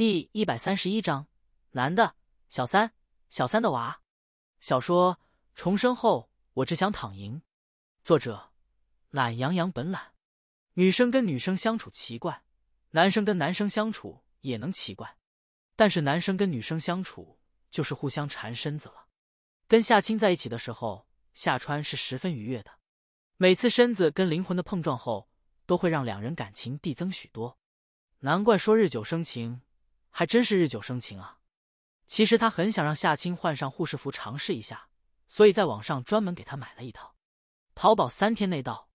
第一百三十一章，男的小三，小三的娃。小说重生后，我只想躺赢。作者：懒羊羊本懒。女生跟女生相处奇怪，男生跟男生相处也能奇怪，但是男生跟女生相处就是互相缠身子了。跟夏青在一起的时候，夏川是十分愉悦的。每次身子跟灵魂的碰撞后，都会让两人感情递增许多。难怪说日久生情。还真是日久生情啊！其实他很想让夏青换上护士服尝试一下，所以在网上专门给他买了一套，淘宝三天内到。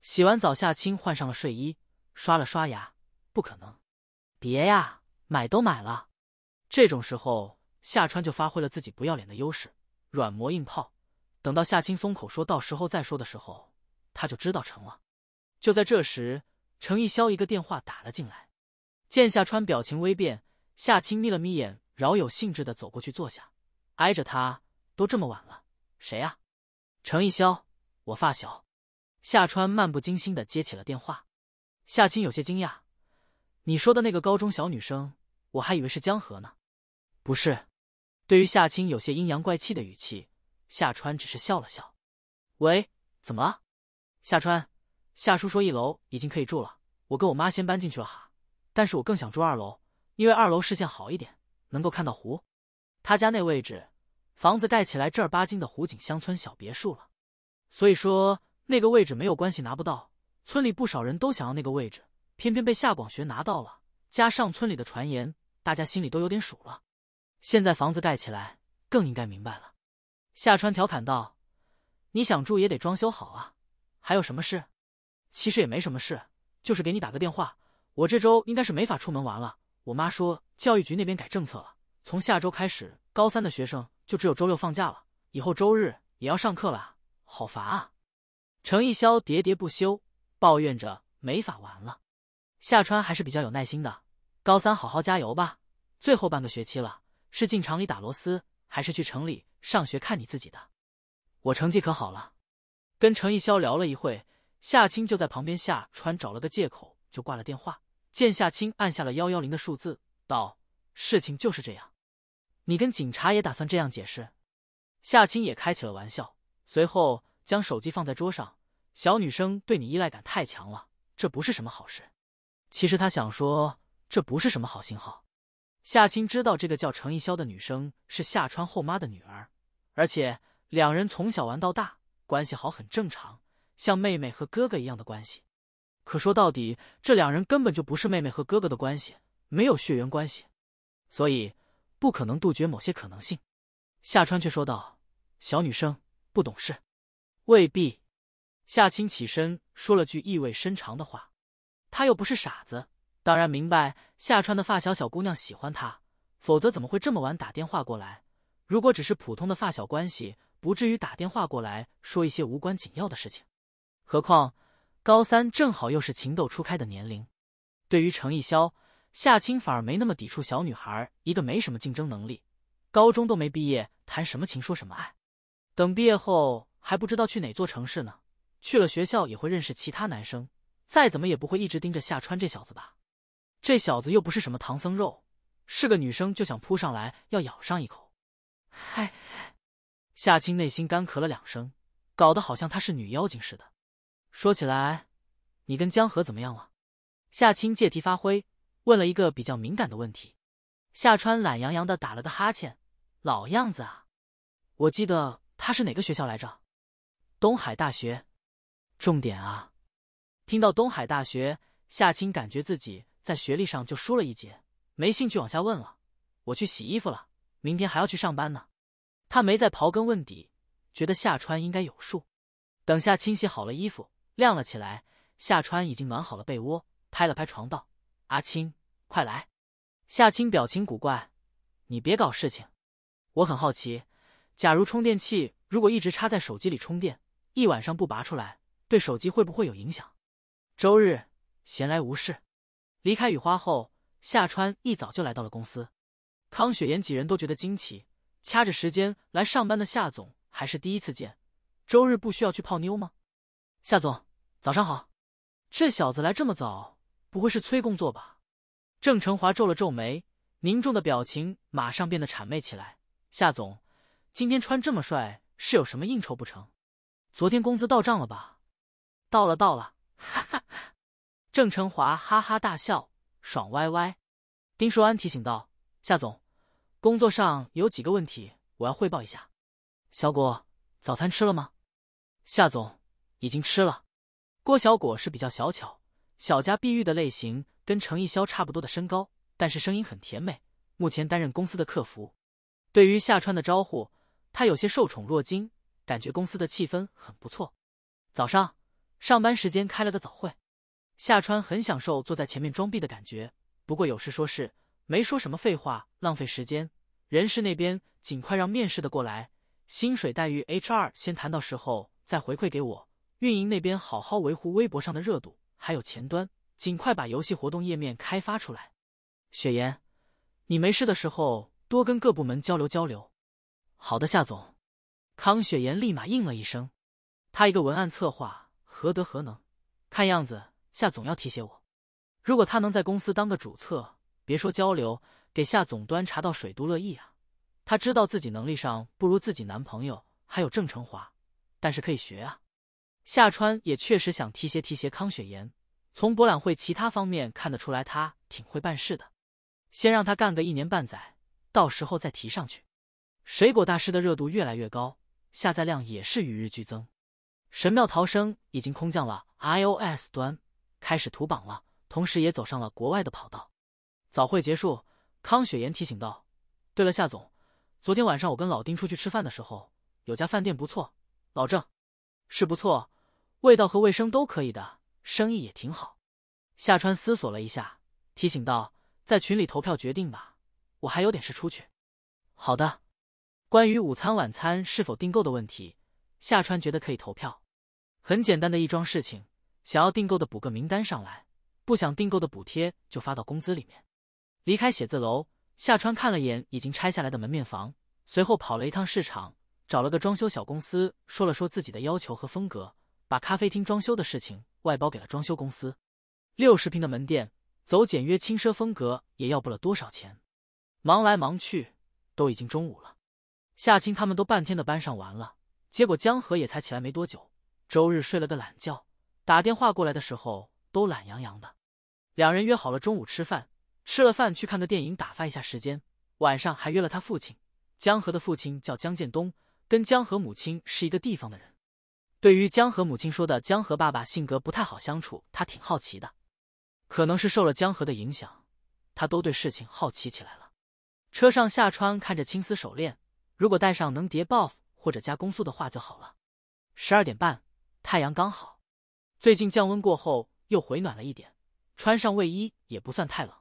洗完澡，夏青换上了睡衣，刷了刷牙。不可能，别呀，买都买了。这种时候，夏川就发挥了自己不要脸的优势，软磨硬泡。等到夏青松口说到时候再说的时候，他就知道成了。就在这时，程一潇一个电话打了进来，见夏川表情微变。夏青眯了眯眼，饶有兴致的走过去坐下，挨着他。都这么晚了，谁啊？程逸潇，我发小。夏川漫不经心的接起了电话。夏青有些惊讶：“你说的那个高中小女生，我还以为是江河呢。”“不是。”对于夏青有些阴阳怪气的语气，夏川只是笑了笑。“喂，怎么了？”“夏川，夏叔说一楼已经可以住了，我跟我妈先搬进去了哈，但是我更想住二楼。”因为二楼视线好一点，能够看到湖。他家那位置，房子盖起来正儿八经的湖景乡村小别墅了。所以说那个位置没有关系，拿不到。村里不少人都想要那个位置，偏偏被夏广学拿到了。加上村里的传言，大家心里都有点数了。现在房子盖起来，更应该明白了。夏川调侃道：“你想住也得装修好啊。”还有什么事？其实也没什么事，就是给你打个电话。我这周应该是没法出门玩了。我妈说教育局那边改政策了，从下周开始，高三的学生就只有周六放假了，以后周日也要上课了，好烦啊！程逸潇喋喋不休，抱怨着没法玩了。夏川还是比较有耐心的，高三好好加油吧，最后半个学期了，是进厂里打螺丝，还是去城里上学，看你自己的。我成绩可好了，跟程逸潇聊了一会，夏青就在旁边，夏川找了个借口就挂了电话。见夏青按下了幺幺零的数字，道：“事情就是这样，你跟警察也打算这样解释。”夏青也开起了玩笑，随后将手机放在桌上。小女生对你依赖感太强了，这不是什么好事。其实他想说，这不是什么好信号。夏青知道这个叫程一潇的女生是夏川后妈的女儿，而且两人从小玩到大，关系好很正常，像妹妹和哥哥一样的关系。可说到底，这两人根本就不是妹妹和哥哥的关系，没有血缘关系，所以不可能杜绝某些可能性。夏川却说道：“小女生不懂事，未必。”夏青起身说了句意味深长的话：“她又不是傻子，当然明白夏川的发小小姑娘喜欢他，否则怎么会这么晚打电话过来？如果只是普通的发小关系，不至于打电话过来说一些无关紧要的事情。何况……”高三正好又是情窦初开的年龄，对于程逸潇，夏青反而没那么抵触。小女孩一个没什么竞争能力，高中都没毕业，谈什么情说什么爱？等毕业后还不知道去哪座城市呢，去了学校也会认识其他男生，再怎么也不会一直盯着夏川这小子吧？这小子又不是什么唐僧肉，是个女生就想扑上来要咬上一口？嗨，夏青内心干咳了两声，搞得好像她是女妖精似的。说起来，你跟江河怎么样了？夏青借题发挥问了一个比较敏感的问题。夏川懒洋洋的打了个哈欠：“老样子啊，我记得他是哪个学校来着？东海大学，重点啊。”听到东海大学，夏青感觉自己在学历上就输了一截，没兴趣往下问了。我去洗衣服了，明天还要去上班呢。他没再刨根问底，觉得夏川应该有数。等夏青洗好了衣服。亮了起来，夏川已经暖好了被窝，拍了拍床道：“阿青，快来。”夏青表情古怪：“你别搞事情。”我很好奇，假如充电器如果一直插在手机里充电，一晚上不拔出来，对手机会不会有影响？周日闲来无事，离开雨花后，夏川一早就来到了公司。康雪岩几人都觉得惊奇，掐着时间来上班的夏总还是第一次见。周日不需要去泡妞吗？夏总，早上好。这小子来这么早，不会是催工作吧？郑成华皱了皱眉，凝重的表情马上变得谄媚起来。夏总，今天穿这么帅，是有什么应酬不成？昨天工资到账了吧？到了，到了，哈哈哈！郑成华哈哈大笑，爽歪歪。丁树安提醒道：“夏总，工作上有几个问题，我要汇报一下。”小果，早餐吃了吗？夏总。已经吃了，郭小果是比较小巧、小家碧玉的类型，跟程逸潇差不多的身高，但是声音很甜美。目前担任公司的客服，对于夏川的招呼，他有些受宠若惊，感觉公司的气氛很不错。早上上班时间开了个早会，夏川很享受坐在前面装逼的感觉，不过有事说事，没说什么废话，浪费时间。人事那边尽快让面试的过来，薪水待遇，HR 先谈到时候再回馈给我。运营那边好好维护微博上的热度，还有前端尽快把游戏活动页面开发出来。雪岩，你没事的时候多跟各部门交流交流。好的，夏总。康雪岩立马应了一声。他一个文案策划，何德何能？看样子夏总要提携我。如果他能在公司当个主策，别说交流，给夏总端茶倒水都乐意啊。他知道自己能力上不如自己男朋友，还有郑成华，但是可以学啊。夏川也确实想提携提携康雪岩，从博览会其他方面看得出来，他挺会办事的。先让他干个一年半载，到时候再提上去。水果大师的热度越来越高，下载量也是与日俱增。神庙逃生已经空降了 iOS 端，开始图榜了，同时也走上了国外的跑道。早会结束，康雪岩提醒道：“对了，夏总，昨天晚上我跟老丁出去吃饭的时候，有家饭店不错，老郑。”是不错，味道和卫生都可以的，生意也挺好。夏川思索了一下，提醒道：“在群里投票决定吧，我还有点事出去。”好的，关于午餐晚餐是否订购的问题，夏川觉得可以投票。很简单的一桩事情，想要订购的补个名单上来，不想订购的补贴就发到工资里面。离开写字楼，夏川看了眼已经拆下来的门面房，随后跑了一趟市场。找了个装修小公司，说了说自己的要求和风格，把咖啡厅装修的事情外包给了装修公司。六十平的门店，走简约轻奢风格，也要不了多少钱。忙来忙去，都已经中午了。夏青他们都半天的班上完了，结果江河也才起来没多久。周日睡了个懒觉，打电话过来的时候都懒洋洋的。两人约好了中午吃饭，吃了饭去看个电影打发一下时间。晚上还约了他父亲，江河的父亲叫江建东。跟江河母亲是一个地方的人，对于江河母亲说的江河爸爸性格不太好相处，他挺好奇的。可能是受了江河的影响，他都对事情好奇起来了。车上，夏川看着青丝手链，如果戴上能叠 buff 或者加攻速的话就好了。十二点半，太阳刚好，最近降温过后又回暖了一点，穿上卫衣也不算太冷。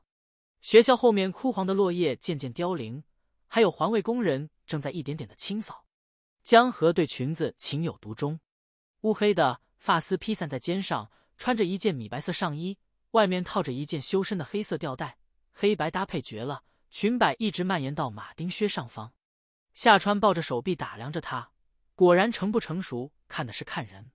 学校后面枯黄的落叶渐渐凋零，还有环卫工人正在一点点的清扫。江河对裙子情有独钟，乌黑的发丝披散在肩上，穿着一件米白色上衣，外面套着一件修身的黑色吊带，黑白搭配绝了。裙摆一直蔓延到马丁靴上方。夏川抱着手臂打量着她，果然成不成熟看的是看人。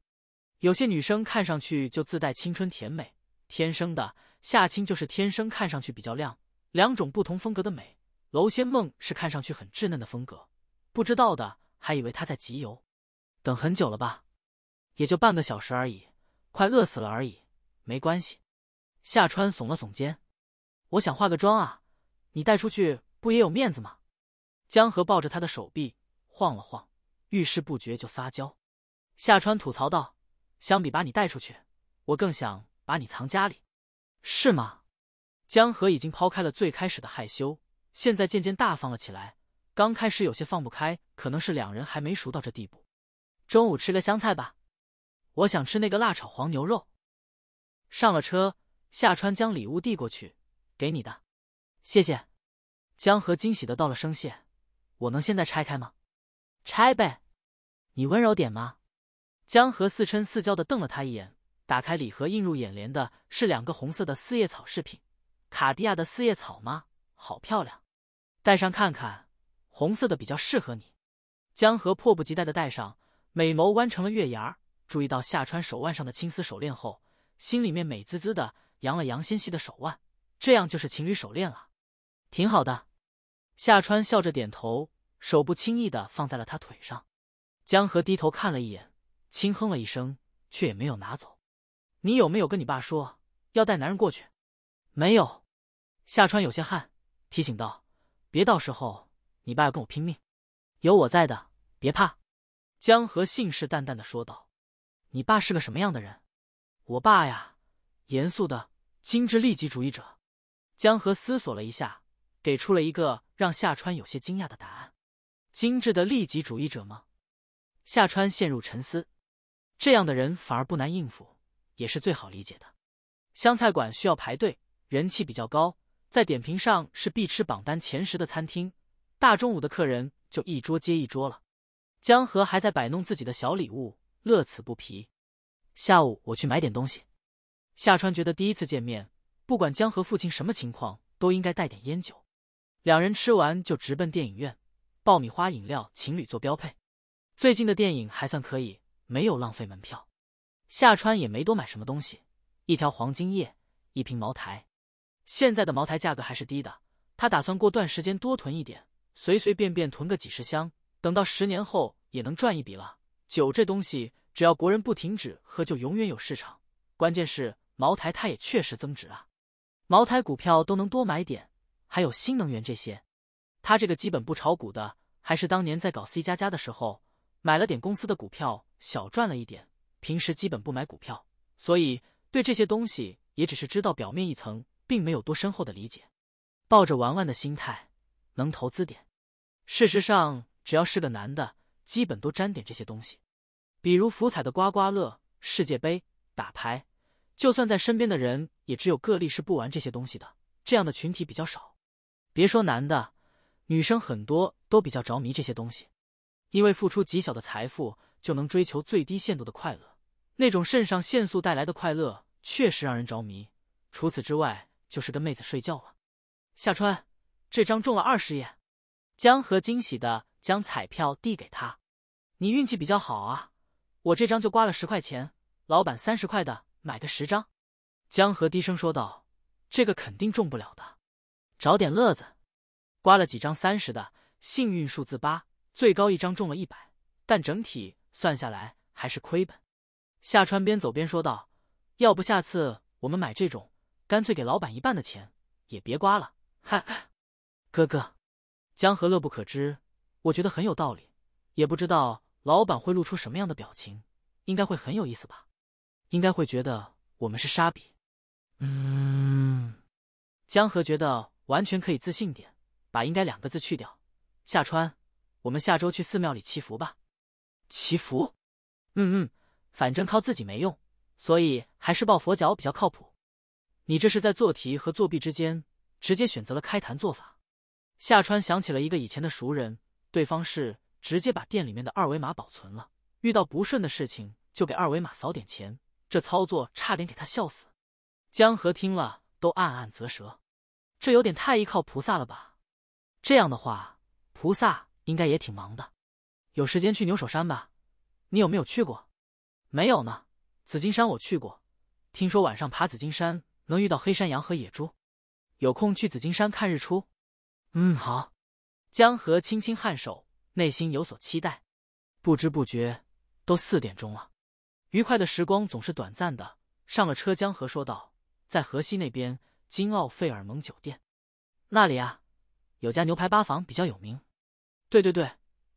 有些女生看上去就自带青春甜美，天生的。夏青就是天生看上去比较亮，两种不同风格的美。楼仙梦是看上去很稚嫩的风格，不知道的。还以为他在集邮，等很久了吧？也就半个小时而已，快饿死了而已，没关系。夏川耸了耸肩，我想化个妆啊，你带出去不也有面子吗？江河抱着他的手臂晃了晃，遇事不决就撒娇。夏川吐槽道：“相比把你带出去，我更想把你藏家里，是吗？”江河已经抛开了最开始的害羞，现在渐渐大方了起来。刚开始有些放不开，可能是两人还没熟到这地步。中午吃个香菜吧，我想吃那个辣炒黄牛肉。上了车，夏川将礼物递过去，给你的，谢谢。江河惊喜的道了声谢，我能现在拆开吗？拆呗，你温柔点吗？江河似嗔似娇的瞪了他一眼，打开礼盒，映入眼帘的是两个红色的四叶草饰品，卡地亚的四叶草吗？好漂亮，戴上看看。红色的比较适合你，江河迫不及待的戴上，美眸弯成了月牙儿。注意到夏川手腕上的青丝手链后，心里面美滋滋的，扬了扬纤细的手腕，这样就是情侣手链了，挺好的。夏川笑着点头，手不轻易的放在了他腿上。江河低头看了一眼，轻哼了一声，却也没有拿走。你有没有跟你爸说要带男人过去？没有。夏川有些汗，提醒道：“别到时候。”你爸要跟我拼命，有我在的，别怕。”江河信誓旦旦的说道。“你爸是个什么样的人？”“我爸呀，严肃的精致利己主义者。”江河思索了一下，给出了一个让夏川有些惊讶的答案：“精致的利己主义者吗？”夏川陷入沉思。这样的人反而不难应付，也是最好理解的。湘菜馆需要排队，人气比较高，在点评上是必吃榜单前十的餐厅。大中午的客人就一桌接一桌了，江河还在摆弄自己的小礼物，乐此不疲。下午我去买点东西。夏川觉得第一次见面，不管江河父亲什么情况，都应该带点烟酒。两人吃完就直奔电影院，爆米花、饮料、情侣做标配。最近的电影还算可以，没有浪费门票。夏川也没多买什么东西，一条黄金叶，一瓶茅台。现在的茅台价格还是低的，他打算过段时间多囤一点。随随便便囤个几十箱，等到十年后也能赚一笔了。酒这东西，只要国人不停止喝，就永远有市场。关键是茅台，它也确实增值啊。茅台股票都能多买点，还有新能源这些。他这个基本不炒股的，还是当年在搞 C 加加的时候买了点公司的股票，小赚了一点。平时基本不买股票，所以对这些东西也只是知道表面一层，并没有多深厚的理解。抱着玩玩的心态，能投资点。事实上，只要是个男的，基本都沾点这些东西，比如福彩的刮刮乐、世界杯、打牌。就算在身边的人，也只有个例是不玩这些东西的。这样的群体比较少。别说男的，女生很多都比较着迷这些东西，因为付出极小的财富就能追求最低限度的快乐，那种肾上腺素带来的快乐确实让人着迷。除此之外，就是跟妹子睡觉了。夏川，这张中了二十眼。江河惊喜的将彩票递给他：“你运气比较好啊，我这张就刮了十块钱。老板三十块的买个十张。”江河低声说道：“这个肯定中不了的，找点乐子。刮了几张三十的，幸运数字八，最高一张中了一百，但整体算下来还是亏本。”夏川边走边说道：“要不下次我们买这种，干脆给老板一半的钱，也别刮了。哈哈，哥哥。”江河乐不可支，我觉得很有道理，也不知道老板会露出什么样的表情，应该会很有意思吧？应该会觉得我们是沙比。嗯，江河觉得完全可以自信点，把“应该”两个字去掉。夏川，我们下周去寺庙里祈福吧。祈福？嗯嗯，反正靠自己没用，所以还是抱佛脚比较靠谱。你这是在做题和作弊之间直接选择了开坛做法。夏川想起了一个以前的熟人，对方是直接把店里面的二维码保存了，遇到不顺的事情就给二维码扫点钱，这操作差点给他笑死。江河听了都暗暗啧舌，这有点太依靠菩萨了吧？这样的话，菩萨应该也挺忙的，有时间去牛首山吧？你有没有去过？没有呢。紫金山我去过，听说晚上爬紫金山能遇到黑山羊和野猪，有空去紫金山看日出。嗯，好。江河轻轻颔首，内心有所期待。不知不觉，都四点钟了。愉快的时光总是短暂的。上了车，江河说道：“在河西那边，金奥费尔蒙酒店那里啊，有家牛排八房比较有名。”“对对对，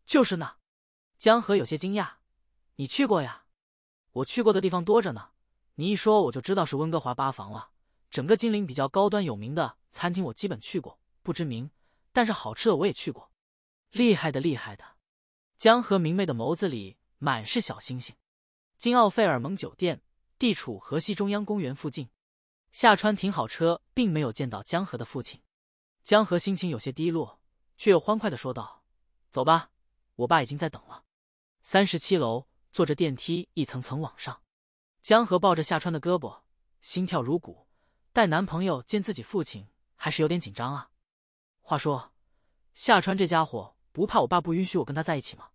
就是那。”江河有些惊讶：“你去过呀？”“我去过的地方多着呢。你一说，我就知道是温哥华八房了。整个金陵比较高端有名的餐厅，我基本去过，不知名。”但是好吃的我也去过，厉害的厉害的。江河明媚的眸子里满是小星星。金奥费尔蒙酒店地处河西中央公园附近。夏川停好车，并没有见到江河的父亲。江河心情有些低落，却又欢快的说道：“走吧，我爸已经在等了。”三十七楼，坐着电梯一层层往上。江河抱着夏川的胳膊，心跳如鼓。带男朋友见自己父亲，还是有点紧张啊。话说，夏川这家伙不怕我爸不允许我跟他在一起吗？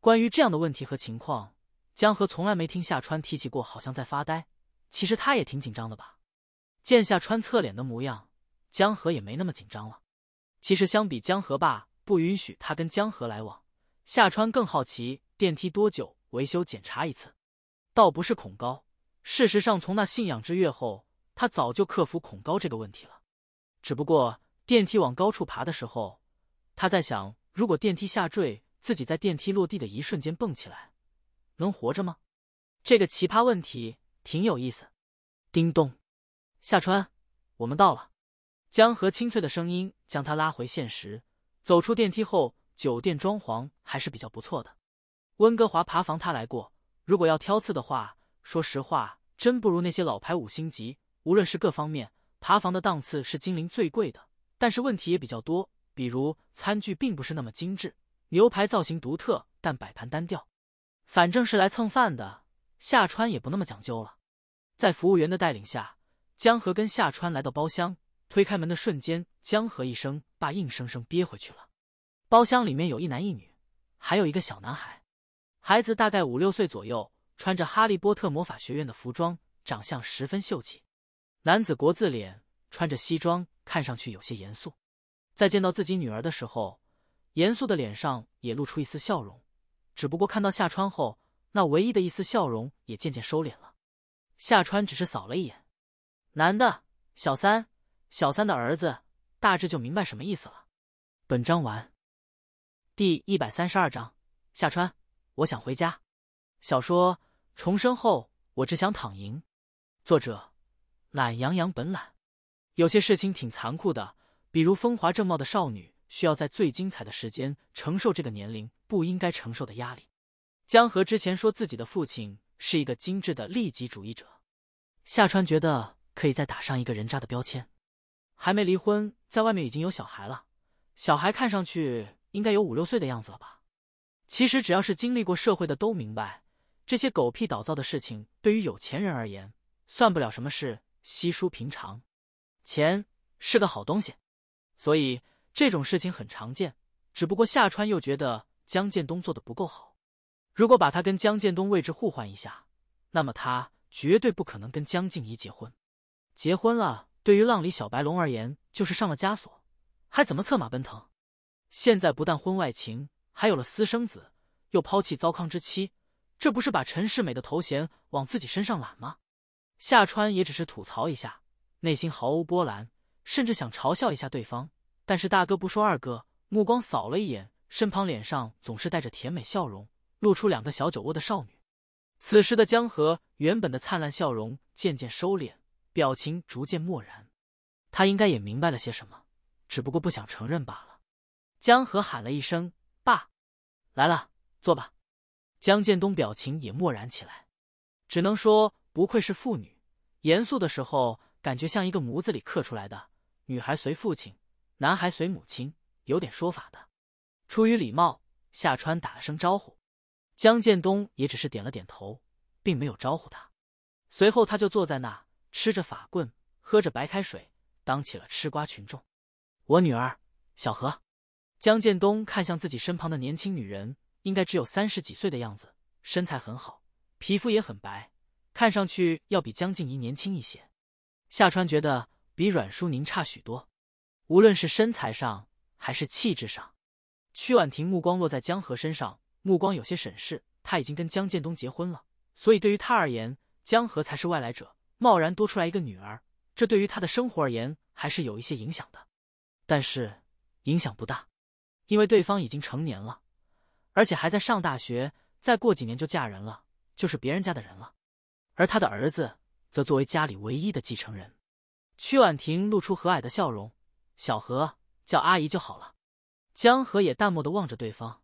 关于这样的问题和情况，江河从来没听夏川提起过，好像在发呆。其实他也挺紧张的吧？见夏川侧脸的模样，江河也没那么紧张了。其实相比江河爸不允许他跟江河来往，夏川更好奇电梯多久维修检查一次。倒不是恐高，事实上从那信仰之月后，他早就克服恐高这个问题了。只不过。电梯往高处爬的时候，他在想：如果电梯下坠，自己在电梯落地的一瞬间蹦起来，能活着吗？这个奇葩问题挺有意思。叮咚，夏川，我们到了。江河清脆的声音将他拉回现实。走出电梯后，酒店装潢还是比较不错的。温哥华爬房他来过，如果要挑刺的话，说实话，真不如那些老牌五星级，无论是各方面，爬房的档次是金陵最贵的。但是问题也比较多，比如餐具并不是那么精致，牛排造型独特但摆盘单调。反正是来蹭饭的，夏川也不那么讲究了。在服务员的带领下，江河跟夏川来到包厢。推开门的瞬间，江河一声“爸”硬生生憋回去了。包厢里面有一男一女，还有一个小男孩，孩子大概五六岁左右，穿着哈利波特魔法学院的服装，长相十分秀气。男子国字脸，穿着西装。看上去有些严肃，在见到自己女儿的时候，严肃的脸上也露出一丝笑容，只不过看到夏川后，那唯一的一丝笑容也渐渐收敛了。夏川只是扫了一眼，男的，小三，小三的儿子，大致就明白什么意思了。本章完，第一百三十二章，夏川，我想回家。小说重生后我只想躺赢，作者：懒羊羊本懒。有些事情挺残酷的，比如风华正茂的少女需要在最精彩的时间承受这个年龄不应该承受的压力。江河之前说自己的父亲是一个精致的利己主义者，夏川觉得可以再打上一个人渣的标签。还没离婚，在外面已经有小孩了，小孩看上去应该有五六岁的样子了吧？其实只要是经历过社会的，都明白这些狗屁倒灶的事情对于有钱人而言算不了什么事，稀疏平常。钱是个好东西，所以这种事情很常见。只不过夏川又觉得江建东做的不够好。如果把他跟江建东位置互换一下，那么他绝对不可能跟江静怡结婚。结婚了，对于浪里小白龙而言就是上了枷锁，还怎么策马奔腾？现在不但婚外情，还有了私生子，又抛弃糟糠之妻，这不是把陈世美的头衔往自己身上揽吗？夏川也只是吐槽一下。内心毫无波澜，甚至想嘲笑一下对方。但是大哥不说，二哥目光扫了一眼身旁脸上总是带着甜美笑容、露出两个小酒窝的少女。此时的江河原本的灿烂笑容渐渐收敛，表情逐渐漠然。他应该也明白了些什么，只不过不想承认罢了。江河喊了一声：“爸，来了，坐吧。”江建东表情也漠然起来，只能说不愧是父女，严肃的时候。感觉像一个模子里刻出来的。女孩随父亲，男孩随母亲，有点说法的。出于礼貌，夏川打了声招呼，江建东也只是点了点头，并没有招呼他。随后，他就坐在那，吃着法棍，喝着白开水，当起了吃瓜群众。我女儿小何。江建东看向自己身旁的年轻女人，应该只有三十几岁的样子，身材很好，皮肤也很白，看上去要比江静怡年轻一些。夏川觉得比阮淑宁差许多，无论是身材上还是气质上。曲婉婷目光落在江河身上，目光有些审视。他已经跟江建东结婚了，所以对于他而言，江河才是外来者。贸然多出来一个女儿，这对于他的生活而言还是有一些影响的，但是影响不大，因为对方已经成年了，而且还在上大学，再过几年就嫁人了，就是别人家的人了。而他的儿子。则作为家里唯一的继承人，曲婉婷露出和蔼的笑容。小何叫阿姨就好了。江河也淡漠的望着对方，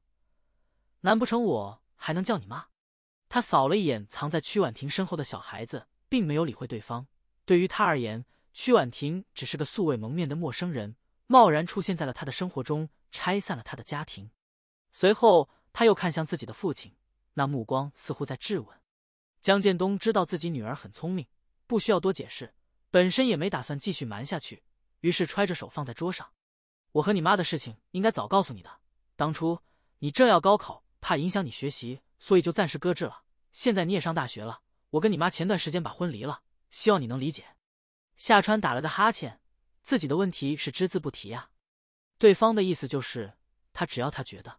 难不成我还能叫你妈？他扫了一眼藏在曲婉婷身后的小孩子，并没有理会对方。对于他而言，曲婉婷只是个素未谋面的陌生人，贸然出现在了他的生活中，拆散了他的家庭。随后，他又看向自己的父亲，那目光似乎在质问。江建东知道自己女儿很聪明。不需要多解释，本身也没打算继续瞒下去，于是揣着手放在桌上。我和你妈的事情应该早告诉你的，当初你正要高考，怕影响你学习，所以就暂时搁置了。现在你也上大学了，我跟你妈前段时间把婚离了，希望你能理解。夏川打了个哈欠，自己的问题是只字不提呀。对方的意思就是，他只要他觉得，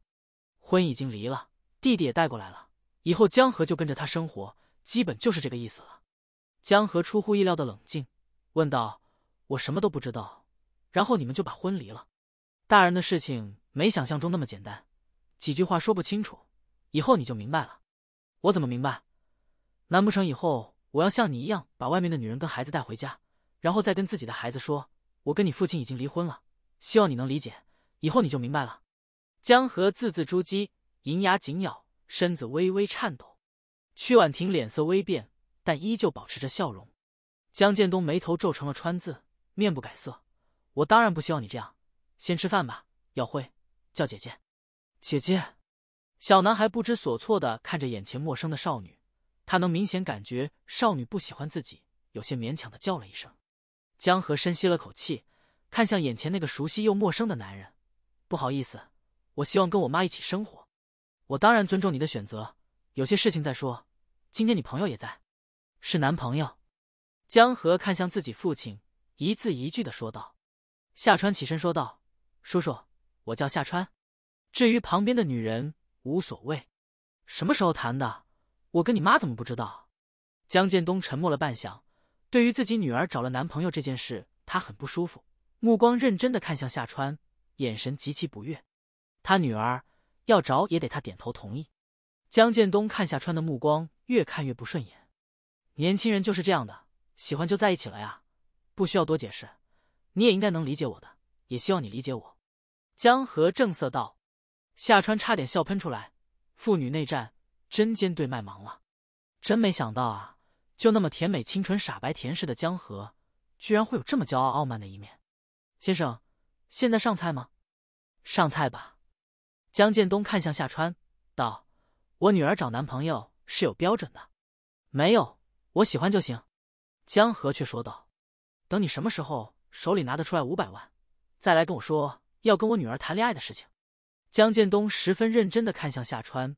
婚已经离了，弟弟也带过来了，以后江河就跟着他生活，基本就是这个意思了。江河出乎意料的冷静，问道：“我什么都不知道，然后你们就把婚离了？大人的事情没想象中那么简单，几句话说不清楚，以后你就明白了。我怎么明白？难不成以后我要像你一样，把外面的女人跟孩子带回家，然后再跟自己的孩子说，我跟你父亲已经离婚了？希望你能理解。以后你就明白了。”江河字字珠玑，银牙紧咬，身子微微颤抖。曲婉婷脸色微变。但依旧保持着笑容，江建东眉头皱成了川字，面不改色。我当然不希望你这样，先吃饭吧。耀辉，叫姐姐。姐姐。小男孩不知所措的看着眼前陌生的少女，他能明显感觉少女不喜欢自己，有些勉强的叫了一声。江河深吸了口气，看向眼前那个熟悉又陌生的男人。不好意思，我希望跟我妈一起生活。我当然尊重你的选择，有些事情再说。今天你朋友也在。是男朋友，江河看向自己父亲，一字一句的说道。夏川起身说道：“叔叔，我叫夏川。”至于旁边的女人，无所谓。什么时候谈的？我跟你妈怎么不知道？江建东沉默了半晌，对于自己女儿找了男朋友这件事，他很不舒服，目光认真的看向夏川，眼神极其不悦。他女儿要找也得他点头同意。江建东看夏川的目光越看越不顺眼。年轻人就是这样的，喜欢就在一起了呀，不需要多解释，你也应该能理解我的，也希望你理解我。江河正色道，夏川差点笑喷出来，父女内战，针尖对麦芒了，真没想到啊，就那么甜美、清纯、傻白甜似的江河，居然会有这么骄傲、傲慢的一面。先生，现在上菜吗？上菜吧。江建东看向夏川，道：“我女儿找男朋友是有标准的，没有。”我喜欢就行，江河却说道：“等你什么时候手里拿得出来五百万，再来跟我说要跟我女儿谈恋爱的事情。”江建东十分认真的看向夏川，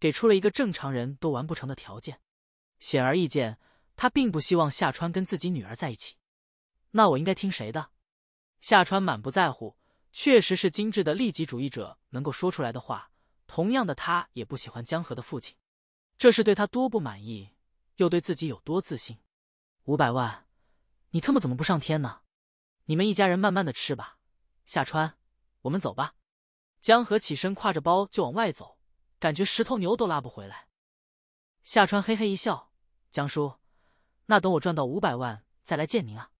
给出了一个正常人都完不成的条件。显而易见，他并不希望夏川跟自己女儿在一起。那我应该听谁的？夏川满不在乎，确实是精致的利己主义者能够说出来的话。同样的，他也不喜欢江河的父亲，这是对他多不满意。又对自己有多自信？五百万，你他妈怎么不上天呢？你们一家人慢慢的吃吧。夏川，我们走吧。江河起身挎着包就往外走，感觉十头牛都拉不回来。夏川嘿嘿一笑：“江叔，那等我赚到五百万再来见您啊。”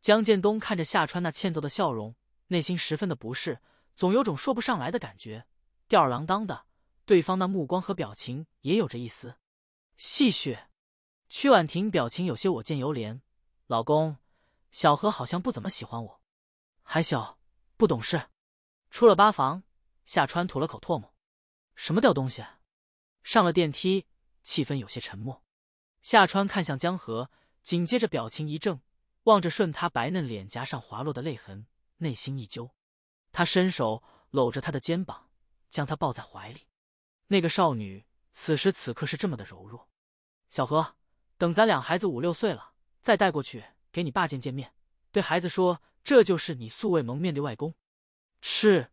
江建东看着夏川那欠揍的笑容，内心十分的不适，总有种说不上来的感觉。吊儿郎当的，对方那目光和表情也有着一丝戏谑。曲婉婷表情有些我见犹怜，老公，小何好像不怎么喜欢我，还小，不懂事。出了八房，夏川吐了口唾沫，什么吊东西。上了电梯，气氛有些沉默。夏川看向江河，紧接着表情一怔，望着顺他白嫩脸颊上滑落的泪痕，内心一揪。他伸手搂着他的肩膀，将他抱在怀里。那个少女此时此刻是这么的柔弱，小何。等咱俩孩子五六岁了，再带过去给你爸见见面。对孩子说，这就是你素未谋面的外公。是，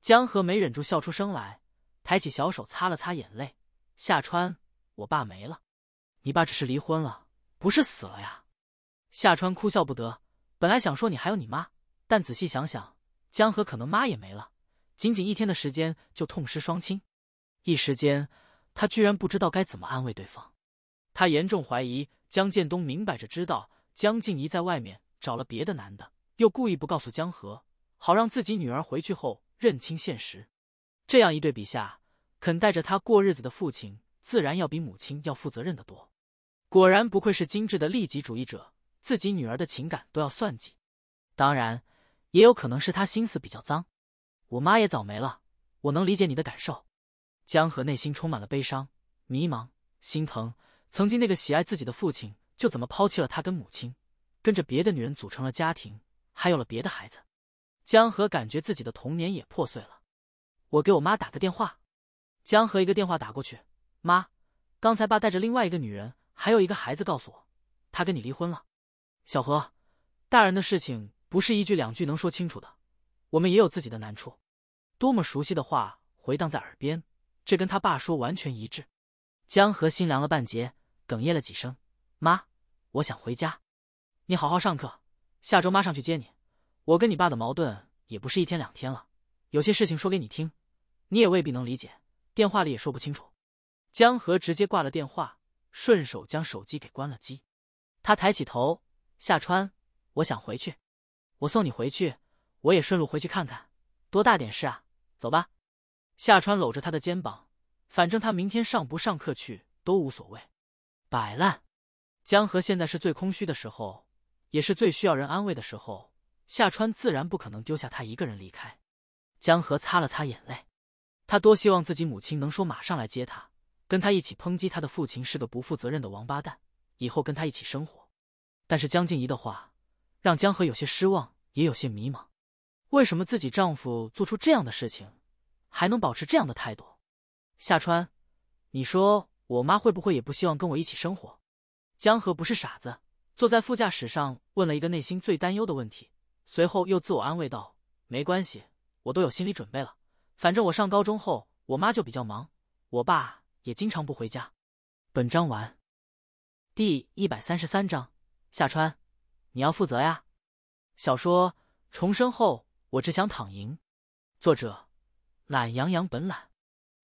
江河没忍住笑出声来，抬起小手擦了擦眼泪。夏川，我爸没了，你爸只是离婚了，不是死了呀。夏川哭笑不得，本来想说你还有你妈，但仔细想想，江河可能妈也没了。仅仅一天的时间就痛失双亲，一时间他居然不知道该怎么安慰对方。他严重怀疑江建东明摆着知道江静怡在外面找了别的男的，又故意不告诉江河，好让自己女儿回去后认清现实。这样一对比下，肯带着他过日子的父亲自然要比母亲要负责任的多。果然不愧是精致的利己主义者，自己女儿的情感都要算计。当然，也有可能是他心思比较脏。我妈也早没了，我能理解你的感受。江河内心充满了悲伤、迷茫、心疼。曾经那个喜爱自己的父亲，就怎么抛弃了他跟母亲，跟着别的女人组成了家庭，还有了别的孩子。江河感觉自己的童年也破碎了。我给我妈打个电话。江河一个电话打过去，妈，刚才爸带着另外一个女人，还有一个孩子告诉我，他跟你离婚了。小何，大人的事情不是一句两句能说清楚的，我们也有自己的难处。多么熟悉的话回荡在耳边，这跟他爸说完全一致。江河心凉了半截。哽咽了几声，妈，我想回家。你好好上课，下周妈上去接你。我跟你爸的矛盾也不是一天两天了，有些事情说给你听，你也未必能理解，电话里也说不清楚。江河直接挂了电话，顺手将手机给关了机。他抬起头，夏川，我想回去，我送你回去，我也顺路回去看看，多大点事啊？走吧。夏川搂着他的肩膀，反正他明天上不上课去都无所谓。摆烂，江河现在是最空虚的时候，也是最需要人安慰的时候。夏川自然不可能丢下他一个人离开。江河擦了擦眼泪，他多希望自己母亲能说马上来接他，跟他一起抨击他的父亲是个不负责任的王八蛋，以后跟他一起生活。但是江静怡的话让江河有些失望，也有些迷茫。为什么自己丈夫做出这样的事情，还能保持这样的态度？夏川，你说。我妈会不会也不希望跟我一起生活？江河不是傻子，坐在副驾驶上问了一个内心最担忧的问题，随后又自我安慰道：“没关系，我都有心理准备了。反正我上高中后，我妈就比较忙，我爸也经常不回家。”本章完，第一百三十三章：夏川，你要负责呀！小说重生后，我只想躺赢。作者：懒羊羊本懒。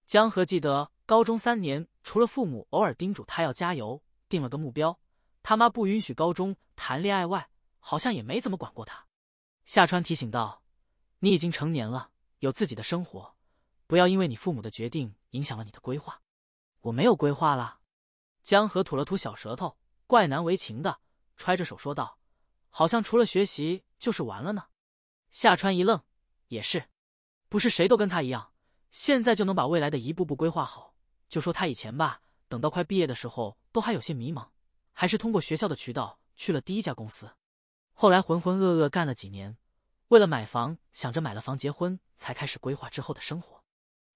江河记得。高中三年，除了父母偶尔叮嘱他要加油，定了个目标，他妈不允许高中谈恋爱外，好像也没怎么管过他。夏川提醒道：“你已经成年了，有自己的生活，不要因为你父母的决定影响了你的规划。”我没有规划了。江河吐了吐小舌头，怪难为情的，揣着手说道：“好像除了学习就是玩了呢。”夏川一愣，也是，不是谁都跟他一样，现在就能把未来的一步步规划好。就说他以前吧，等到快毕业的时候，都还有些迷茫，还是通过学校的渠道去了第一家公司。后来浑浑噩噩干了几年，为了买房，想着买了房结婚，才开始规划之后的生活。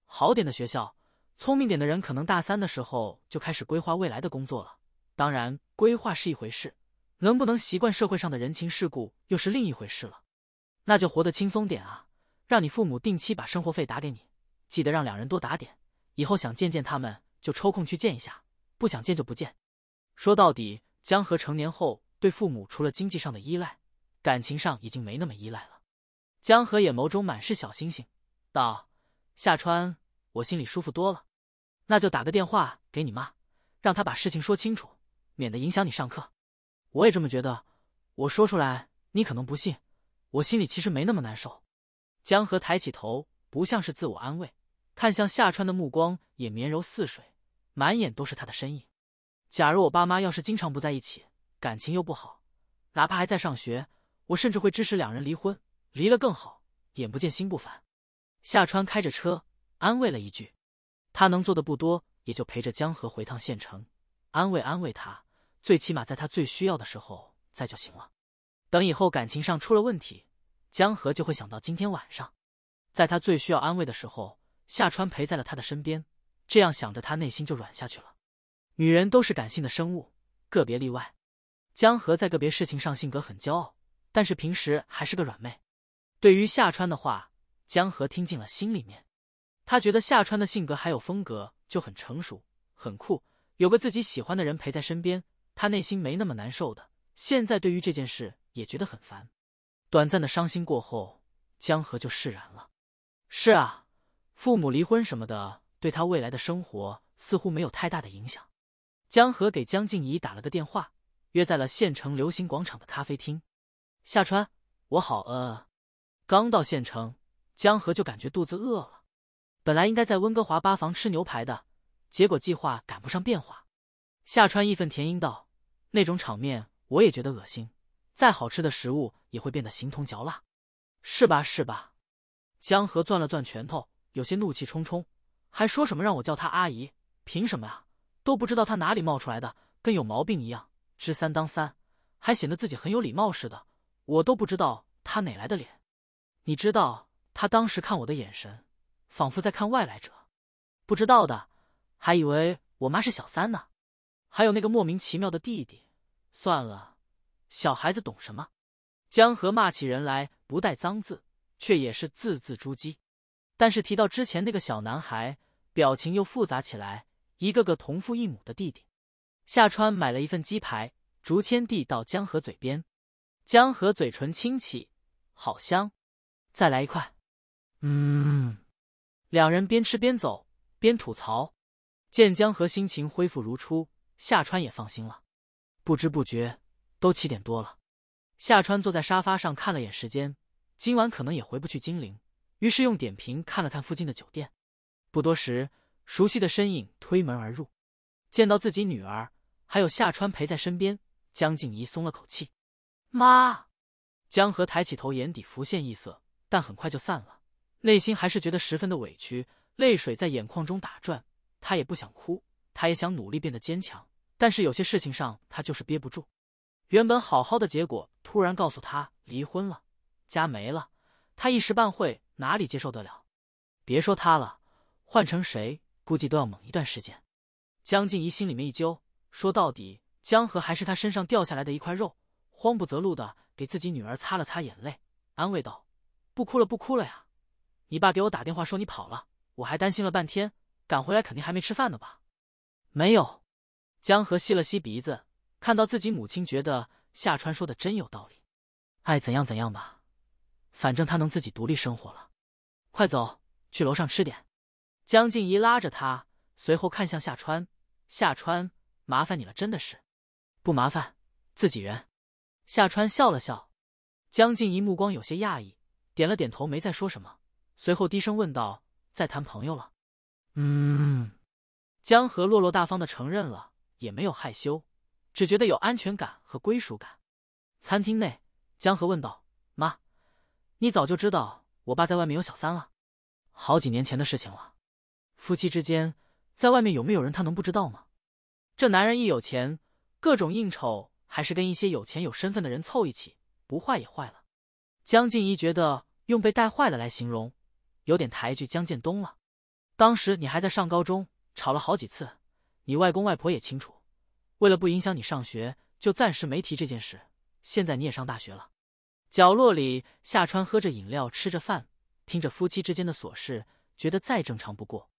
好点的学校，聪明点的人，可能大三的时候就开始规划未来的工作了。当然，规划是一回事，能不能习惯社会上的人情世故又是另一回事了。那就活得轻松点啊，让你父母定期把生活费打给你，记得让两人多打点。以后想见见他们，就抽空去见一下；不想见就不见。说到底，江河成年后对父母除了经济上的依赖，感情上已经没那么依赖了。江河眼眸中满是小星星，道：“夏川，我心里舒服多了。那就打个电话给你妈，让她把事情说清楚，免得影响你上课。我也这么觉得。我说出来你可能不信，我心里其实没那么难受。”江河抬起头，不像是自我安慰。看向夏川的目光也绵柔似水，满眼都是他的身影。假如我爸妈要是经常不在一起，感情又不好，哪怕还在上学，我甚至会支持两人离婚，离了更好，眼不见心不烦。夏川开着车安慰了一句：“他能做的不多，也就陪着江河回趟县城，安慰安慰他，最起码在他最需要的时候在就行了。等以后感情上出了问题，江河就会想到今天晚上，在他最需要安慰的时候。”夏川陪在了他的身边，这样想着，他内心就软下去了。女人都是感性的生物，个别例外。江河在个别事情上性格很骄傲，但是平时还是个软妹。对于夏川的话，江河听进了心里面。他觉得夏川的性格还有风格就很成熟、很酷，有个自己喜欢的人陪在身边，他内心没那么难受的。现在对于这件事也觉得很烦。短暂的伤心过后，江河就释然了。是啊。父母离婚什么的，对他未来的生活似乎没有太大的影响。江河给江静怡打了个电话，约在了县城流行广场的咖啡厅。夏川，我好饿。刚到县城，江河就感觉肚子饿了。本来应该在温哥华八房吃牛排的，结果计划赶不上变化。夏川义愤填膺道：“那种场面我也觉得恶心，再好吃的食物也会变得形同嚼蜡，是吧？是吧？”江河攥了攥拳头。有些怒气冲冲，还说什么让我叫她阿姨？凭什么啊？都不知道她哪里冒出来的，跟有毛病一样。知三当三，还显得自己很有礼貌似的。我都不知道她哪来的脸。你知道他当时看我的眼神，仿佛在看外来者。不知道的还以为我妈是小三呢。还有那个莫名其妙的弟弟，算了，小孩子懂什么？江河骂起人来不带脏字，却也是字字珠玑。但是提到之前那个小男孩，表情又复杂起来。一个个同父异母的弟弟，夏川买了一份鸡排，竹签递到江河嘴边，江河嘴唇轻启：“好香，再来一块。”嗯。两人边吃边走边吐槽，见江河心情恢复如初，夏川也放心了。不知不觉都七点多了，夏川坐在沙发上看了眼时间，今晚可能也回不去金陵。于是用点评看了看附近的酒店，不多时，熟悉的身影推门而入，见到自己女儿还有夏川陪在身边，江静怡松了口气。妈，江河抬起头，眼底浮现异色，但很快就散了，内心还是觉得十分的委屈，泪水在眼眶中打转。他也不想哭，他也想努力变得坚强，但是有些事情上他就是憋不住。原本好好的结果，突然告诉他离婚了，家没了。他一时半会哪里接受得了？别说他了，换成谁估计都要猛一段时间。江静怡心里面一揪，说到底江河还是他身上掉下来的一块肉，慌不择路的给自己女儿擦了擦眼泪，安慰道：“不哭了不哭了呀，你爸给我打电话说你跑了，我还担心了半天，赶回来肯定还没吃饭呢吧？”“没有。”江河吸了吸鼻子，看到自己母亲，觉得夏川说的真有道理，爱怎样怎样吧。反正他能自己独立生活了，快走，去楼上吃点。江静怡拉着他，随后看向夏川，夏川，麻烦你了，真的是，不麻烦，自己人。夏川笑了笑，江静怡目光有些讶异，点了点头，没再说什么，随后低声问道：“在谈朋友了？”嗯，江河落落大方的承认了，也没有害羞，只觉得有安全感和归属感。餐厅内，江河问道。你早就知道我爸在外面有小三了，好几年前的事情了。夫妻之间在外面有没有人，他能不知道吗？这男人一有钱，各种应酬，还是跟一些有钱有身份的人凑一起，不坏也坏了。江静怡觉得用“被带坏了”来形容，有点抬举江建东了。当时你还在上高中，吵了好几次，你外公外婆也清楚，为了不影响你上学，就暂时没提这件事。现在你也上大学了。角落里，夏川喝着饮料，吃着饭，听着夫妻之间的琐事，觉得再正常不过。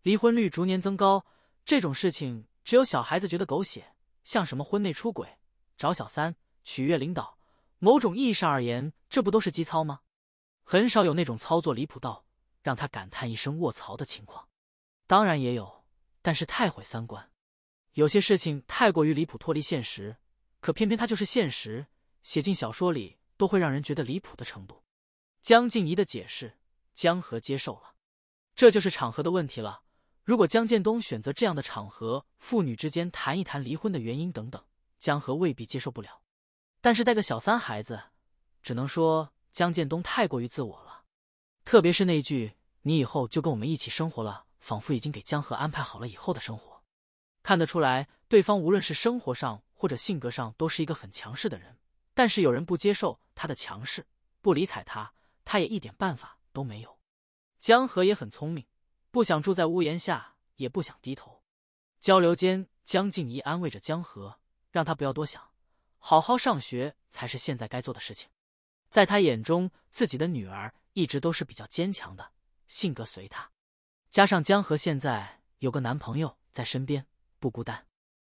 离婚率逐年增高，这种事情只有小孩子觉得狗血，像什么婚内出轨、找小三、取悦领导，某种意义上而言，这不都是基操吗？很少有那种操作离谱到让他感叹一声“卧槽”的情况，当然也有，但是太毁三观。有些事情太过于离谱，脱离现实，可偏偏它就是现实，写进小说里。都会让人觉得离谱的程度。江静怡的解释，江河接受了，这就是场合的问题了。如果江建东选择这样的场合，父女之间谈一谈离婚的原因等等，江河未必接受不了。但是带个小三孩子，只能说江建东太过于自我了。特别是那句“你以后就跟我们一起生活了”，仿佛已经给江河安排好了以后的生活。看得出来，对方无论是生活上或者性格上，都是一个很强势的人。但是有人不接受。他的强势不理睬他，他也一点办法都没有。江河也很聪明，不想住在屋檐下，也不想低头。交流间，江静怡安慰着江河，让他不要多想，好好上学才是现在该做的事情。在他眼中，自己的女儿一直都是比较坚强的性格，随他。加上江河现在有个男朋友在身边，不孤单。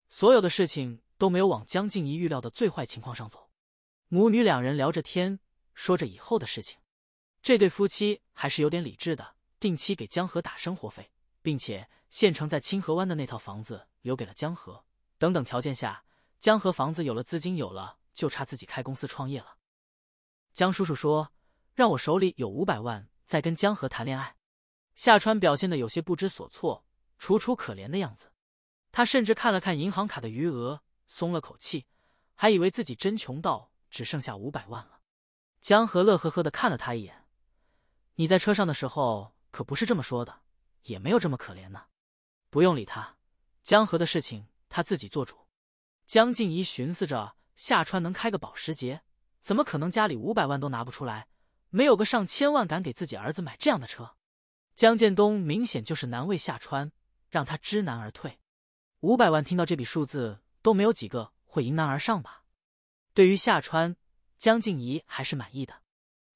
所有的事情都没有往江静怡预料的最坏情况上走。母女两人聊着天，说着以后的事情。这对夫妻还是有点理智的，定期给江河打生活费，并且县城在清河湾的那套房子留给了江河。等等条件下，江河房子有了，资金有了，就差自己开公司创业了。江叔叔说：“让我手里有五百万，在跟江河谈恋爱。”夏川表现的有些不知所措，楚楚可怜的样子。他甚至看了看银行卡的余额，松了口气，还以为自己真穷到。只剩下五百万了，江河乐呵呵的看了他一眼。你在车上的时候可不是这么说的，也没有这么可怜呢。不用理他，江河的事情他自己做主。江静怡寻思着，夏川能开个保时捷，怎么可能家里五百万都拿不出来？没有个上千万，敢给自己儿子买这样的车？江建东明显就是难为夏川，让他知难而退。五百万，听到这笔数字，都没有几个会迎难而上吧？对于夏川，江静怡还是满意的，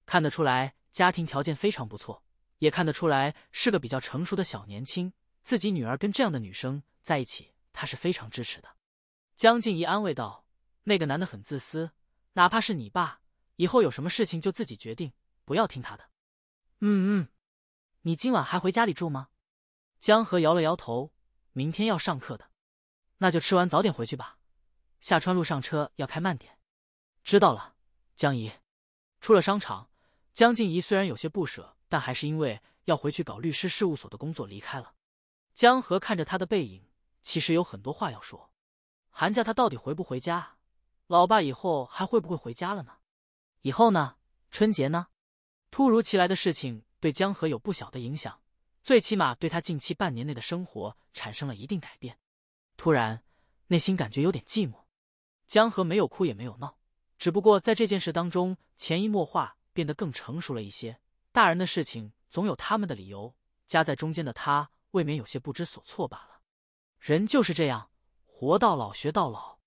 看得出来家庭条件非常不错，也看得出来是个比较成熟的小年轻。自己女儿跟这样的女生在一起，她是非常支持的。江静怡安慰道：“那个男的很自私，哪怕是你爸，以后有什么事情就自己决定，不要听他的。”“嗯嗯，你今晚还回家里住吗？”江河摇了摇头：“明天要上课的，那就吃完早点回去吧。”夏川路上车要开慢点。知道了，江姨。出了商场，江静怡虽然有些不舍，但还是因为要回去搞律师事务所的工作离开了。江河看着她的背影，其实有很多话要说。寒假他到底回不回家？老爸以后还会不会回家了呢？以后呢？春节呢？突如其来的事情对江河有不小的影响，最起码对他近期半年内的生活产生了一定改变。突然，内心感觉有点寂寞。江河没有哭，也没有闹。只不过在这件事当中，潜移默化变得更成熟了一些。大人的事情总有他们的理由，夹在中间的他未免有些不知所措罢了。人就是这样，活到老学到老，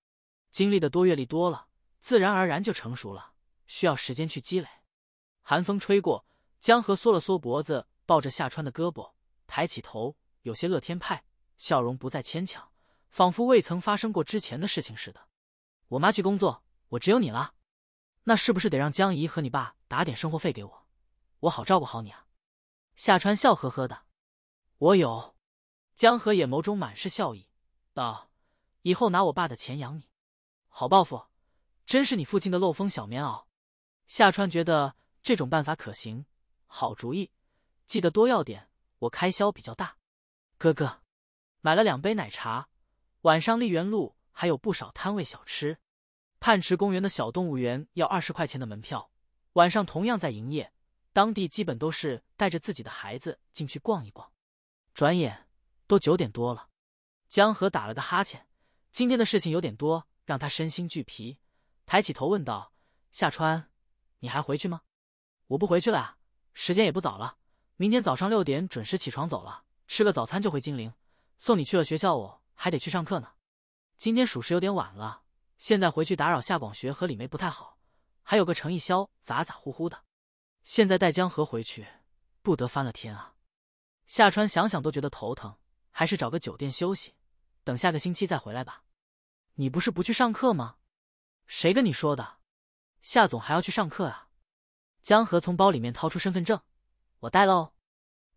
经历的多阅历多了，自然而然就成熟了。需要时间去积累。寒风吹过，江河缩了缩脖子，抱着夏川的胳膊，抬起头，有些乐天派，笑容不再牵强，仿佛未曾发生过之前的事情似的。我妈去工作。我只有你了，那是不是得让江姨和你爸打点生活费给我，我好照顾好你啊？夏川笑呵呵的，我有。江河眼眸中满是笑意，道：“以后拿我爸的钱养你，好报复，真是你父亲的漏风小棉袄。”夏川觉得这种办法可行，好主意，记得多要点，我开销比较大。哥哥，买了两杯奶茶，晚上丽园路还有不少摊位小吃。泮池公园的小动物园要二十块钱的门票，晚上同样在营业。当地基本都是带着自己的孩子进去逛一逛。转眼都九点多了，江河打了个哈欠，今天的事情有点多，让他身心俱疲。抬起头问道：“夏川，你还回去吗？”“我不回去了，时间也不早了。明天早上六点准时起床走了，吃个早餐就回金陵。送你去了学校，我还得去上课呢。今天属实有点晚了。”现在回去打扰夏广学和李梅不太好，还有个程逸潇咋咋呼呼的。现在带江河回去不得翻了天啊！夏川想想都觉得头疼，还是找个酒店休息，等下个星期再回来吧。你不是不去上课吗？谁跟你说的？夏总还要去上课啊？江河从包里面掏出身份证，我带喽。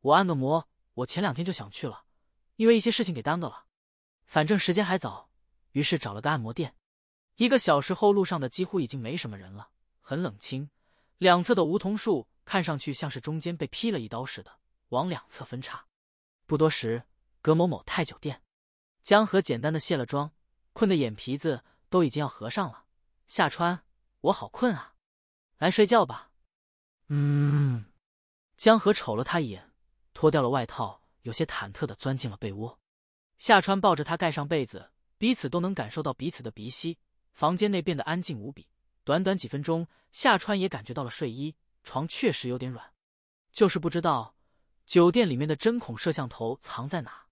我按个摩，我前两天就想去了，因为一些事情给耽搁了。反正时间还早，于是找了个按摩店。一个小时后，路上的几乎已经没什么人了，很冷清。两侧的梧桐树看上去像是中间被劈了一刀似的，往两侧分叉。不多时，葛某某太酒店，江河简单的卸了妆，困得眼皮子都已经要合上了。夏川，我好困啊，来睡觉吧。嗯。江河瞅了他一眼，脱掉了外套，有些忐忑的钻进了被窝。夏川抱着他，盖上被子，彼此都能感受到彼此的鼻息。房间内变得安静无比，短短几分钟，夏川也感觉到了睡衣床确实有点软，就是不知道酒店里面的针孔摄像头藏在哪。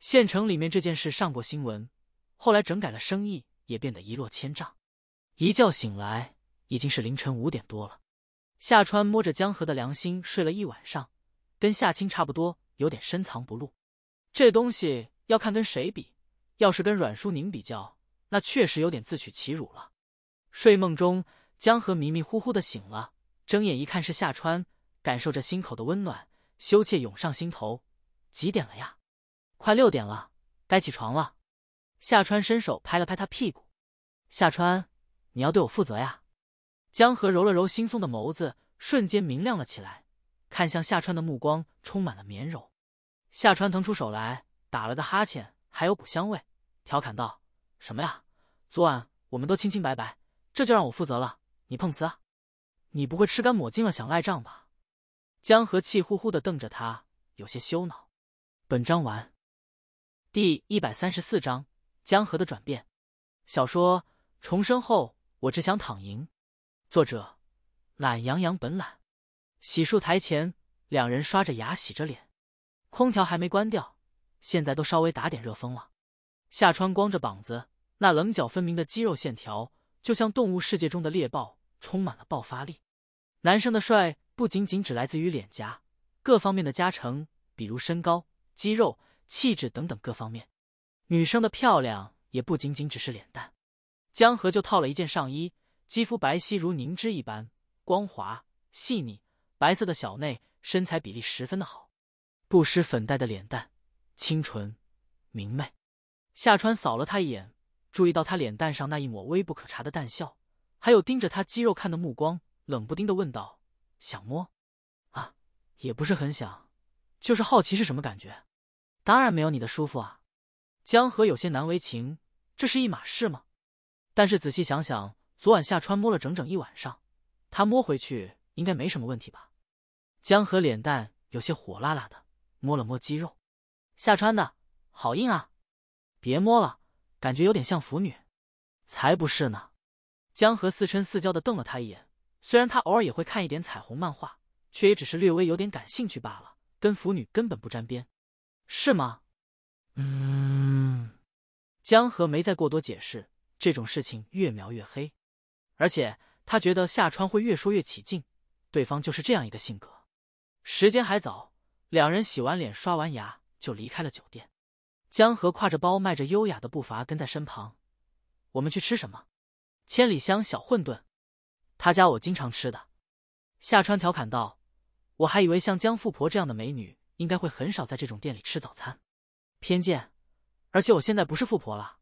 县城里面这件事上过新闻，后来整改了，生意也变得一落千丈。一觉醒来已经是凌晨五点多了，夏川摸着江河的良心睡了一晚上，跟夏青差不多，有点深藏不露。这东西要看跟谁比，要是跟阮淑宁比较。那确实有点自取其辱了。睡梦中，江河迷迷糊糊的醒了，睁眼一看是夏川，感受着心口的温暖，羞怯涌上心头。几点了呀？快六点了，该起床了。夏川伸手拍了拍他屁股：“夏川，你要对我负责呀！”江河揉了揉惺忪的眸子，瞬间明亮了起来，看向夏川的目光充满了绵柔。夏川腾出手来，打了个哈欠，还有股香味，调侃道：“什么呀？”昨晚我们都清清白白，这就让我负责了。你碰瓷啊？你不会吃干抹净了想赖账吧？江河气呼呼的瞪着他，有些羞恼。本章完，第一百三十四章江河的转变。小说重生后，我只想躺赢。作者：懒羊羊本懒。洗漱台前，两人刷着牙，洗着脸。空调还没关掉，现在都稍微打点热风了。夏川光着膀子。那棱角分明的肌肉线条，就像动物世界中的猎豹，充满了爆发力。男生的帅不仅仅只来自于脸颊，各方面的加成，比如身高、肌肉、气质等等各方面。女生的漂亮也不仅仅只是脸蛋。江河就套了一件上衣，肌肤白皙如凝脂一般，光滑细腻，白色的小内身材比例十分的好，不施粉黛的脸蛋，清纯明媚。夏川扫了他一眼。注意到他脸蛋上那一抹微不可察的淡笑，还有盯着他肌肉看的目光，冷不丁的问道：“想摸？啊，也不是很想，就是好奇是什么感觉。当然没有你的舒服啊。”江河有些难为情，这是一码事吗？但是仔细想想，昨晚夏川摸了整整一晚上，他摸回去应该没什么问题吧？江河脸蛋有些火辣辣的，摸了摸肌肉，夏川的好硬啊，别摸了。感觉有点像腐女，才不是呢！江河似嗔似娇的瞪了他一眼。虽然他偶尔也会看一点彩虹漫画，却也只是略微有点感兴趣罢了，跟腐女根本不沾边，是吗？嗯。江河没再过多解释这种事情，越描越黑。而且他觉得夏川会越说越起劲，对方就是这样一个性格。时间还早，两人洗完脸、刷完牙就离开了酒店。江河挎着包，迈着优雅的步伐跟在身旁。我们去吃什么？千里香小混沌，他家我经常吃的。夏川调侃道：“我还以为像江富婆这样的美女，应该会很少在这种店里吃早餐，偏见。而且我现在不是富婆了。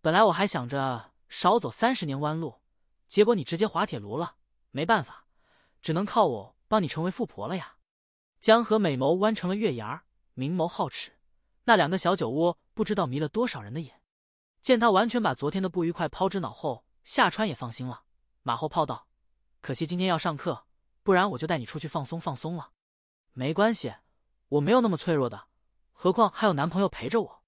本来我还想着少走三十年弯路，结果你直接滑铁卢了。没办法，只能靠我帮你成为富婆了呀。”江河美眸弯成了月牙，明眸皓齿。那两个小酒窝不知道迷了多少人的眼，见他完全把昨天的不愉快抛之脑后，夏川也放心了。马后炮道：“可惜今天要上课，不然我就带你出去放松放松了。”“没关系，我没有那么脆弱的，何况还有男朋友陪着我。”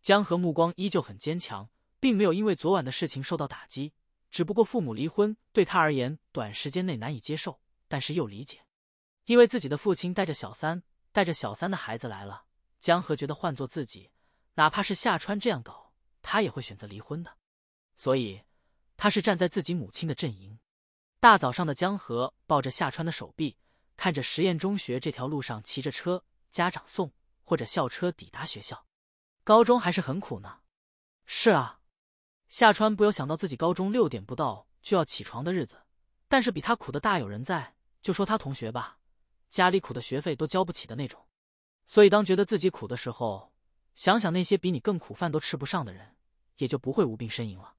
江河目光依旧很坚强，并没有因为昨晚的事情受到打击，只不过父母离婚对他而言短时间内难以接受，但是又理解，因为自己的父亲带着小三，带着小三的孩子来了。江河觉得，换做自己，哪怕是夏川这样搞，他也会选择离婚的。所以，他是站在自己母亲的阵营。大早上的，江河抱着夏川的手臂，看着实验中学这条路上骑着车、家长送或者校车抵达学校。高中还是很苦呢。是啊，夏川不由想到自己高中六点不到就要起床的日子，但是比他苦的大有人在。就说他同学吧，家里苦的学费都交不起的那种。所以，当觉得自己苦的时候，想想那些比你更苦、饭都吃不上的人，也就不会无病呻吟了。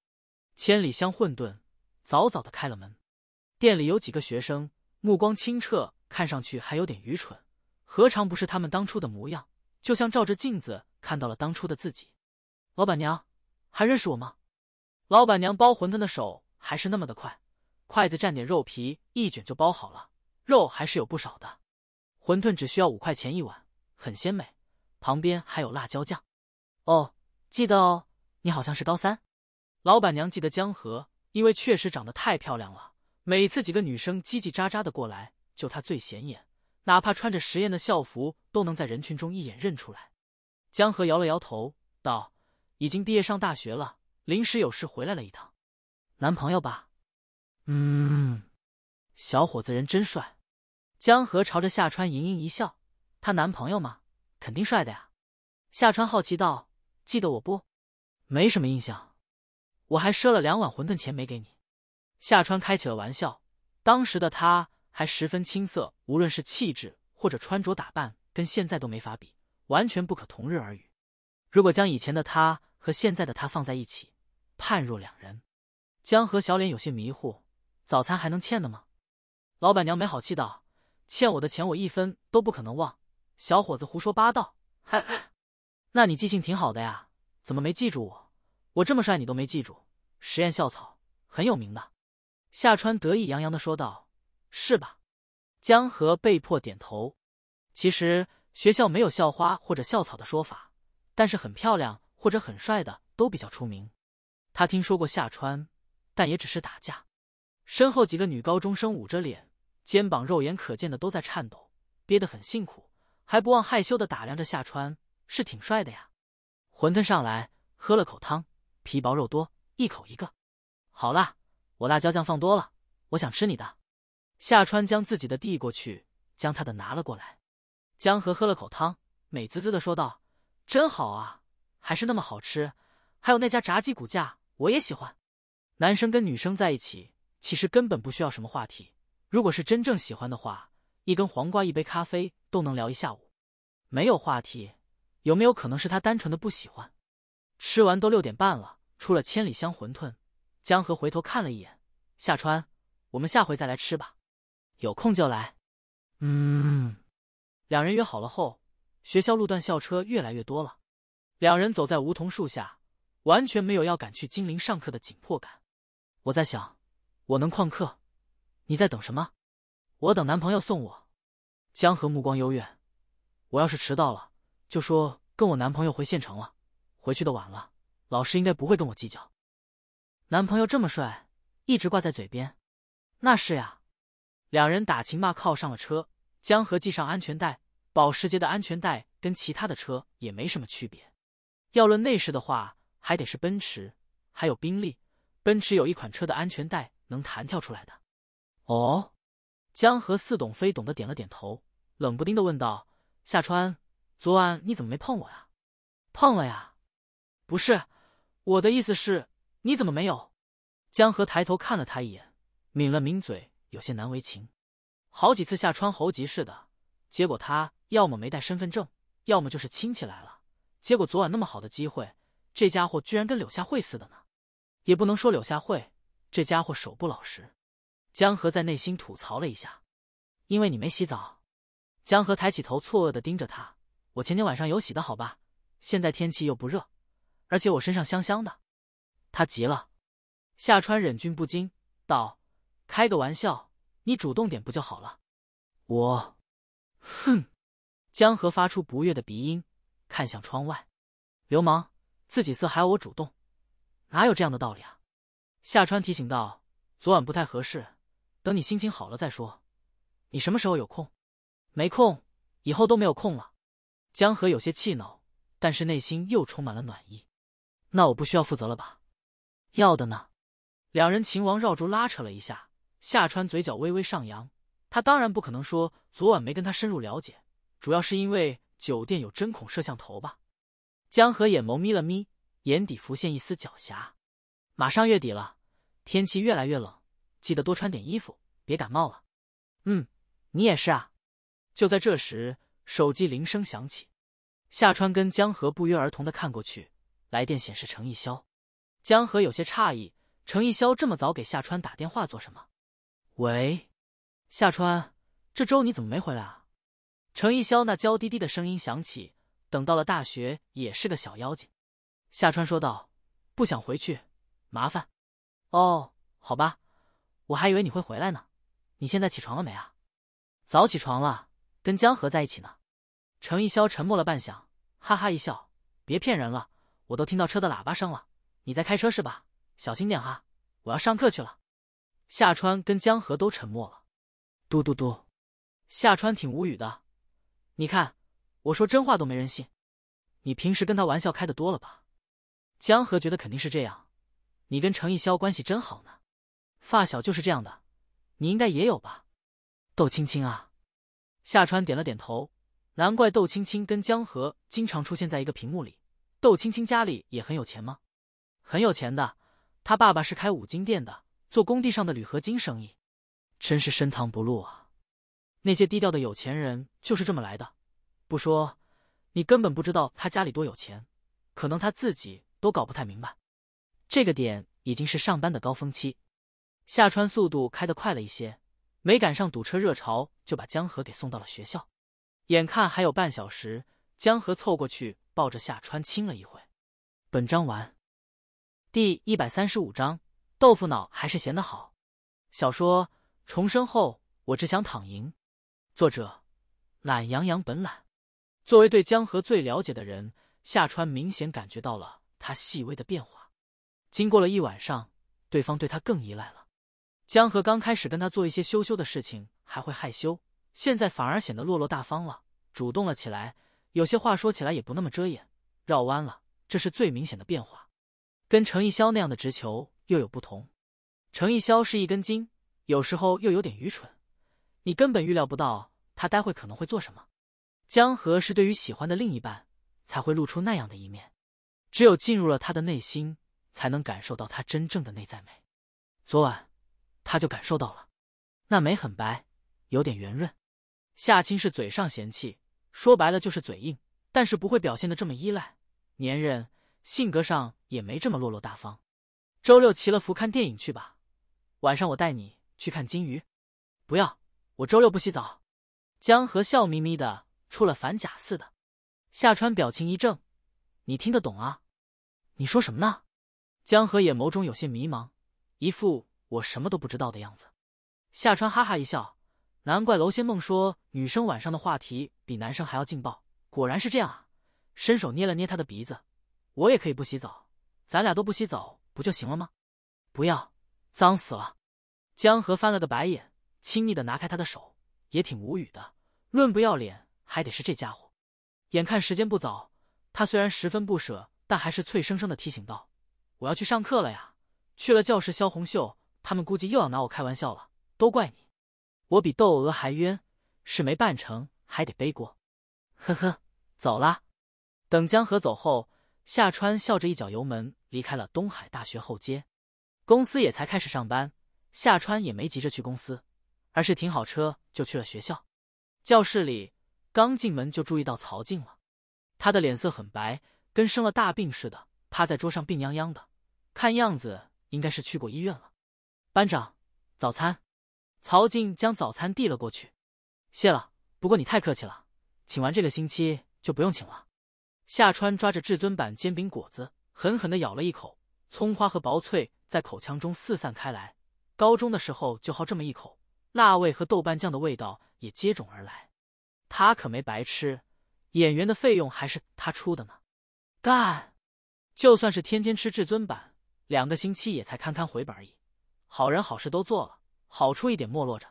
千里香馄饨早早的开了门，店里有几个学生，目光清澈，看上去还有点愚蠢，何尝不是他们当初的模样？就像照着镜子看到了当初的自己。老板娘，还认识我吗？老板娘包馄饨的手还是那么的快，筷子蘸点肉皮，一卷就包好了，肉还是有不少的。馄饨只需要五块钱一碗。很鲜美，旁边还有辣椒酱。哦，记得哦，你好像是高三。老板娘记得江河，因为确实长得太漂亮了，每次几个女生叽叽喳喳的过来，就她最显眼，哪怕穿着实验的校服，都能在人群中一眼认出来。江河摇了摇头，道：“已经毕业上大学了，临时有事回来了一趟。男朋友吧？嗯，小伙子人真帅。”江河朝着夏川盈盈一笑。她男朋友吗？肯定帅的呀。夏川好奇道：“记得我不？没什么印象。我还赊了两碗馄饨钱没给你。”夏川开起了玩笑。当时的他还十分青涩，无论是气质或者穿着打扮，跟现在都没法比，完全不可同日而语。如果将以前的他和现在的他放在一起，判若两人。江河小脸有些迷糊：“早餐还能欠的吗？”老板娘没好气道：“欠我的钱，我一分都不可能忘。”小伙子胡说八道，那你记性挺好的呀，怎么没记住我？我这么帅你都没记住？实验校草很有名的，夏川得意洋洋的说道：“是吧？”江河被迫点头。其实学校没有校花或者校草的说法，但是很漂亮或者很帅的都比较出名。他听说过夏川，但也只是打架。身后几个女高中生捂着脸，肩膀肉眼可见的都在颤抖，憋得很辛苦。还不忘害羞的打量着夏川，是挺帅的呀。馄饨上来，喝了口汤，皮薄肉多，一口一个。好啦，我辣椒酱放多了，我想吃你的。夏川将自己的递过去，将他的拿了过来。江河喝了口汤，美滋滋的说道：“真好啊，还是那么好吃。还有那家炸鸡骨架，我也喜欢。”男生跟女生在一起，其实根本不需要什么话题，如果是真正喜欢的话。一根黄瓜，一杯咖啡都能聊一下午，没有话题，有没有可能是他单纯的不喜欢？吃完都六点半了，出了千里香馄饨，江河回头看了一眼夏川，我们下回再来吃吧，有空就来。嗯。两人约好了后，学校路段校车越来越多了，两人走在梧桐树下，完全没有要赶去金陵上课的紧迫感。我在想，我能旷课，你在等什么？我等男朋友送我，江河目光幽怨。我要是迟到了，就说跟我男朋友回县城了。回去的晚了，老师应该不会跟我计较。男朋友这么帅，一直挂在嘴边。那是呀。两人打情骂俏上了车，江河系上安全带。保时捷的安全带跟其他的车也没什么区别。要论内饰的话，还得是奔驰，还有宾利。奔驰有一款车的安全带能弹跳出来的。哦。江河似懂非懂的点了点头，冷不丁的问道：“夏川，昨晚你怎么没碰我呀？”“碰了呀，不是，我的意思是你怎么没有？”江河抬头看了他一眼，抿了抿嘴，有些难为情。好几次夏川猴急似的，结果他要么没带身份证，要么就是亲戚来了。结果昨晚那么好的机会，这家伙居然跟柳夏慧似的呢，也不能说柳夏慧，这家伙手不老实。江河在内心吐槽了一下，因为你没洗澡。江河抬起头，错愕的盯着他：“我前天晚上有洗的，好吧？现在天气又不热，而且我身上香香的。”他急了。夏川忍俊不禁，道：“开个玩笑，你主动点不就好了？”我，哼！江河发出不悦的鼻音，看向窗外：“流氓，自己色还要我主动，哪有这样的道理啊？”夏川提醒道：“昨晚不太合适。”等你心情好了再说。你什么时候有空？没空，以后都没有空了。江河有些气恼，但是内心又充满了暖意。那我不需要负责了吧？要的呢。两人秦王绕住拉扯了一下，夏川嘴角微微上扬。他当然不可能说昨晚没跟他深入了解，主要是因为酒店有针孔摄像头吧。江河眼眸眯了眯，眼底浮现一丝狡黠。马上月底了，天气越来越冷。记得多穿点衣服，别感冒了。嗯，你也是啊。就在这时，手机铃声响起，夏川跟江河不约而同的看过去，来电显示程逸潇。江河有些诧异，程逸潇这么早给夏川打电话做什么？喂，夏川，这周你怎么没回来啊？程逸潇那娇滴滴的声音响起，等到了大学也是个小妖精。夏川说道：“不想回去，麻烦。”哦，好吧。我还以为你会回来呢，你现在起床了没啊？早起床了，跟江河在一起呢。程逸潇沉默了半晌，哈哈一笑：“别骗人了，我都听到车的喇叭声了，你在开车是吧？小心点哈，我要上课去了。”夏川跟江河都沉默了。嘟嘟嘟，夏川挺无语的，你看，我说真话都没人信。你平时跟他玩笑开的多了吧？江河觉得肯定是这样，你跟程逸潇关系真好呢。发小就是这样的，你应该也有吧？豆青青啊，夏川点了点头。难怪豆青青跟江河经常出现在一个屏幕里。豆青青家里也很有钱吗？很有钱的，他爸爸是开五金店的，做工地上的铝合金生意。真是深藏不露啊！那些低调的有钱人就是这么来的，不说，你根本不知道他家里多有钱，可能他自己都搞不太明白。这个点已经是上班的高峰期。夏川速度开得快了一些，没赶上堵车热潮，就把江河给送到了学校。眼看还有半小时，江河凑过去抱着夏川亲了一回。本章完。第一百三十五章：豆腐脑还是咸的好。小说《重生后我只想躺赢》，作者：懒羊羊本懒。作为对江河最了解的人，夏川明显感觉到了他细微的变化。经过了一晚上，对方对他更依赖了。江河刚开始跟他做一些羞羞的事情，还会害羞，现在反而显得落落大方了，主动了起来，有些话说起来也不那么遮掩、绕弯了。这是最明显的变化，跟程逸潇那样的直球又有不同。程逸潇是一根筋，有时候又有点愚蠢，你根本预料不到他待会可能会做什么。江河是对于喜欢的另一半才会露出那样的一面，只有进入了他的内心，才能感受到他真正的内在美。昨晚。他就感受到了，那眉很白，有点圆润。夏青是嘴上嫌弃，说白了就是嘴硬，但是不会表现的这么依赖、粘人，性格上也没这么落落大方。周六齐了福看电影去吧，晚上我带你去看金鱼。不要，我周六不洗澡。江河笑眯眯的，出了反甲似的。夏川表情一怔，你听得懂啊？你说什么呢？江河眼眸中有些迷茫，一副。我什么都不知道的样子，夏川哈哈一笑，难怪楼仙梦说女生晚上的话题比男生还要劲爆，果然是这样啊！伸手捏了捏他的鼻子，我也可以不洗澡，咱俩都不洗澡不就行了吗？不要，脏死了！江河翻了个白眼，轻昵的拿开他的手，也挺无语的。论不要脸，还得是这家伙。眼看时间不早，他虽然十分不舍，但还是脆生生的提醒道：“我要去上课了呀，去了教室，肖红秀。”他们估计又要拿我开玩笑了，都怪你，我比窦娥还冤，事没办成还得背锅，呵呵，走啦。等江河走后，夏川笑着一脚油门离开了东海大学后街。公司也才开始上班，夏川也没急着去公司，而是停好车就去了学校。教室里，刚进门就注意到曹静了，他的脸色很白，跟生了大病似的，趴在桌上病殃殃的，看样子应该是去过医院了。班长，早餐。曹静将早餐递了过去，谢了。不过你太客气了，请完这个星期就不用请了。夏川抓着至尊版煎饼果子，狠狠的咬了一口，葱花和薄脆在口腔中四散开来。高中的时候就好这么一口，辣味和豆瓣酱的味道也接踵而来。他可没白吃，演员的费用还是他出的呢。干！就算是天天吃至尊版，两个星期也才堪堪回本而已。好人好事都做了，好处一点没落着。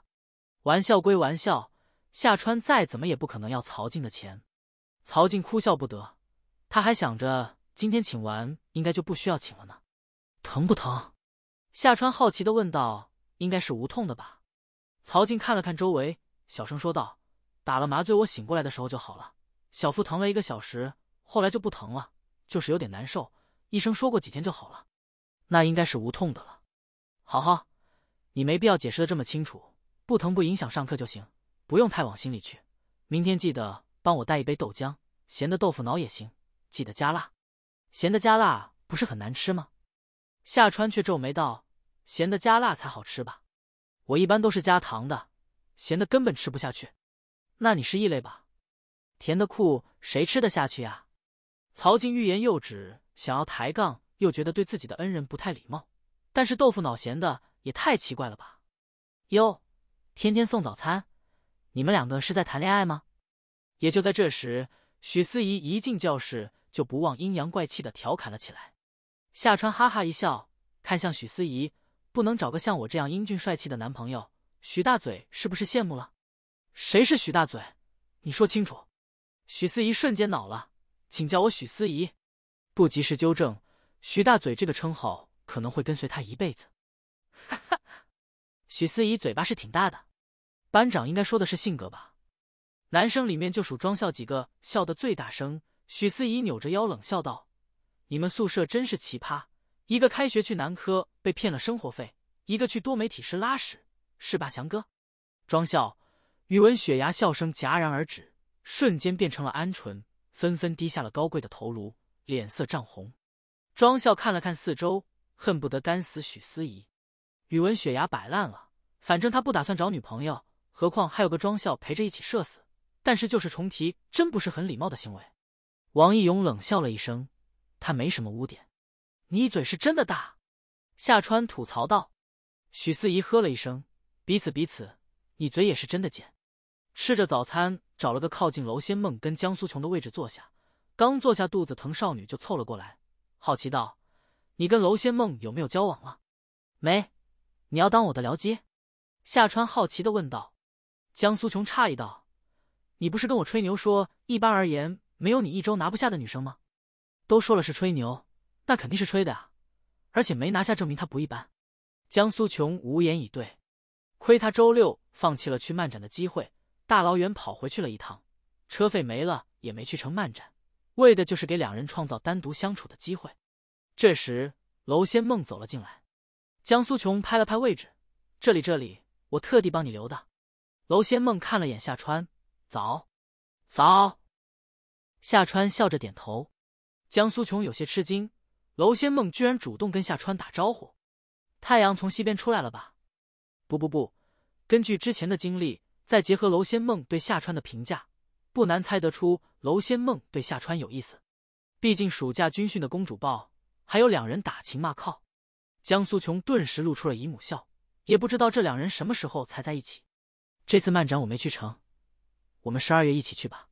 玩笑归玩笑，夏川再怎么也不可能要曹静的钱。曹静哭笑不得，他还想着今天请完应该就不需要请了呢。疼不疼？夏川好奇的问道。应该是无痛的吧？曹静看了看周围，小声说道：“打了麻醉，我醒过来的时候就好了。小腹疼了一个小时，后来就不疼了，就是有点难受。医生说过几天就好了。”那应该是无痛的了。好好，你没必要解释的这么清楚，不疼不影响上课就行，不用太往心里去。明天记得帮我带一杯豆浆，咸的豆腐脑也行，记得加辣。咸的加辣不是很难吃吗？夏川却皱眉道：“咸的加辣才好吃吧？我一般都是加糖的，咸的根本吃不下去。”那你是异类吧？甜的酷谁吃得下去呀？曹静欲言又止，想要抬杠，又觉得对自己的恩人不太礼貌。但是豆腐脑咸的也太奇怪了吧？哟，天天送早餐，你们两个是在谈恋爱吗？也就在这时，许思怡一进教室就不忘阴阳怪气的调侃了起来。夏川哈哈一笑，看向许思怡：“不能找个像我这样英俊帅气的男朋友，许大嘴是不是羡慕了？”“谁是许大嘴？你说清楚。”许思怡瞬间恼了：“请叫我许思怡，不及时纠正‘许大嘴’这个称号。”可能会跟随他一辈子，哈哈，许思怡嘴巴是挺大的，班长应该说的是性格吧。男生里面就数庄校几个笑得最大声。许思怡扭着腰冷笑道：“你们宿舍真是奇葩，一个开学去男科被骗了生活费，一个去多媒体室拉屎，是吧，翔哥？”庄校宇文雪牙笑声戛然而止，瞬间变成了鹌鹑，纷纷低下了高贵的头颅，脸色涨红。庄校看了看四周。恨不得干死许思仪，宇文雪牙摆烂了，反正他不打算找女朋友，何况还有个庄孝陪着一起射死。但是就是重提，真不是很礼貌的行为。王义勇冷笑了一声，他没什么污点，你嘴是真的大。夏川吐槽道。许思仪呵了一声，彼此彼此，你嘴也是真的贱。吃着早餐，找了个靠近楼仙梦跟江苏琼的位置坐下。刚坐下，肚子疼少女就凑了过来，好奇道。你跟楼仙梦有没有交往了？没，你要当我的僚机？夏川好奇的问道。江苏琼诧异道：“你不是跟我吹牛说一般而言没有你一周拿不下的女生吗？都说了是吹牛，那肯定是吹的啊！而且没拿下证明她不一般。”江苏琼无言以对。亏他周六放弃了去漫展的机会，大老远跑回去了一趟，车费没了也没去成漫展，为的就是给两人创造单独相处的机会。这时，楼仙梦走了进来。江苏琼拍了拍位置：“这里，这里，我特地帮你留的。”楼仙梦看了眼夏川：“早，早。”夏川笑着点头。江苏琼有些吃惊：楼仙梦居然主动跟夏川打招呼。太阳从西边出来了吧？不不不，根据之前的经历，再结合楼仙梦对夏川的评价，不难猜得出楼仙梦对夏川有意思。毕竟暑假军训的公主抱。还有两人打情骂俏。江苏琼顿时露出了姨母笑，也不知道这两人什么时候才在一起。这次漫展我没去成，我们十二月一起去吧。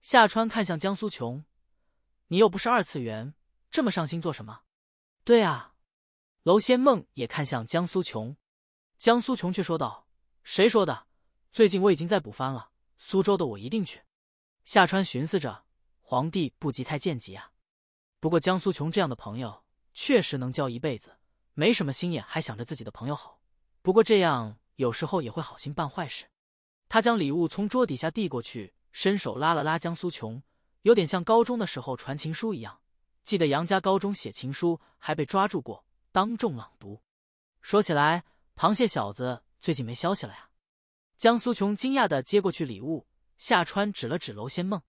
夏川看向江苏琼，你又不是二次元，这么上心做什么？对啊，楼仙梦也看向江苏琼，江苏琼却说道：“谁说的？最近我已经在补番了，苏州的我一定去。”夏川寻思着，皇帝不急太监急啊。不过江苏琼这样的朋友确实能交一辈子，没什么心眼，还想着自己的朋友好。不过这样有时候也会好心办坏事。他将礼物从桌底下递过去，伸手拉了拉江苏琼，有点像高中的时候传情书一样。记得杨家高中写情书还被抓住过，当众朗读。说起来，螃蟹小子最近没消息了呀？江苏琼惊讶的接过去礼物，夏川指了指楼仙梦，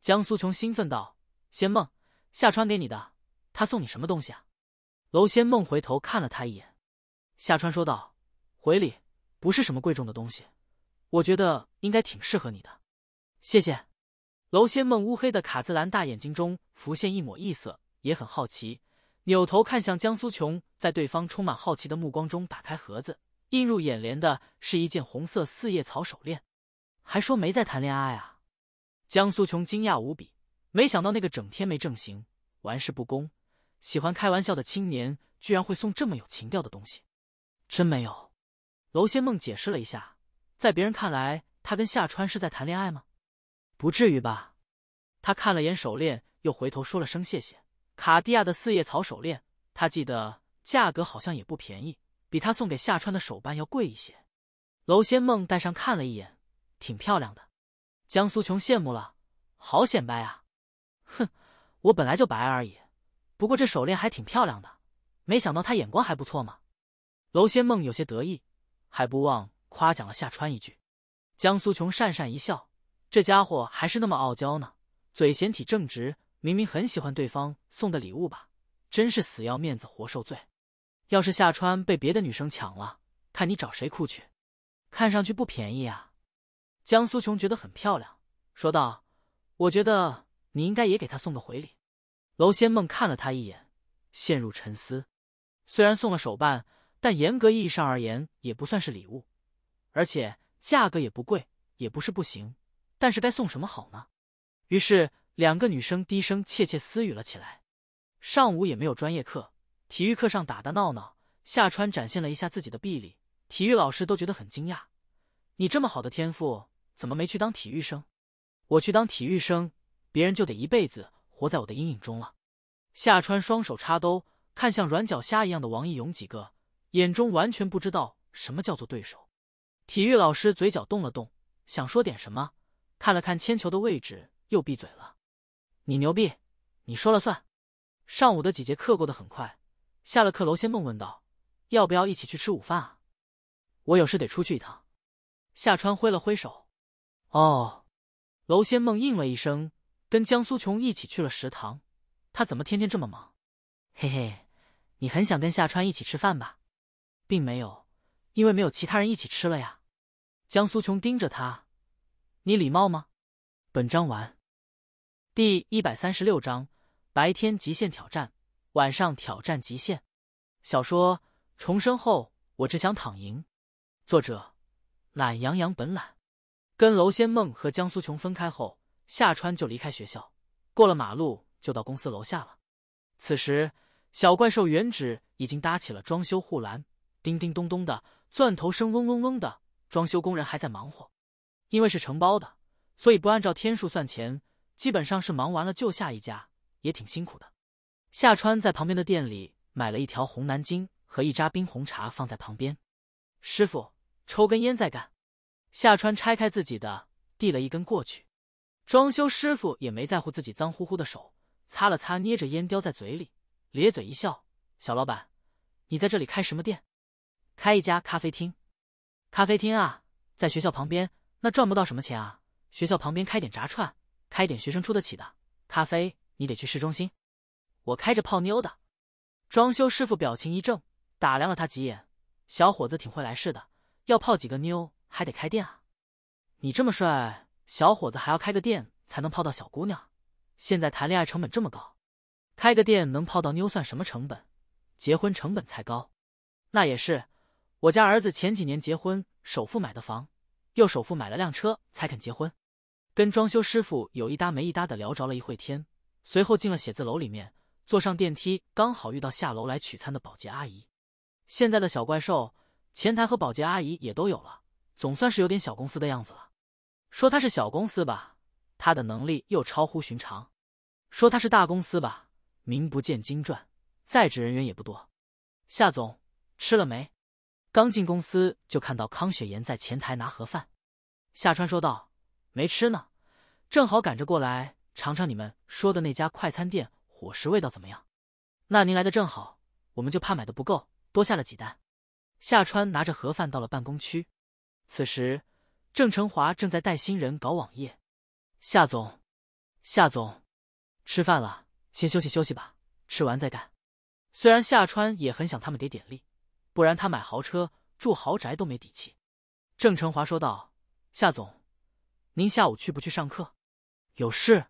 江苏琼兴奋道：“仙梦。”夏川给你的，他送你什么东西啊？楼仙梦回头看了他一眼，夏川说道：“回礼不是什么贵重的东西，我觉得应该挺适合你的，谢谢。”楼仙梦乌黑的卡姿兰大眼睛中浮现一抹异色，也很好奇，扭头看向江苏琼，在对方充满好奇的目光中打开盒子，映入眼帘的是一件红色四叶草手链，还说没在谈恋爱啊？江苏琼惊讶无比。没想到那个整天没正形、玩世不恭、喜欢开玩笑的青年，居然会送这么有情调的东西，真没有。娄仙梦解释了一下，在别人看来，他跟夏川是在谈恋爱吗？不至于吧？他看了眼手链，又回头说了声谢谢。卡地亚的四叶草手链，他记得价格好像也不便宜，比他送给夏川的手办要贵一些。娄仙梦戴上看了一眼，挺漂亮的。江苏琼羡慕了，好显摆啊！哼，我本来就白而已，不过这手链还挺漂亮的，没想到他眼光还不错嘛。楼仙梦有些得意，还不忘夸奖了夏川一句。江苏琼讪讪一笑，这家伙还是那么傲娇呢，嘴贤体正直，明明很喜欢对方送的礼物吧，真是死要面子活受罪。要是夏川被别的女生抢了，看你找谁哭去？看上去不便宜啊。江苏琼觉得很漂亮，说道：“我觉得。”你应该也给他送个回礼。娄仙梦看了他一眼，陷入沉思。虽然送了手办，但严格意义上而言也不算是礼物，而且价格也不贵，也不是不行。但是该送什么好呢？于是两个女生低声窃窃私语了起来。上午也没有专业课，体育课上打打闹闹。夏川展现了一下自己的臂力，体育老师都觉得很惊讶。你这么好的天赋，怎么没去当体育生？我去当体育生。别人就得一辈子活在我的阴影中了。夏川双手插兜，看向软脚虾一样的王义勇几个，眼中完全不知道什么叫做对手。体育老师嘴角动了动，想说点什么，看了看铅球的位置，又闭嘴了。你牛逼，你说了算。上午的几节课过得很快，下了课，楼仙梦问道：“要不要一起去吃午饭啊？”我有事得出去一趟。夏川挥了挥手。哦。楼仙梦应了一声。跟江苏琼一起去了食堂，他怎么天天这么忙？嘿嘿，你很想跟夏川一起吃饭吧？并没有，因为没有其他人一起吃了呀。江苏琼盯着他，你礼貌吗？本章完，第一百三十六章白天极限挑战，晚上挑战极限。小说重生后，我只想躺赢。作者：懒羊羊本懒。跟楼仙梦和江苏琼分开后。夏川就离开学校，过了马路就到公司楼下了。此时，小怪兽原址已经搭起了装修护栏，叮叮咚咚的钻头声，嗡嗡嗡的，装修工人还在忙活。因为是承包的，所以不按照天数算钱，基本上是忙完了就下一家，也挺辛苦的。夏川在旁边的店里买了一条红南京和一扎冰红茶，放在旁边。师傅，抽根烟再干。夏川拆开自己的，递了一根过去。装修师傅也没在乎自己脏乎乎的手，擦了擦，捏着烟叼在嘴里，咧嘴一笑：“小老板，你在这里开什么店？开一家咖啡厅？咖啡厅啊，在学校旁边，那赚不到什么钱啊。学校旁边开点炸串，开点学生出得起的咖啡，你得去市中心。我开着泡妞的。”装修师傅表情一怔，打量了他几眼：“小伙子挺会来事的，要泡几个妞还得开店啊。你这么帅。”小伙子还要开个店才能泡到小姑娘，现在谈恋爱成本这么高，开个店能泡到妞算什么成本？结婚成本才高，那也是。我家儿子前几年结婚，首付买的房，又首付买了辆车才肯结婚。跟装修师傅有一搭没一搭的聊着了一会天，随后进了写字楼里面，坐上电梯，刚好遇到下楼来取餐的保洁阿姨。现在的小怪兽，前台和保洁阿姨也都有了，总算是有点小公司的样子了。说他是小公司吧，他的能力又超乎寻常；说他是大公司吧，名不见经传，在职人员也不多。夏总吃了没？刚进公司就看到康雪岩在前台拿盒饭，夏川说道：“没吃呢，正好赶着过来尝尝你们说的那家快餐店伙食味道怎么样？”那您来的正好，我们就怕买的不够，多下了几单。夏川拿着盒饭到了办公区，此时。郑成华正在带新人搞网页，夏总，夏总，吃饭了，先休息休息吧，吃完再干。虽然夏川也很想他们给点力，不然他买豪车住豪宅都没底气。郑成华说道：“夏总，您下午去不去上课？有事？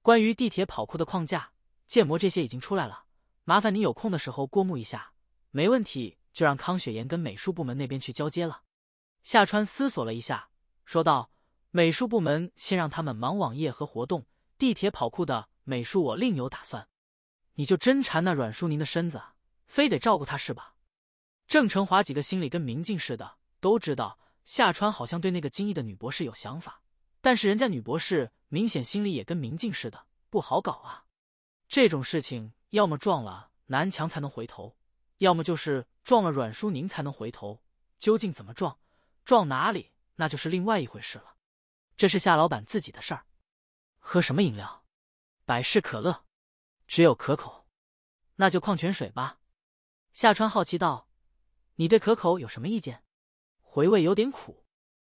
关于地铁跑酷的框架、建模这些已经出来了，麻烦您有空的时候过目一下。没问题就让康雪岩跟美术部门那边去交接了。”夏川思索了一下。说道：“美术部门先让他们忙网页和活动，地铁跑酷的美术我另有打算。你就真馋那阮舒宁的身子，非得照顾他是吧？”郑成华几个心里跟明镜似的，都知道夏川好像对那个惊异的女博士有想法，但是人家女博士明显心里也跟明镜似的，不好搞啊。这种事情要么撞了南墙才能回头，要么就是撞了阮舒宁才能回头。究竟怎么撞？撞哪里？那就是另外一回事了，这是夏老板自己的事儿。喝什么饮料？百事可乐，只有可口，那就矿泉水吧。夏川好奇道：“你对可口有什么意见？回味有点苦。”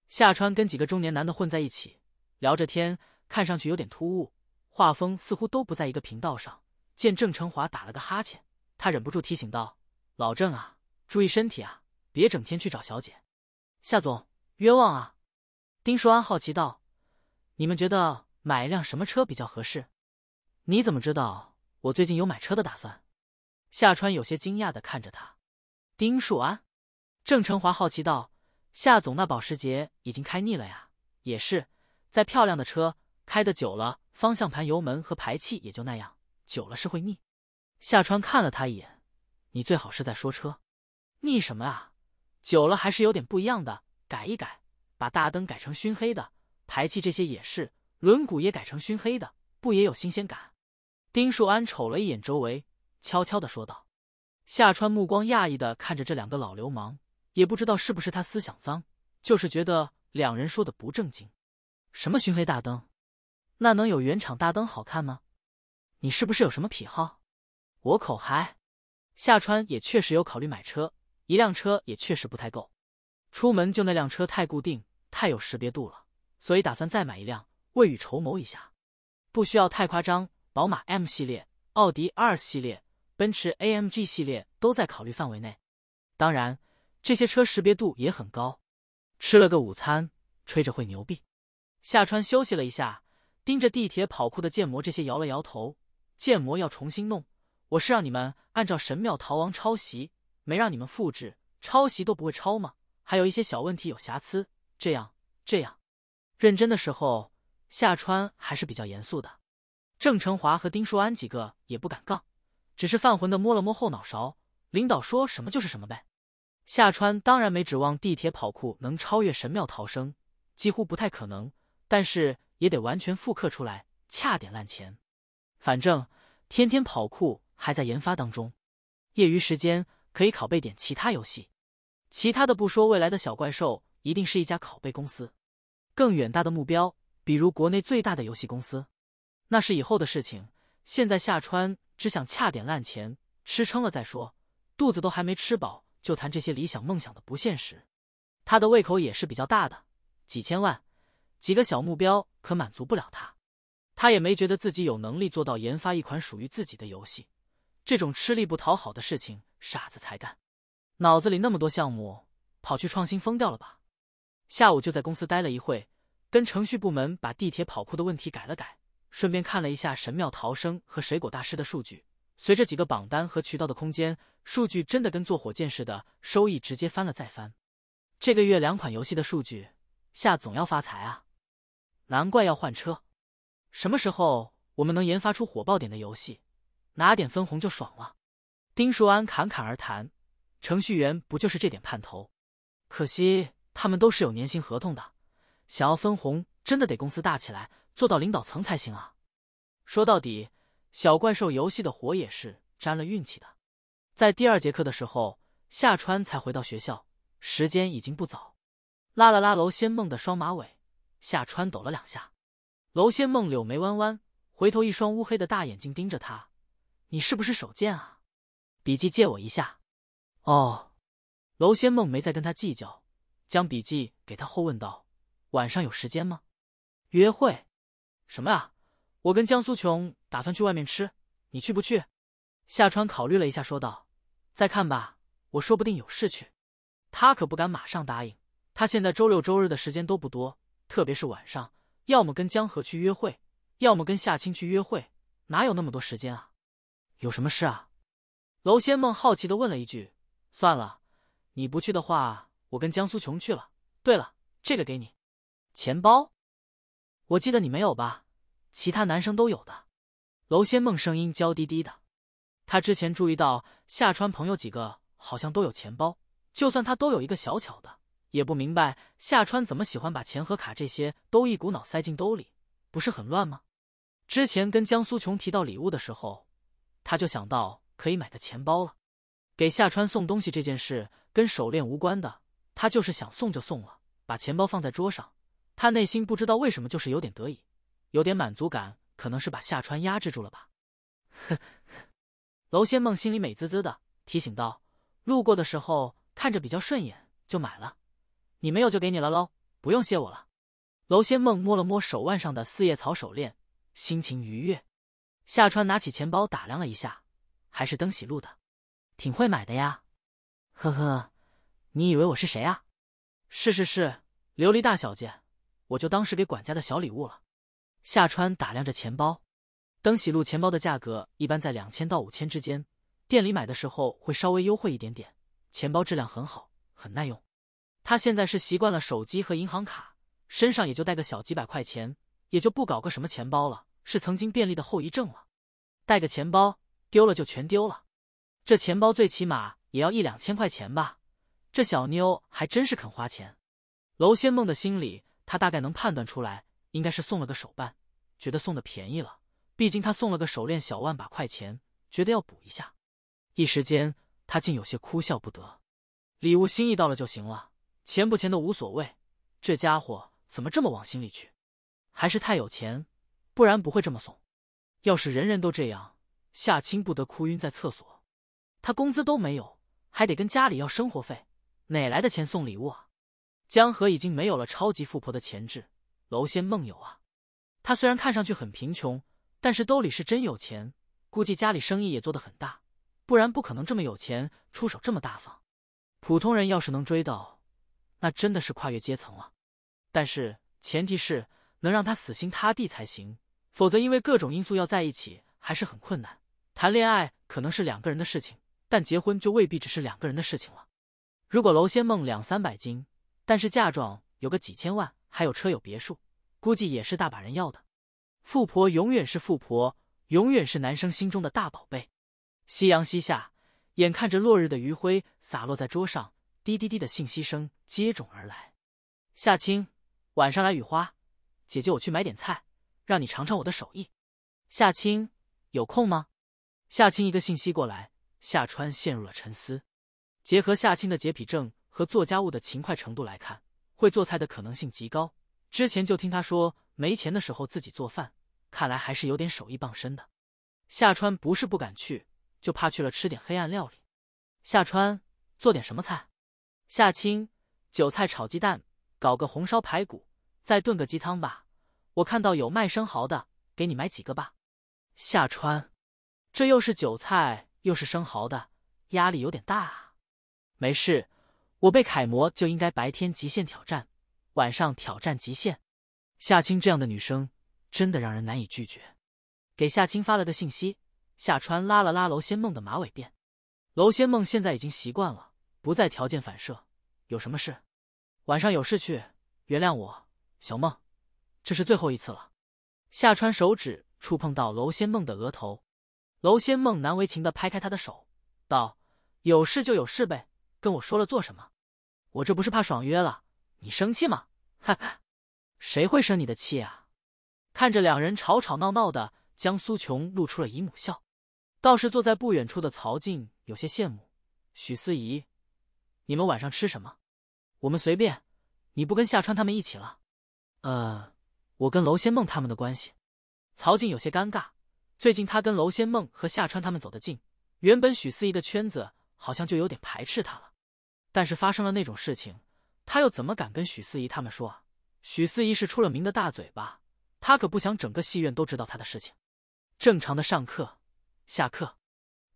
夏川跟几个中年男的混在一起聊着天，看上去有点突兀，画风似乎都不在一个频道上。见郑成华打了个哈欠，他忍不住提醒道：“老郑啊，注意身体啊，别整天去找小姐。”夏总。冤枉啊！丁树安好奇道：“你们觉得买一辆什么车比较合适？”你怎么知道我最近有买车的打算？夏川有些惊讶的看着他。丁树安，郑成华好奇道：“夏总那保时捷已经开腻了呀？也是，再漂亮的车开的久了，方向盘、油门和排气也就那样，久了是会腻。”夏川看了他一眼：“你最好是在说车腻什么啊？久了还是有点不一样的。”改一改，把大灯改成熏黑的，排气这些也是，轮毂也改成熏黑的，不也有新鲜感？丁树安瞅了一眼周围，悄悄的说道。夏川目光讶异的看着这两个老流氓，也不知道是不是他思想脏，就是觉得两人说的不正经。什么熏黑大灯？那能有原厂大灯好看吗？你是不是有什么癖好？我口嗨。夏川也确实有考虑买车，一辆车也确实不太够。出门就那辆车太固定，太有识别度了，所以打算再买一辆，未雨绸缪一下。不需要太夸张，宝马 M 系列、奥迪 R 系列、奔驰 AMG 系列都在考虑范围内。当然，这些车识别度也很高。吃了个午餐，吹着会牛逼。夏川休息了一下，盯着地铁跑酷的建模这些摇了摇头。建模要重新弄，我是让你们按照神庙逃亡抄袭，没让你们复制。抄袭都不会抄吗？还有一些小问题有瑕疵，这样这样，认真的时候，夏川还是比较严肃的。郑成华和丁树安几个也不敢杠，只是犯浑的摸了摸后脑勺。领导说什么就是什么呗。夏川当然没指望地铁跑酷能超越神庙逃生，几乎不太可能，但是也得完全复刻出来，恰点烂钱。反正天天跑酷还在研发当中，业余时间可以拷贝点其他游戏。其他的不说，未来的小怪兽一定是一家拷贝公司，更远大的目标，比如国内最大的游戏公司，那是以后的事情。现在夏川只想恰点烂钱，吃撑了再说，肚子都还没吃饱就谈这些理想梦想的不现实。他的胃口也是比较大的，几千万，几个小目标可满足不了他。他也没觉得自己有能力做到研发一款属于自己的游戏，这种吃力不讨好的事情，傻子才干。脑子里那么多项目，跑去创新疯掉了吧？下午就在公司待了一会，跟程序部门把地铁跑酷的问题改了改，顺便看了一下神庙逃生和水果大师的数据。随着几个榜单和渠道的空间，数据真的跟坐火箭似的，收益直接翻了再翻。这个月两款游戏的数据，下总要发财啊！难怪要换车。什么时候我们能研发出火爆点的游戏，拿点分红就爽了。丁树安侃侃而谈。程序员不就是这点盼头？可惜他们都是有年薪合同的，想要分红真的得公司大起来，做到领导层才行啊。说到底，小怪兽游戏的火也是沾了运气的。在第二节课的时候，夏川才回到学校，时间已经不早。拉了拉楼仙梦的双马尾，夏川抖了两下。楼仙梦柳眉弯弯，回头一双乌黑的大眼睛盯着他：“你是不是手贱啊？笔记借我一下。”哦，娄仙梦没再跟他计较，将笔记给他后问道：“晚上有时间吗？约会？什么啊？我跟江苏琼打算去外面吃，你去不去？”夏川考虑了一下说道：“再看吧，我说不定有事去。”他可不敢马上答应，他现在周六周日的时间都不多，特别是晚上，要么跟江河去约会，要么跟夏青去约会，哪有那么多时间啊？有什么事啊？娄仙梦好奇的问了一句。算了，你不去的话，我跟江苏琼去了。对了，这个给你，钱包，我记得你没有吧？其他男生都有的。楼仙梦声音娇滴滴的，他之前注意到夏川朋友几个好像都有钱包，就算他都有一个小巧的，也不明白夏川怎么喜欢把钱和卡这些都一股脑塞进兜里，不是很乱吗？之前跟江苏琼提到礼物的时候，他就想到可以买个钱包了。给夏川送东西这件事跟手链无关的，他就是想送就送了，把钱包放在桌上。他内心不知道为什么就是有点得意，有点满足感，可能是把夏川压制住了吧。楼仙梦心里美滋滋的，提醒道：“路过的时候看着比较顺眼，就买了。你没有就给你了喽，不用谢我了。”楼仙梦摸了摸手腕上的四叶草手链，心情愉悦。夏川拿起钱包打量了一下，还是登喜路的。挺会买的呀，呵呵，你以为我是谁呀？是是是，琉璃大小姐，我就当是给管家的小礼物了。夏川打量着钱包，登喜路钱包的价格一般在两千到五千之间，店里买的时候会稍微优惠一点点。钱包质量很好，很耐用。他现在是习惯了手机和银行卡，身上也就带个小几百块钱，也就不搞个什么钱包了，是曾经便利的后遗症了。带个钱包丢了就全丢了。这钱包最起码也要一两千块钱吧，这小妞还真是肯花钱。楼仙梦的心里，她大概能判断出来，应该是送了个手办，觉得送的便宜了。毕竟他送了个手链，小万把块钱，觉得要补一下。一时间，他竟有些哭笑不得。礼物心意到了就行了，钱不钱的无所谓。这家伙怎么这么往心里去？还是太有钱，不然不会这么送。要是人人都这样，夏青不得哭晕在厕所？他工资都没有，还得跟家里要生活费，哪来的钱送礼物啊？江河已经没有了超级富婆的潜质，楼仙梦游啊。他虽然看上去很贫穷，但是兜里是真有钱，估计家里生意也做得很大，不然不可能这么有钱，出手这么大方。普通人要是能追到，那真的是跨越阶层了。但是前提是能让他死心塌地才行，否则因为各种因素要在一起还是很困难。谈恋爱可能是两个人的事情。但结婚就未必只是两个人的事情了。如果楼仙梦两三百斤，但是嫁妆有个几千万，还有车有别墅，估计也是大把人要的。富婆永远是富婆，永远是男生心中的大宝贝。夕阳西下，眼看着落日的余晖洒落在桌上，滴滴滴的信息声接踵而来。夏青，晚上来雨花？姐姐，我去买点菜，让你尝尝我的手艺。夏青，有空吗？夏青一个信息过来。夏川陷入了沉思，结合夏青的洁癖症和做家务的勤快程度来看，会做菜的可能性极高。之前就听他说没钱的时候自己做饭，看来还是有点手艺傍身的。夏川不是不敢去，就怕去了吃点黑暗料理。夏川，做点什么菜？夏青，韭菜炒鸡蛋，搞个红烧排骨，再炖个鸡汤吧。我看到有卖生蚝的，给你买几个吧。夏川，这又是韭菜。又是生蚝的，压力有点大啊。没事，我被楷模就应该白天极限挑战，晚上挑战极限。夏青这样的女生，真的让人难以拒绝。给夏青发了个信息。夏川拉了拉楼仙梦的马尾辫，楼仙梦现在已经习惯了，不再条件反射。有什么事？晚上有事去，原谅我，小梦，这是最后一次了。夏川手指触碰到楼仙梦的额头。楼仙梦难为情的拍开他的手，道：“有事就有事呗，跟我说了做什么？我这不是怕爽约了，你生气吗？哈哈，谁会生你的气啊？”看着两人吵吵闹闹的，江苏琼露出了姨母笑。倒是坐在不远处的曹静有些羡慕：“许思怡，你们晚上吃什么？我们随便。你不跟夏川他们一起了？呃，我跟楼仙梦他们的关系。”曹静有些尴尬。最近他跟娄仙梦和夏川他们走得近，原本许四仪的圈子好像就有点排斥他了。但是发生了那种事情，他又怎么敢跟许四仪他们说啊？许四仪是出了名的大嘴巴，他可不想整个戏院都知道他的事情。正常的上课、下课，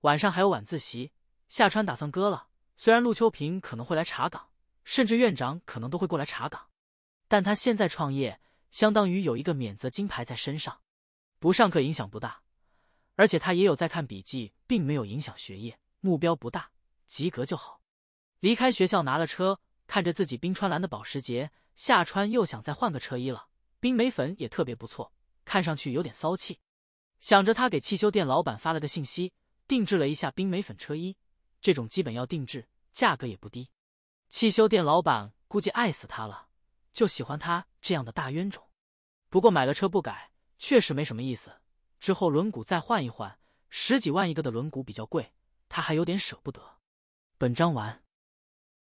晚上还有晚自习。夏川打算割了。虽然陆秋萍可能会来查岗，甚至院长可能都会过来查岗，但他现在创业，相当于有一个免责金牌在身上，不上课影响不大。而且他也有在看笔记，并没有影响学业。目标不大，及格就好。离开学校，拿了车，看着自己冰川蓝的保时捷，夏川又想再换个车衣了。冰梅粉也特别不错，看上去有点骚气。想着他给汽修店老板发了个信息，定制了一下冰梅粉车衣。这种基本要定制，价格也不低。汽修店老板估计爱死他了，就喜欢他这样的大冤种。不过买了车不改，确实没什么意思。之后轮毂再换一换，十几万一个的轮毂比较贵，他还有点舍不得。本章完，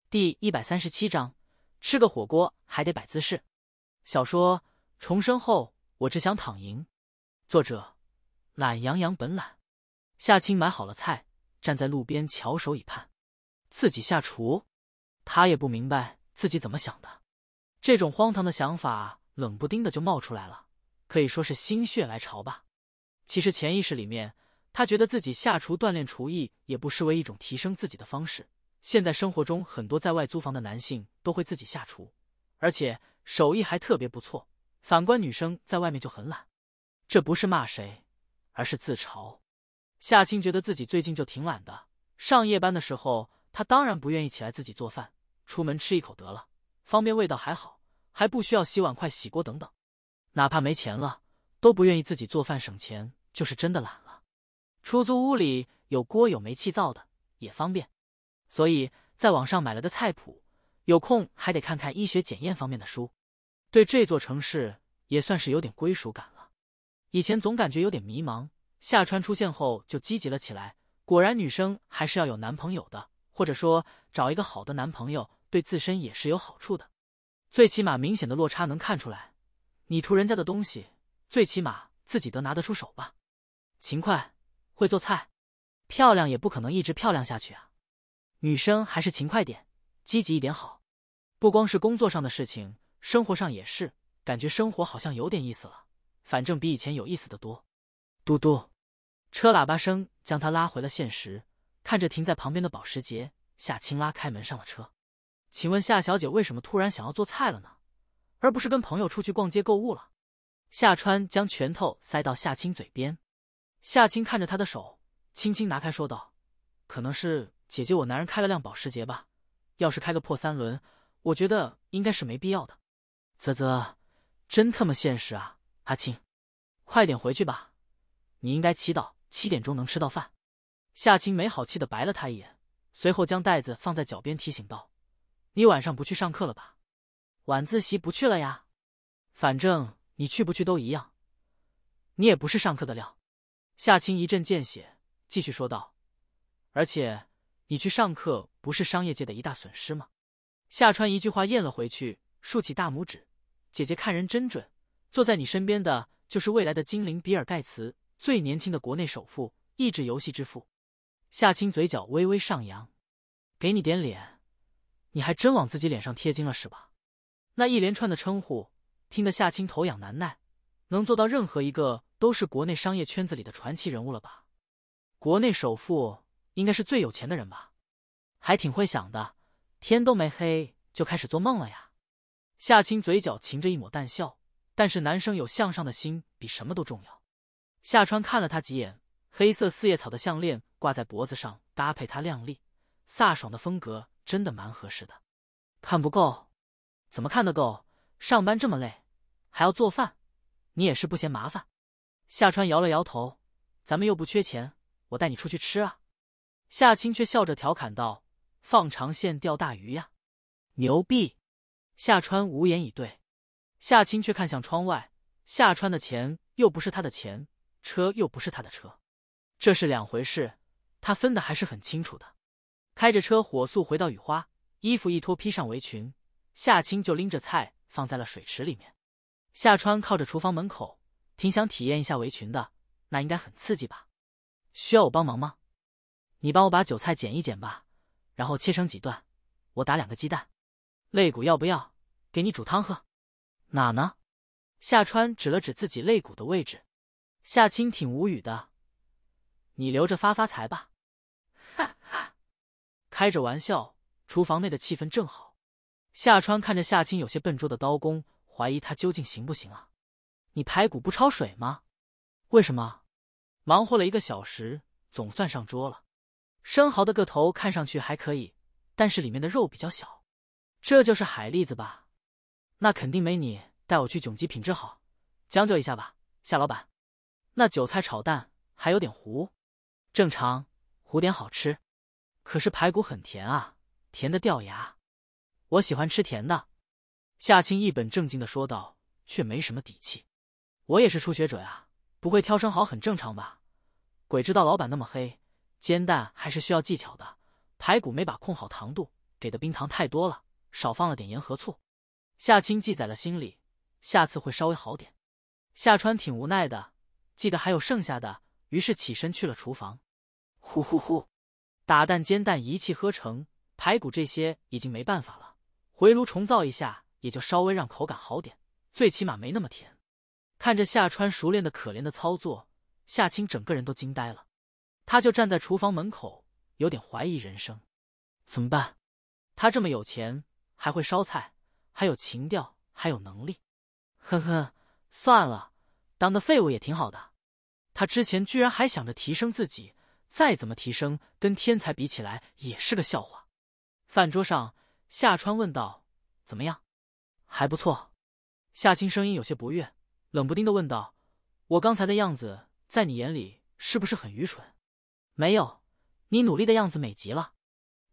第一百三十七章吃个火锅还得摆姿势。小说重生后我只想躺赢，作者懒羊羊本懒。夏青买好了菜，站在路边翘首以盼。自己下厨，他也不明白自己怎么想的，这种荒唐的想法冷不丁的就冒出来了，可以说是心血来潮吧。其实潜意识里面，他觉得自己下厨锻炼厨艺也不失为一种提升自己的方式。现在生活中很多在外租房的男性都会自己下厨，而且手艺还特别不错。反观女生在外面就很懒，这不是骂谁，而是自嘲。夏青觉得自己最近就挺懒的。上夜班的时候，他当然不愿意起来自己做饭，出门吃一口得了，方便味道还好，还不需要洗碗筷、洗锅等等，哪怕没钱了。都不愿意自己做饭省钱，就是真的懒了。出租屋里有锅有煤气灶的也方便，所以在网上买了个菜谱，有空还得看看医学检验方面的书。对这座城市也算是有点归属感了。以前总感觉有点迷茫，夏川出现后就积极了起来。果然，女生还是要有男朋友的，或者说找一个好的男朋友，对自身也是有好处的。最起码明显的落差能看出来，你图人家的东西。最起码自己得拿得出手吧，勤快，会做菜，漂亮也不可能一直漂亮下去啊。女生还是勤快点，积极一点好。不光是工作上的事情，生活上也是。感觉生活好像有点意思了，反正比以前有意思的多。嘟嘟，车喇叭声将他拉回了现实。看着停在旁边的保时捷，夏青拉开门上了车。请问夏小姐为什么突然想要做菜了呢？而不是跟朋友出去逛街购物了？夏川将拳头塞到夏青嘴边，夏青看着他的手，轻轻拿开，说道：“可能是姐姐我男人开了辆保时捷吧，要是开个破三轮，我觉得应该是没必要的。”啧啧，真他妈现实啊！阿青，快点回去吧，你应该祈祷七点钟能吃到饭。夏青没好气的白了他一眼，随后将袋子放在脚边，提醒道：“你晚上不去上课了吧？晚自习不去了呀？反正……”你去不去都一样，你也不是上课的料。夏青一阵见血，继续说道：“而且你去上课不是商业界的一大损失吗？”夏川一句话咽了回去，竖起大拇指：“姐姐看人真准，坐在你身边的就是未来的精灵比尔盖茨，最年轻的国内首富，益智游戏之父。”夏青嘴角微微上扬：“给你点脸，你还真往自己脸上贴金了是吧？”那一连串的称呼。听得夏青头痒难耐，能做到任何一个都是国内商业圈子里的传奇人物了吧？国内首富应该是最有钱的人吧？还挺会想的，天都没黑就开始做梦了呀！夏青嘴角噙着一抹淡笑，但是男生有向上的心比什么都重要。夏川看了他几眼，黑色四叶草的项链挂在脖子上，搭配他靓丽、飒爽的风格，真的蛮合适的。看不够？怎么看得够？上班这么累。还要做饭，你也是不嫌麻烦。夏川摇了摇头，咱们又不缺钱，我带你出去吃啊。夏青却笑着调侃道：“放长线钓大鱼呀，牛逼！”夏川无言以对。夏青却看向窗外，夏川的钱又不是他的钱，车又不是他的车，这是两回事，他分的还是很清楚的。开着车火速回到雨花，衣服一脱，披上围裙，夏青就拎着菜放在了水池里面。夏川靠着厨房门口，挺想体验一下围裙的，那应该很刺激吧？需要我帮忙吗？你帮我把韭菜剪一剪吧，然后切成几段。我打两个鸡蛋，肋骨要不要？给你煮汤喝。哪呢？夏川指了指自己肋骨的位置。夏青挺无语的，你留着发发财吧。哈哈，开着玩笑，厨房内的气氛正好。夏川看着夏青有些笨拙的刀工。怀疑他究竟行不行啊？你排骨不焯水吗？为什么？忙活了一个小时，总算上桌了。生蚝的个头看上去还可以，但是里面的肉比较小。这就是海蛎子吧？那肯定没你带我去囧鸡品质好，将就一下吧，夏老板。那韭菜炒蛋还有点糊，正常糊点好吃。可是排骨很甜啊，甜的掉牙。我喜欢吃甜的。夏青一本正经的说道，却没什么底气。我也是初学者呀，不会挑生蚝很正常吧？鬼知道老板那么黑。煎蛋还是需要技巧的，排骨没把控好糖度，给的冰糖太多了，少放了点盐和醋。夏青记在了心里，下次会稍微好点。夏川挺无奈的，记得还有剩下的，于是起身去了厨房。呼呼呼，打蛋煎蛋一气呵成，排骨这些已经没办法了，回炉重造一下。也就稍微让口感好点，最起码没那么甜。看着夏川熟练的、可怜的操作，夏青整个人都惊呆了。他就站在厨房门口，有点怀疑人生。怎么办？他这么有钱，还会烧菜，还有情调，还有能力。呵呵，算了，当个废物也挺好的。他之前居然还想着提升自己，再怎么提升，跟天才比起来也是个笑话。饭桌上，夏川问道：“怎么样？”还不错，夏青声音有些不悦，冷不丁的问道：“我刚才的样子在你眼里是不是很愚蠢？”“没有，你努力的样子美极了。”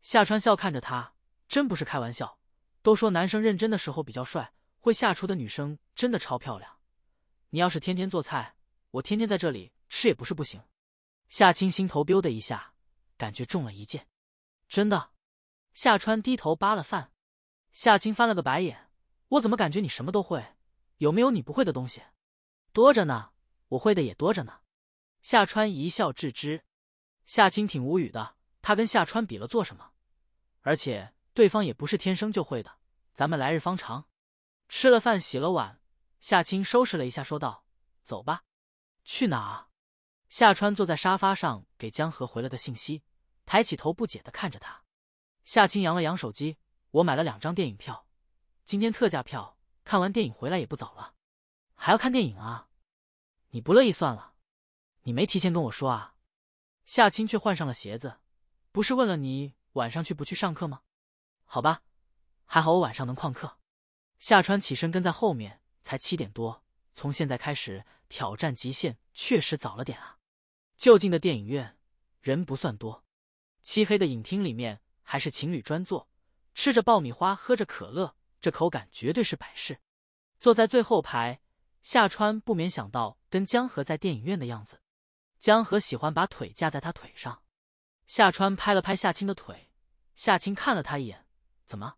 夏川笑看着他，真不是开玩笑。都说男生认真的时候比较帅，会下厨的女生真的超漂亮。你要是天天做菜，我天天在这里吃也不是不行。夏青心头“ biu 的一下，感觉中了一箭。真的，夏川低头扒了饭。夏青翻了个白眼。我怎么感觉你什么都会？有没有你不会的东西？多着呢，我会的也多着呢。夏川一笑置之，夏青挺无语的。他跟夏川比了做什么？而且对方也不是天生就会的。咱们来日方长。吃了饭，洗了碗，夏青收拾了一下，说道：“走吧，去哪？”夏川坐在沙发上，给江河回了个信息，抬起头不解的看着他。夏青扬了扬手机：“我买了两张电影票。”今天特价票，看完电影回来也不早了，还要看电影啊？你不乐意算了，你没提前跟我说啊？夏青却换上了鞋子，不是问了你晚上去不去上课吗？好吧，还好我晚上能旷课。夏川起身跟在后面，才七点多，从现在开始挑战极限确实早了点啊。就近的电影院人不算多，漆黑的影厅里面还是情侣专座，吃着爆米花，喝着可乐。这口感绝对是百事。坐在最后排，夏川不免想到跟江河在电影院的样子。江河喜欢把腿架在他腿上。夏川拍了拍夏青的腿，夏青看了他一眼：“怎么？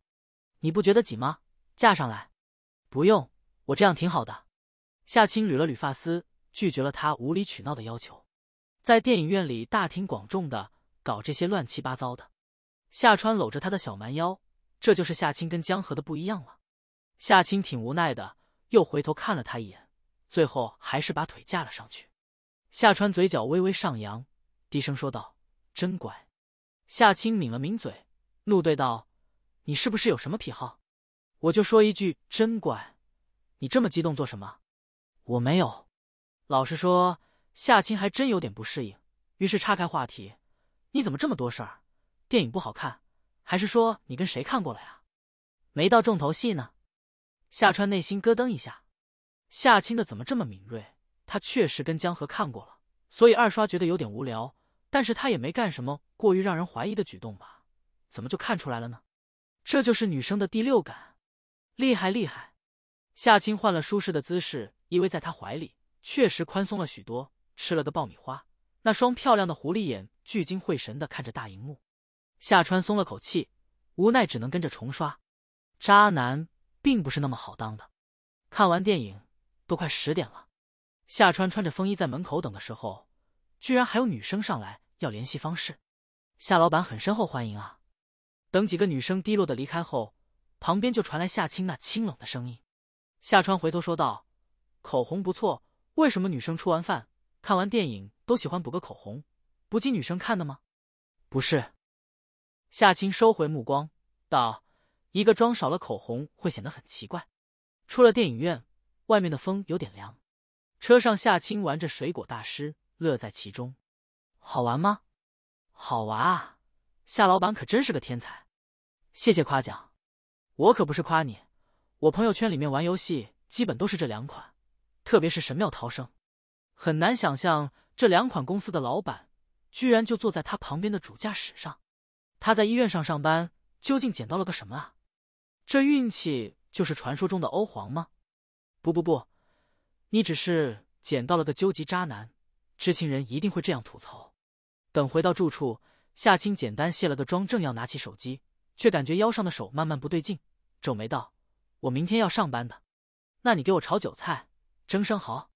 你不觉得挤吗？架上来。”“不用，我这样挺好的。”夏青捋了捋发丝，拒绝了他无理取闹的要求。在电影院里大庭广众的搞这些乱七八糟的。夏川搂着他的小蛮腰。这就是夏青跟江河的不一样了。夏青挺无奈的，又回头看了他一眼，最后还是把腿架了上去。夏川嘴角微微上扬，低声说道：“真乖。”夏青抿了抿嘴，怒对道：“你是不是有什么癖好？我就说一句真乖，你这么激动做什么？”“我没有。”老实说，夏青还真有点不适应，于是岔开话题：“你怎么这么多事儿？电影不好看？”还是说你跟谁看过了呀？没到重头戏呢。夏川内心咯噔一下，夏青的怎么这么敏锐？她确实跟江河看过了，所以二刷觉得有点无聊，但是他也没干什么过于让人怀疑的举动吧？怎么就看出来了呢？这就是女生的第六感，厉害厉害。夏青换了舒适的姿势，依偎在他怀里，确实宽松了许多。吃了个爆米花，那双漂亮的狐狸眼聚精会神的看着大荧幕。夏川松了口气，无奈只能跟着重刷。渣男并不是那么好当的。看完电影，都快十点了。夏川穿着风衣在门口等的时候，居然还有女生上来要联系方式。夏老板很深厚欢迎啊！等几个女生低落的离开后，旁边就传来夏青那清冷的声音。夏川回头说道：“口红不错，为什么女生吃完饭、看完电影都喜欢补个口红？不进女生看的吗？”“不是。”夏青收回目光，道：“一个妆少了口红会显得很奇怪。”出了电影院，外面的风有点凉。车上，夏青玩着《水果大师》，乐在其中。好玩吗？好玩啊！夏老板可真是个天才。谢谢夸奖，我可不是夸你。我朋友圈里面玩游戏基本都是这两款，特别是《神庙逃生》。很难想象这两款公司的老板，居然就坐在他旁边的主驾驶上。他在医院上上班，究竟捡到了个什么啊？这运气就是传说中的欧皇吗？不不不，你只是捡到了个究极渣男，知情人一定会这样吐槽。等回到住处，夏青简单卸了个妆，正要拿起手机，却感觉腰上的手慢慢不对劲，皱眉道：“我明天要上班的，那你给我炒韭菜，蒸生蚝，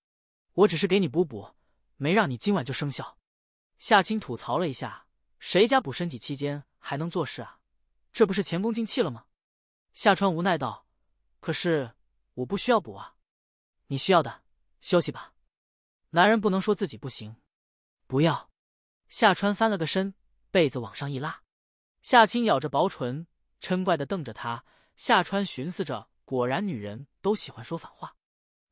我只是给你补补，没让你今晚就生效。”夏青吐槽了一下，谁家补身体期间？还能做事啊？这不是前功尽弃了吗？夏川无奈道：“可是我不需要补啊，你需要的休息吧。”男人不能说自己不行。不要。夏川翻了个身，被子往上一拉。夏青咬着薄唇，嗔怪的瞪着他。夏川寻思着，果然女人都喜欢说反话。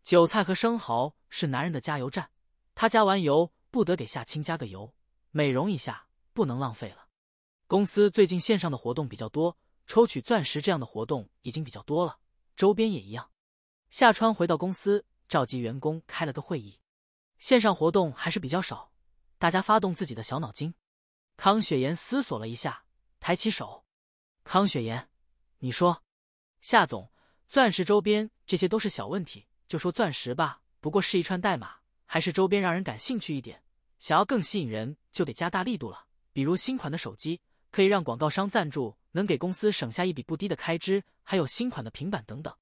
韭菜和生蚝是男人的加油站，他加完油不得给夏青加个油，美容一下，不能浪费了。公司最近线上的活动比较多，抽取钻石这样的活动已经比较多了，周边也一样。夏川回到公司，召集员工开了个会议。线上活动还是比较少，大家发动自己的小脑筋。康雪岩思索了一下，抬起手：“康雪岩，你说，夏总，钻石周边这些都是小问题，就说钻石吧，不过是一串代码，还是周边让人感兴趣一点。想要更吸引人，就得加大力度了，比如新款的手机。”可以让广告商赞助，能给公司省下一笔不低的开支，还有新款的平板等等。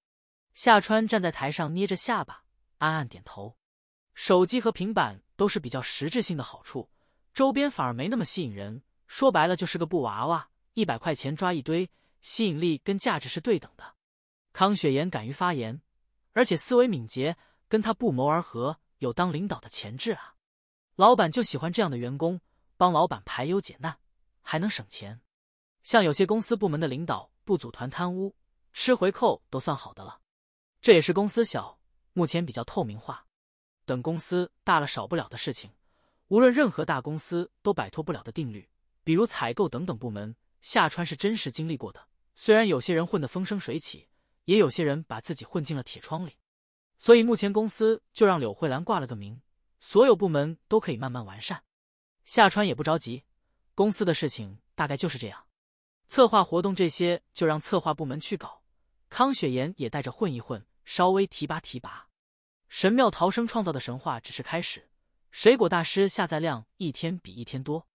夏川站在台上，捏着下巴，暗暗点头。手机和平板都是比较实质性的好处，周边反而没那么吸引人。说白了就是个布娃娃，一百块钱抓一堆，吸引力跟价值是对等的。康雪岩敢于发言，而且思维敏捷，跟他不谋而合，有当领导的潜质啊。老板就喜欢这样的员工，帮老板排忧解难。还能省钱，像有些公司部门的领导不组团贪污、吃回扣都算好的了，这也是公司小目前比较透明化，等公司大了少不了的事情，无论任何大公司都摆脱不了的定律，比如采购等等部门。夏川是真实经历过的，虽然有些人混得风生水起，也有些人把自己混进了铁窗里，所以目前公司就让柳慧兰挂了个名，所有部门都可以慢慢完善。夏川也不着急。公司的事情大概就是这样，策划活动这些就让策划部门去搞，康雪岩也带着混一混，稍微提拔提拔。神庙逃生创造的神话只是开始，水果大师下载量一天比一天多。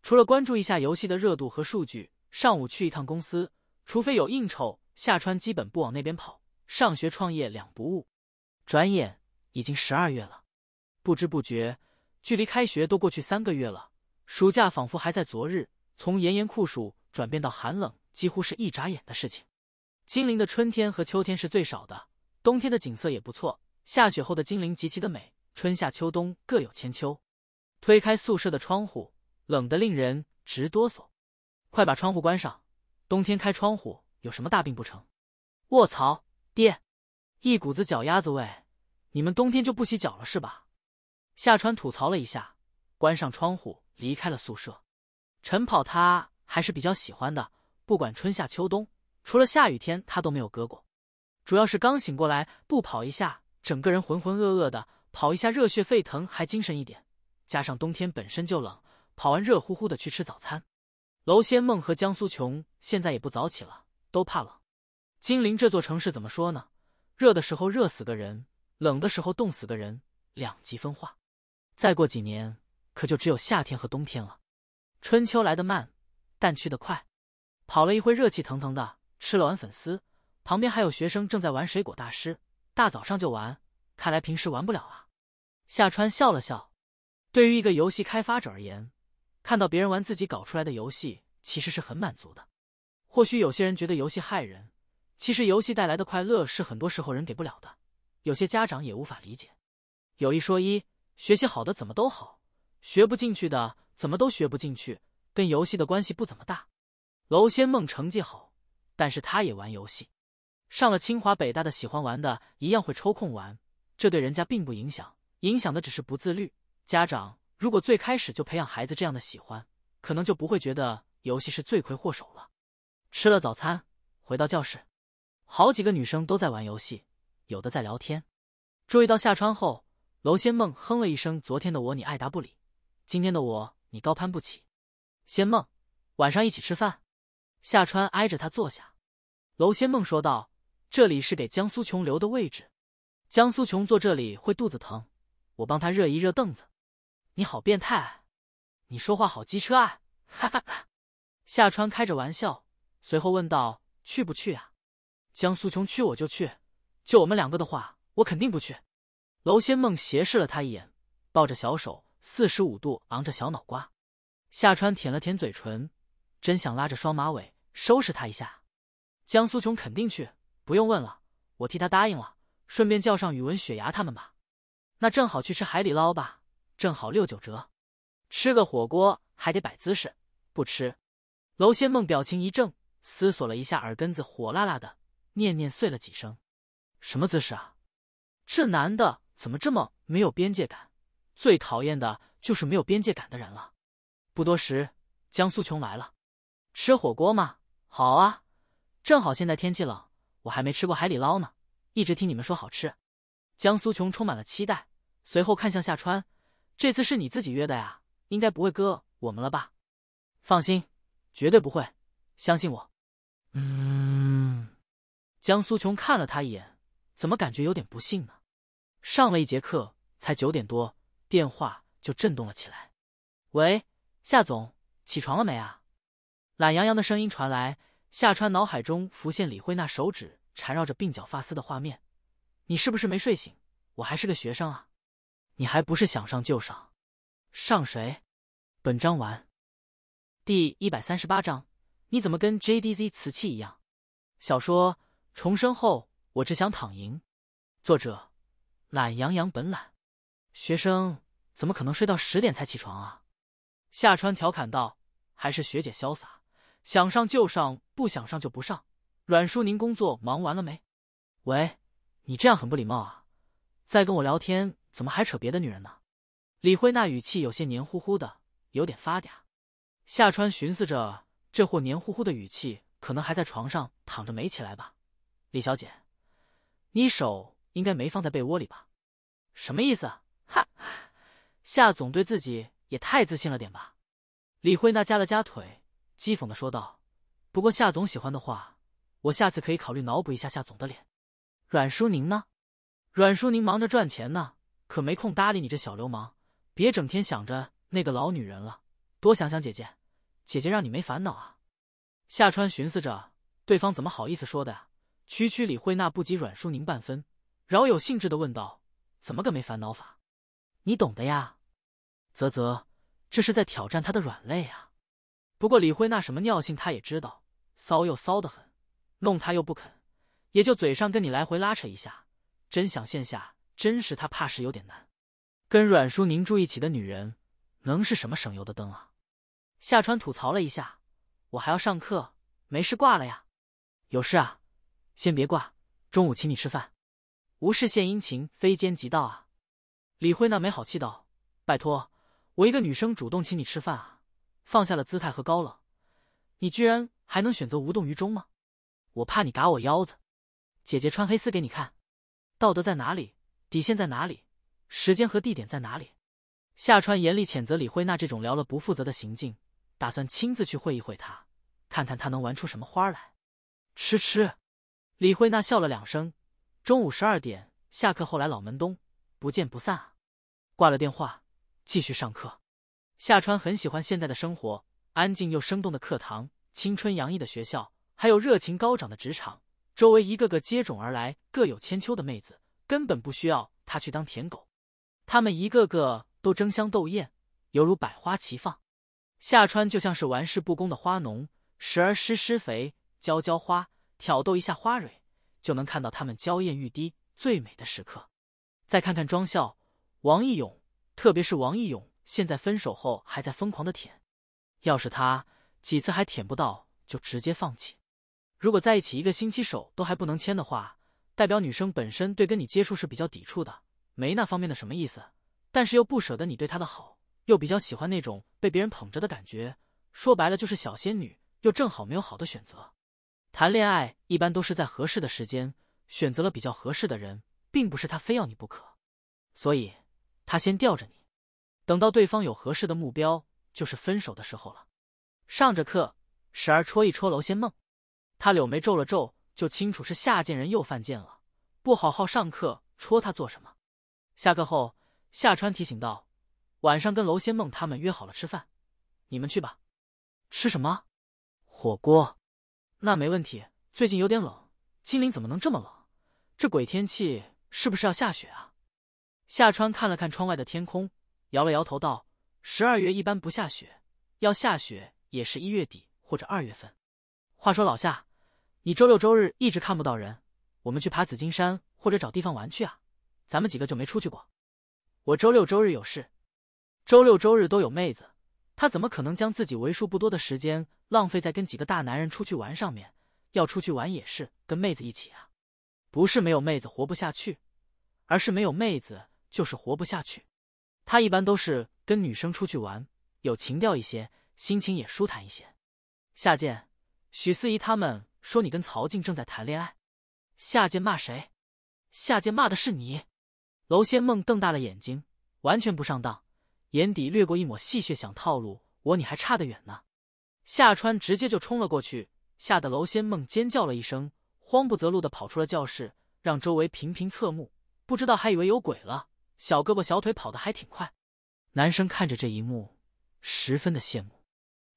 除了关注一下游戏的热度和数据，上午去一趟公司，除非有应酬，夏川基本不往那边跑。上学创业两不误。转眼已经十二月了，不知不觉，距离开学都过去三个月了。暑假仿佛还在昨日，从炎炎酷暑转变到寒冷，几乎是一眨眼的事情。金陵的春天和秋天是最少的，冬天的景色也不错。下雪后的金陵极其的美，春夏秋冬各有千秋。推开宿舍的窗户，冷得令人直哆嗦。快把窗户关上，冬天开窗户有什么大病不成？卧槽，爹！一股子脚丫子味，你们冬天就不洗脚了是吧？夏川吐槽了一下，关上窗户。离开了宿舍，晨跑他还是比较喜欢的。不管春夏秋冬，除了下雨天，他都没有割过。主要是刚醒过来不跑一下，整个人浑浑噩噩的；跑一下，热血沸腾，还精神一点。加上冬天本身就冷，跑完热乎乎的去吃早餐。楼仙梦和江苏琼现在也不早起了，都怕冷。金陵这座城市怎么说呢？热的时候热死个人，冷的时候冻死个人，两极分化。再过几年。可就只有夏天和冬天了，春秋来得慢，但去得快。跑了一会，热气腾腾的，吃了碗粉丝，旁边还有学生正在玩水果大师。大早上就玩，看来平时玩不了啊。夏川笑了笑，对于一个游戏开发者而言，看到别人玩自己搞出来的游戏，其实是很满足的。或许有些人觉得游戏害人，其实游戏带来的快乐是很多时候人给不了的，有些家长也无法理解。有一说一，学习好的怎么都好。学不进去的，怎么都学不进去，跟游戏的关系不怎么大。楼仙梦成绩好，但是他也玩游戏，上了清华北大的喜欢玩的，一样会抽空玩，这对人家并不影响，影响的只是不自律。家长如果最开始就培养孩子这样的喜欢，可能就不会觉得游戏是罪魁祸首了。吃了早餐，回到教室，好几个女生都在玩游戏，有的在聊天。注意到夏川后，楼仙梦哼了一声：“昨天的我，你爱答不理。”今天的我，你高攀不起。仙梦，晚上一起吃饭。夏川挨着他坐下，楼仙梦说道：“这里是给江苏琼留的位置，江苏琼坐这里会肚子疼，我帮他热一热凳子。”你好变态，啊，你说话好机车啊！哈哈哈。夏川开着玩笑，随后问道：“去不去啊？”江苏琼去我就去，就我们两个的话，我肯定不去。楼仙梦斜视了他一眼，抱着小手。四十五度昂着小脑瓜，夏川舔了舔嘴唇，真想拉着双马尾收拾他一下。江苏琼肯定去，不用问了，我替他答应了，顺便叫上宇文雪芽他们吧。那正好去吃海底捞吧，正好六九折。吃个火锅还得摆姿势，不吃。娄仙梦表情一怔，思索了一下，耳根子火辣辣的，念念碎了几声。什么姿势啊？这男的怎么这么没有边界感？最讨厌的就是没有边界感的人了。不多时，江苏琼来了，吃火锅吗？好啊，正好现在天气冷，我还没吃过海底捞呢，一直听你们说好吃。江苏琼充满了期待，随后看向夏川：“这次是你自己约的呀，应该不会割我们了吧？”“放心，绝对不会，相信我。”嗯，江苏琼看了他一眼，怎么感觉有点不信呢？上了一节课才九点多。电话就震动了起来。喂，夏总，起床了没啊？懒洋洋的声音传来。夏川脑海中浮现李慧娜手指缠绕着鬓角发丝的画面。你是不是没睡醒？我还是个学生啊，你还不是想上就上？上谁？本章完。第一百三十八章，你怎么跟 J D Z 瓷器一样？小说重生后，我只想躺赢。作者：懒洋洋本懒。学生怎么可能睡到十点才起床啊？夏川调侃道：“还是学姐潇洒，想上就上，不想上就不上。”阮叔，您工作忙完了没？喂，你这样很不礼貌啊！在跟我聊天，怎么还扯别的女人呢？李慧那语气有些黏糊糊的，有点发嗲。夏川寻思着，这货黏糊糊的语气，可能还在床上躺着没起来吧？李小姐，你手应该没放在被窝里吧？什么意思啊？哈，夏总对自己也太自信了点吧？李慧娜夹了夹腿，讥讽的说道。不过夏总喜欢的话，我下次可以考虑脑补一下夏总的脸。阮淑宁呢？阮淑宁忙着赚钱呢，可没空搭理你这小流氓。别整天想着那个老女人了，多想想姐姐，姐姐让你没烦恼啊。夏川寻思着，对方怎么好意思说的？呀、区区李慧娜不及阮淑宁半分，饶有兴致的问道：怎么个没烦恼法？你懂的呀，啧啧，这是在挑战他的软肋啊。不过李辉那什么尿性他也知道，骚又骚得很，弄他又不肯，也就嘴上跟你来回拉扯一下。真想线下真是他怕是有点难。跟阮叔凝住一起的女人，能是什么省油的灯啊？夏川吐槽了一下，我还要上课，没事挂了呀。有事啊，先别挂，中午请你吃饭。无事献殷勤，非奸即盗啊。李慧娜没好气道：“拜托，我一个女生主动请你吃饭啊！放下了姿态和高冷，你居然还能选择无动于衷吗？我怕你嘎我腰子。姐姐穿黑丝给你看，道德在哪里？底线在哪里？时间和地点在哪里？”夏川严厉谴责李慧娜这种聊了不负责的行径，打算亲自去会一会她，看看她能玩出什么花来。吃吃。李慧娜笑了两声：“中午十二点下课后来老门东。”不见不散啊！挂了电话，继续上课。夏川很喜欢现在的生活，安静又生动的课堂，青春洋溢的学校，还有热情高涨的职场。周围一个个接踵而来、各有千秋的妹子，根本不需要他去当舔狗。他们一个个都争相斗艳，犹如百花齐放。夏川就像是玩世不恭的花农，时而施施肥、浇浇花，挑逗一下花蕊，就能看到他们娇艳欲滴、最美的时刻。再看看庄孝、王义勇，特别是王义勇，现在分手后还在疯狂的舔。要是他几次还舔不到，就直接放弃。如果在一起一个星期手都还不能牵的话，代表女生本身对跟你接触是比较抵触的，没那方面的什么意思。但是又不舍得你对她的好，又比较喜欢那种被别人捧着的感觉。说白了就是小仙女，又正好没有好的选择。谈恋爱一般都是在合适的时间，选择了比较合适的人。并不是他非要你不可，所以他先吊着你，等到对方有合适的目标，就是分手的时候了。上着课，时而戳一戳楼仙梦，他柳眉皱了皱，就清楚是下贱人又犯贱了，不好好上课戳他做什么？下课后，夏川提醒道：“晚上跟楼仙梦他们约好了吃饭，你们去吧。”吃什么？火锅？那没问题。最近有点冷，金陵怎么能这么冷？这鬼天气！是不是要下雪啊？夏川看了看窗外的天空，摇了摇头道：“十二月一般不下雪，要下雪也是一月底或者二月份。”话说老夏，你周六周日一直看不到人，我们去爬紫金山或者找地方玩去啊？咱们几个就没出去过。我周六周日有事，周六周日都有妹子，他怎么可能将自己为数不多的时间浪费在跟几个大男人出去玩上面？要出去玩也是跟妹子一起啊。不是没有妹子活不下去，而是没有妹子就是活不下去。他一般都是跟女生出去玩，有情调一些，心情也舒坦一些。夏见，许四姨他们说你跟曹静正在谈恋爱。夏见骂谁？夏见骂的是你。楼仙梦瞪大了眼睛，完全不上当，眼底掠过一抹戏谑，想套路我，你还差得远呢。夏川直接就冲了过去，吓得楼仙梦尖叫了一声。慌不择路的跑出了教室，让周围频频侧目，不知道还以为有鬼了。小胳膊小腿跑得还挺快，男生看着这一幕，十分的羡慕。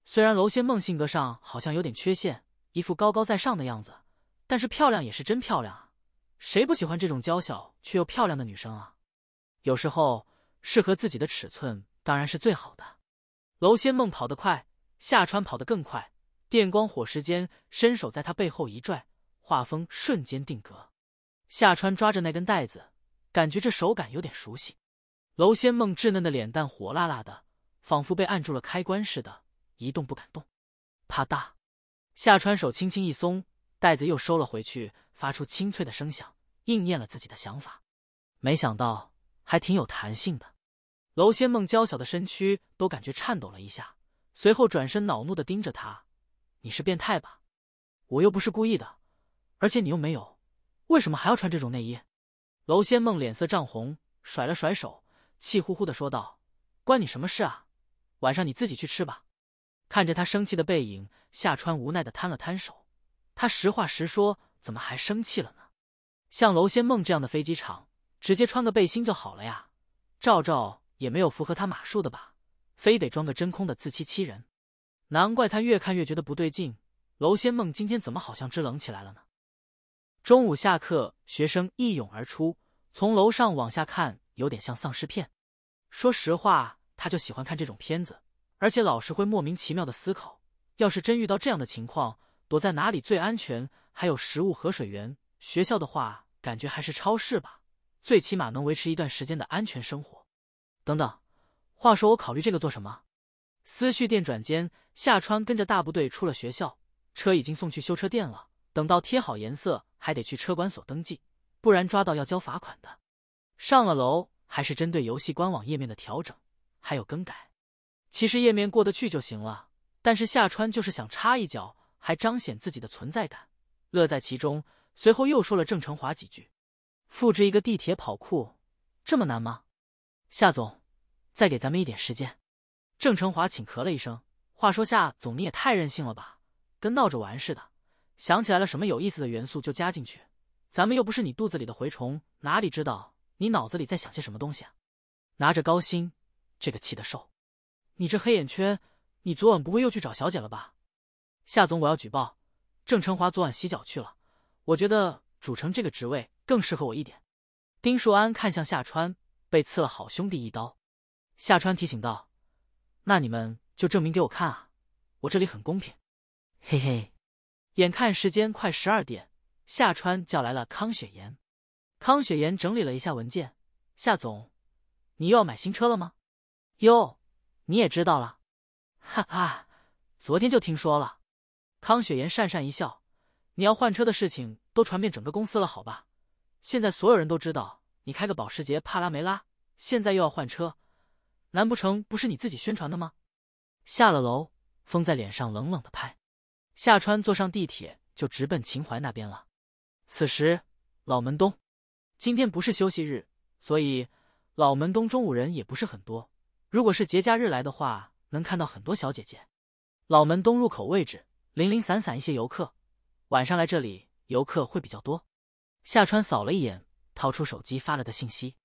虽然楼仙梦性格上好像有点缺陷，一副高高在上的样子，但是漂亮也是真漂亮啊，谁不喜欢这种娇小却又漂亮的女生啊？有时候适合自己的尺寸当然是最好的。楼仙梦跑得快，夏川跑得更快，电光火石间伸手在他背后一拽。画风瞬间定格，夏川抓着那根带子，感觉这手感有点熟悉。楼仙梦稚嫩的脸蛋火辣辣的，仿佛被按住了开关似的，一动不敢动。啪嗒，夏川手轻轻一松，带子又收了回去，发出清脆的声响，应验了自己的想法。没想到还挺有弹性的。楼仙梦娇小的身躯都感觉颤抖了一下，随后转身恼怒的盯着他：“你是变态吧？我又不是故意的。”而且你又没有，为什么还要穿这种内衣？楼仙梦脸色涨红，甩了甩手，气呼呼的说道：“关你什么事啊？晚上你自己去吃吧。”看着她生气的背影，夏川无奈的摊了摊手。他实话实说，怎么还生气了呢？像楼仙梦这样的飞机场，直接穿个背心就好了呀。照照也没有符合她码数的吧？非得装个真空的，自欺欺人。难怪他越看越觉得不对劲。楼仙梦今天怎么好像支棱起来了呢？中午下课，学生一涌而出，从楼上往下看，有点像丧尸片。说实话，他就喜欢看这种片子，而且老是会莫名其妙的思考，要是真遇到这样的情况，躲在哪里最安全？还有食物和水源，学校的话，感觉还是超市吧，最起码能维持一段时间的安全生活。等等，话说我考虑这个做什么？思绪电转间，夏川跟着大部队出了学校，车已经送去修车店了。等到贴好颜色，还得去车管所登记，不然抓到要交罚款的。上了楼，还是针对游戏官网页面的调整，还有更改。其实页面过得去就行了，但是夏川就是想插一脚，还彰显自己的存在感，乐在其中。随后又说了郑成华几句：“复制一个地铁跑酷这么难吗？”夏总，再给咱们一点时间。郑成华请咳了一声：“话说夏总，你也太任性了吧，跟闹着玩似的。”想起来了，什么有意思的元素就加进去。咱们又不是你肚子里的蛔虫，哪里知道你脑子里在想些什么东西啊？拿着高薪，这个气的瘦。你这黑眼圈，你昨晚不会又去找小姐了吧？夏总，我要举报郑成华，昨晚洗脚去了。我觉得主城这个职位更适合我一点。丁树安看向夏川，被刺了好兄弟一刀。夏川提醒道：“那你们就证明给我看啊，我这里很公平。”嘿嘿。眼看时间快十二点，夏川叫来了康雪岩。康雪岩整理了一下文件：“夏总，你又要买新车了吗？”“哟，你也知道了？”“哈哈，昨天就听说了。”康雪岩讪讪一笑：“你要换车的事情都传遍整个公司了，好吧？现在所有人都知道你开个保时捷帕拉梅拉，现在又要换车，难不成不是你自己宣传的吗？”下了楼，风在脸上冷冷的拍。夏川坐上地铁就直奔秦淮那边了。此时老门东，今天不是休息日，所以老门东中午人也不是很多。如果是节假日来的话，能看到很多小姐姐。老门东入口位置零零散散一些游客。晚上来这里游客会比较多。夏川扫了一眼，掏出手机发了个信息。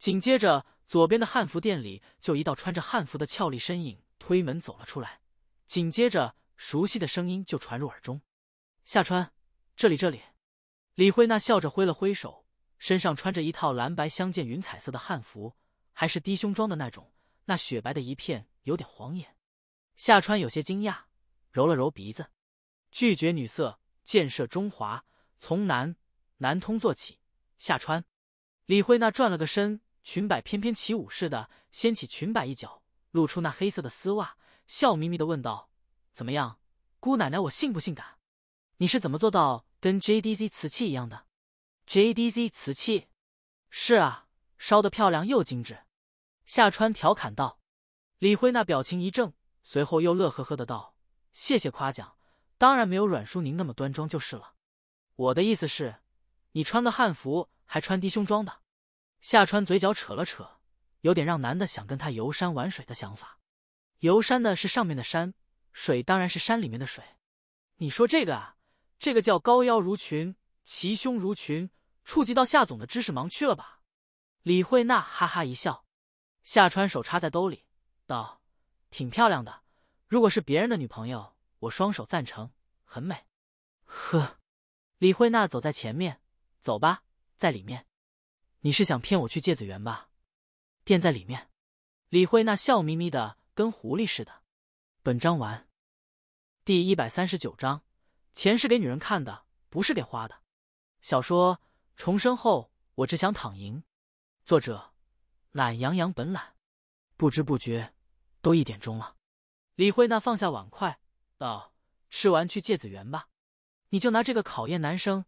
紧接着，左边的汉服店里就一道穿着汉服的俏丽身影推门走了出来，紧接着。熟悉的声音就传入耳中，夏川，这里，这里。李慧娜笑着挥了挥手，身上穿着一套蓝白相间、云彩色的汉服，还是低胸装的那种，那雪白的一片有点晃眼。夏川有些惊讶，揉了揉鼻子。拒绝女色，建设中华，从南南通做起。夏川，李慧娜转了个身，裙摆翩翩起舞似的掀起裙摆一角，露出那黑色的丝袜，笑眯眯的问道。怎么样，姑奶奶我性不性感？你是怎么做到跟 J D Z 瓷器一样的？J D Z 瓷器，是啊，烧的漂亮又精致。夏川调侃道。李辉那表情一怔，随后又乐呵呵的道：“谢谢夸奖，当然没有阮叔您那么端庄就是了。”我的意思是，你穿个汉服还穿低胸装的？夏川嘴角扯了扯，有点让男的想跟他游山玩水的想法。游山的是上面的山。水当然是山里面的水，你说这个啊？这个叫高腰如裙，齐胸如裙，触及到夏总的知识盲区了吧？李慧娜哈哈一笑，夏川手插在兜里道：“挺漂亮的，如果是别人的女朋友，我双手赞成，很美。”呵，李慧娜走在前面，走吧，在里面。你是想骗我去芥子园吧？店在里面。李慧娜笑眯眯的，跟狐狸似的。本章完，第一百三十九章，钱是给女人看的，不是给花的。小说重生后，我只想躺赢。作者：懒羊羊本懒。不知不觉，都一点钟了。李慧娜放下碗筷，道：“吃完去芥子园吧，你就拿这个考验男生，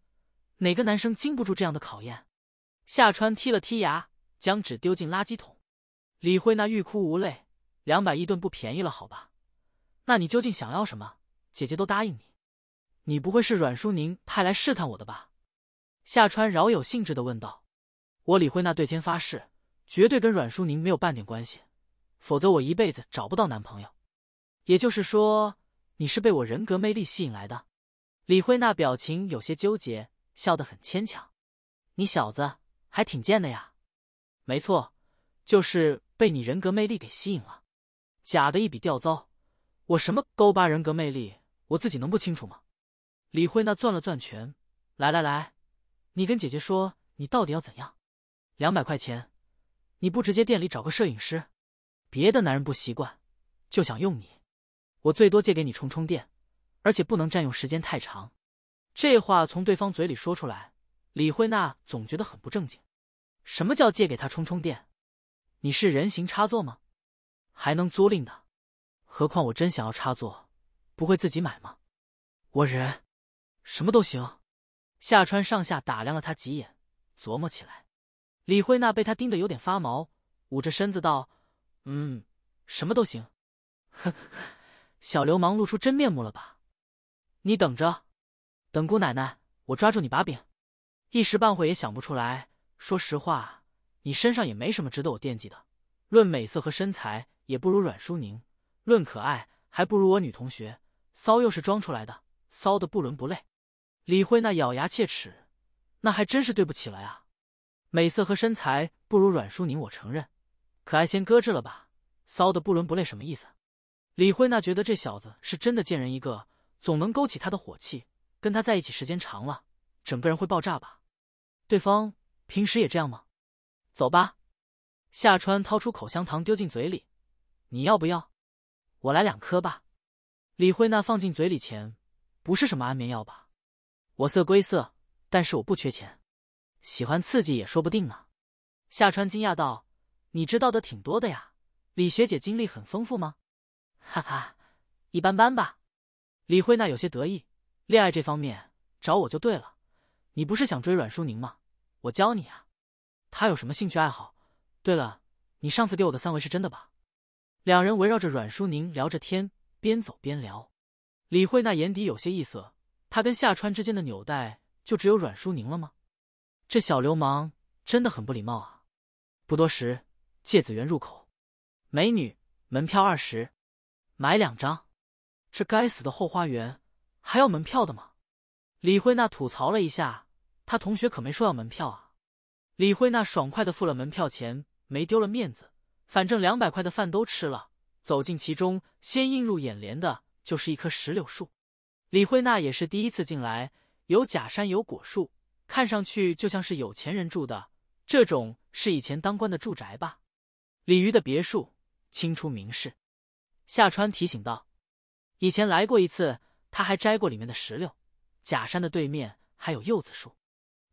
哪个男生经不住这样的考验？”夏川剔了剔牙，将纸丢进垃圾桶。李慧娜欲哭无泪，两百一顿不便宜了，好吧。那你究竟想要什么？姐姐都答应你，你不会是阮淑宁派来试探我的吧？夏川饶有兴致的问道。我李慧娜对天发誓，绝对跟阮淑宁没有半点关系，否则我一辈子找不到男朋友。也就是说，你是被我人格魅力吸引来的？李慧娜表情有些纠结，笑得很牵强。你小子还挺贱的呀！没错，就是被你人格魅力给吸引了，假的一笔掉糟。我什么勾八人格魅力，我自己能不清楚吗？李慧娜攥了攥拳，来来来，你跟姐姐说，你到底要怎样？两百块钱，你不直接店里找个摄影师？别的男人不习惯，就想用你。我最多借给你充充电，而且不能占用时间太长。这话从对方嘴里说出来，李慧娜总觉得很不正经。什么叫借给他充充电？你是人形插座吗？还能租赁的？何况我真想要插座，不会自己买吗？我忍，什么都行。夏川上下打量了他几眼，琢磨起来。李慧娜被他盯得有点发毛，捂着身子道：“嗯，什么都行。”呵呵，小流氓露出真面目了吧？你等着，等姑奶奶我抓住你把柄，一时半会也想不出来。说实话，你身上也没什么值得我惦记的。论美色和身材，也不如阮淑宁。论可爱，还不如我女同学。骚又是装出来的，骚的不伦不类。李慧娜咬牙切齿：“那还真是对不起了呀！美色和身材不如阮淑宁，我承认。可爱先搁置了吧。骚的不伦不类什么意思？”李慧娜觉得这小子是真的贱人一个，总能勾起他的火气。跟他在一起时间长了，整个人会爆炸吧？对方平时也这样吗？走吧。夏川掏出口香糖丢进嘴里：“你要不要？”我来两颗吧，李慧娜放进嘴里前，不是什么安眠药吧？我色归色，但是我不缺钱，喜欢刺激也说不定呢。夏川惊讶道：“你知道的挺多的呀，李学姐经历很丰富吗？”哈哈，一般般吧。李慧娜有些得意，恋爱这方面找我就对了。你不是想追阮淑宁吗？我教你啊。他有什么兴趣爱好？对了，你上次给我的三围是真的吧？两人围绕着阮淑宁聊着天，边走边聊。李慧娜眼底有些异色，她跟夏川之间的纽带就只有阮淑宁了吗？这小流氓真的很不礼貌啊！不多时，芥子园入口，美女，门票二十，买两张。这该死的后花园还要门票的吗？李慧娜吐槽了一下，她同学可没说要门票啊。李慧娜爽快的付了门票钱，没丢了面子。反正两百块的饭都吃了。走进其中，先映入眼帘的就是一棵石榴树。李慧娜也是第一次进来，有假山，有果树，看上去就像是有钱人住的。这种是以前当官的住宅吧？李鱼的别墅，清初名士夏川提醒道。以前来过一次，他还摘过里面的石榴。假山的对面还有柚子树。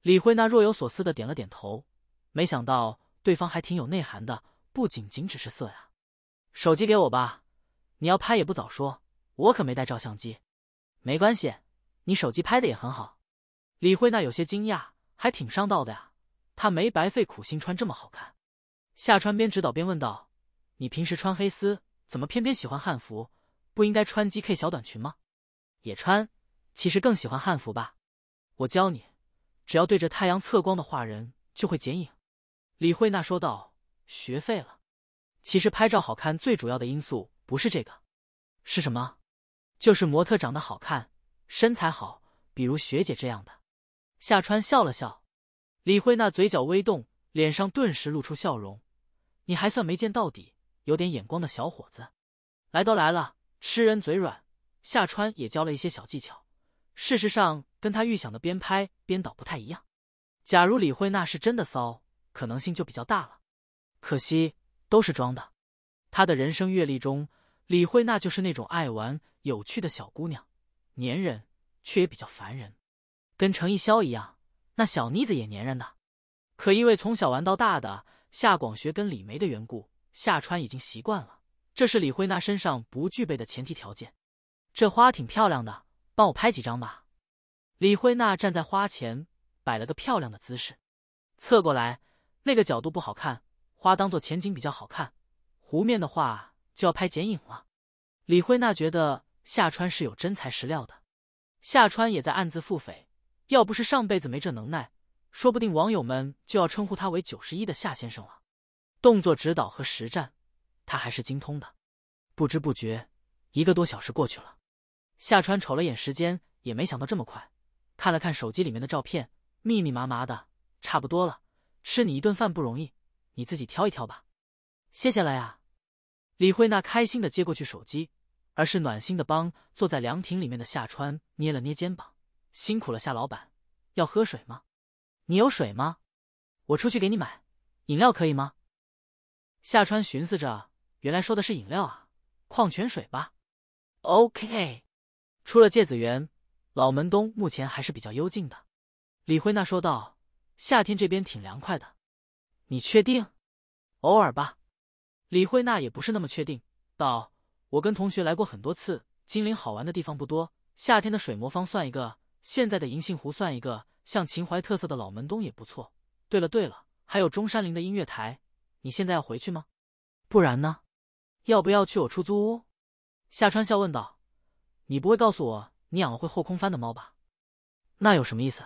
李慧娜若有所思的点了点头，没想到对方还挺有内涵的。不仅仅只是色呀，手机给我吧，你要拍也不早说，我可没带照相机。没关系，你手机拍的也很好。李慧娜有些惊讶，还挺上道的呀，她没白费苦心穿这么好看。夏川边指导边问道：“你平时穿黑丝，怎么偏偏喜欢汉服？不应该穿 JK 小短裙吗？”也穿，其实更喜欢汉服吧。我教你，只要对着太阳侧光的画人就会剪影。李慧娜说道。学废了，其实拍照好看最主要的因素不是这个，是什么？就是模特长得好看，身材好，比如学姐这样的。夏川笑了笑，李慧娜嘴角微动，脸上顿时露出笑容。你还算没见到底，有点眼光的小伙子。来都来了，吃人嘴软。夏川也教了一些小技巧。事实上，跟他预想的边拍边导不太一样。假如李慧娜是真的骚，可能性就比较大了。可惜都是装的。他的人生阅历中，李慧娜就是那种爱玩、有趣的小姑娘，粘人却也比较烦人。跟程逸潇一样，那小妮子也粘人的。可因为从小玩到大的夏广学跟李梅的缘故，夏川已经习惯了。这是李慧娜身上不具备的前提条件。这花挺漂亮的，帮我拍几张吧。李慧娜站在花前，摆了个漂亮的姿势，侧过来，那个角度不好看。花当做前景比较好看，湖面的话就要拍剪影了。李慧娜觉得夏川是有真材实料的，夏川也在暗自腹诽：要不是上辈子没这能耐，说不定网友们就要称呼他为九十一的夏先生了。动作指导和实战，他还是精通的。不知不觉，一个多小时过去了。夏川瞅了眼时间，也没想到这么快。看了看手机里面的照片，密密麻麻的，差不多了。吃你一顿饭不容易。你自己挑一挑吧，谢谢了呀。李慧娜开心的接过去手机，而是暖心的帮坐在凉亭里面的夏川捏了捏肩膀。辛苦了夏老板，要喝水吗？你有水吗？我出去给你买，饮料可以吗？夏川寻思着，原来说的是饮料啊，矿泉水吧。OK。出了芥子园，老门东目前还是比较幽静的。李慧娜说道，夏天这边挺凉快的。你确定？偶尔吧。李慧娜也不是那么确定，道：“我跟同学来过很多次，金陵好玩的地方不多。夏天的水魔方算一个，现在的银杏湖算一个，像秦淮特色的老门东也不错。对了对了，还有中山陵的音乐台。你现在要回去吗？不然呢？要不要去我出租屋？”夏川笑问道：“你不会告诉我你养了会后空翻的猫吧？那有什么意思？”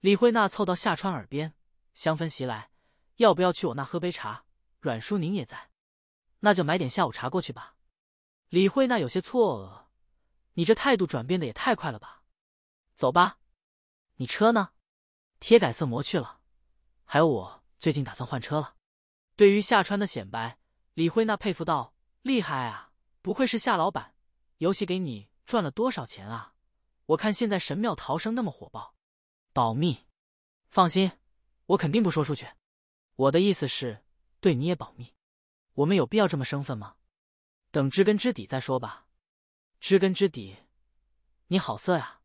李慧娜凑到夏川耳边，香氛袭来。要不要去我那喝杯茶？阮舒宁也在，那就买点下午茶过去吧。李慧娜有些错愕，你这态度转变的也太快了吧？走吧，你车呢？贴改色膜去了，还有我最近打算换车了。对于夏川的显摆，李慧娜佩服道：“厉害啊，不愧是夏老板。游戏给你赚了多少钱啊？我看现在神庙逃生那么火爆，保密，放心，我肯定不说出去。”我的意思是，对你也保密。我们有必要这么生分吗？等知根知底再说吧。知根知底，你好色呀！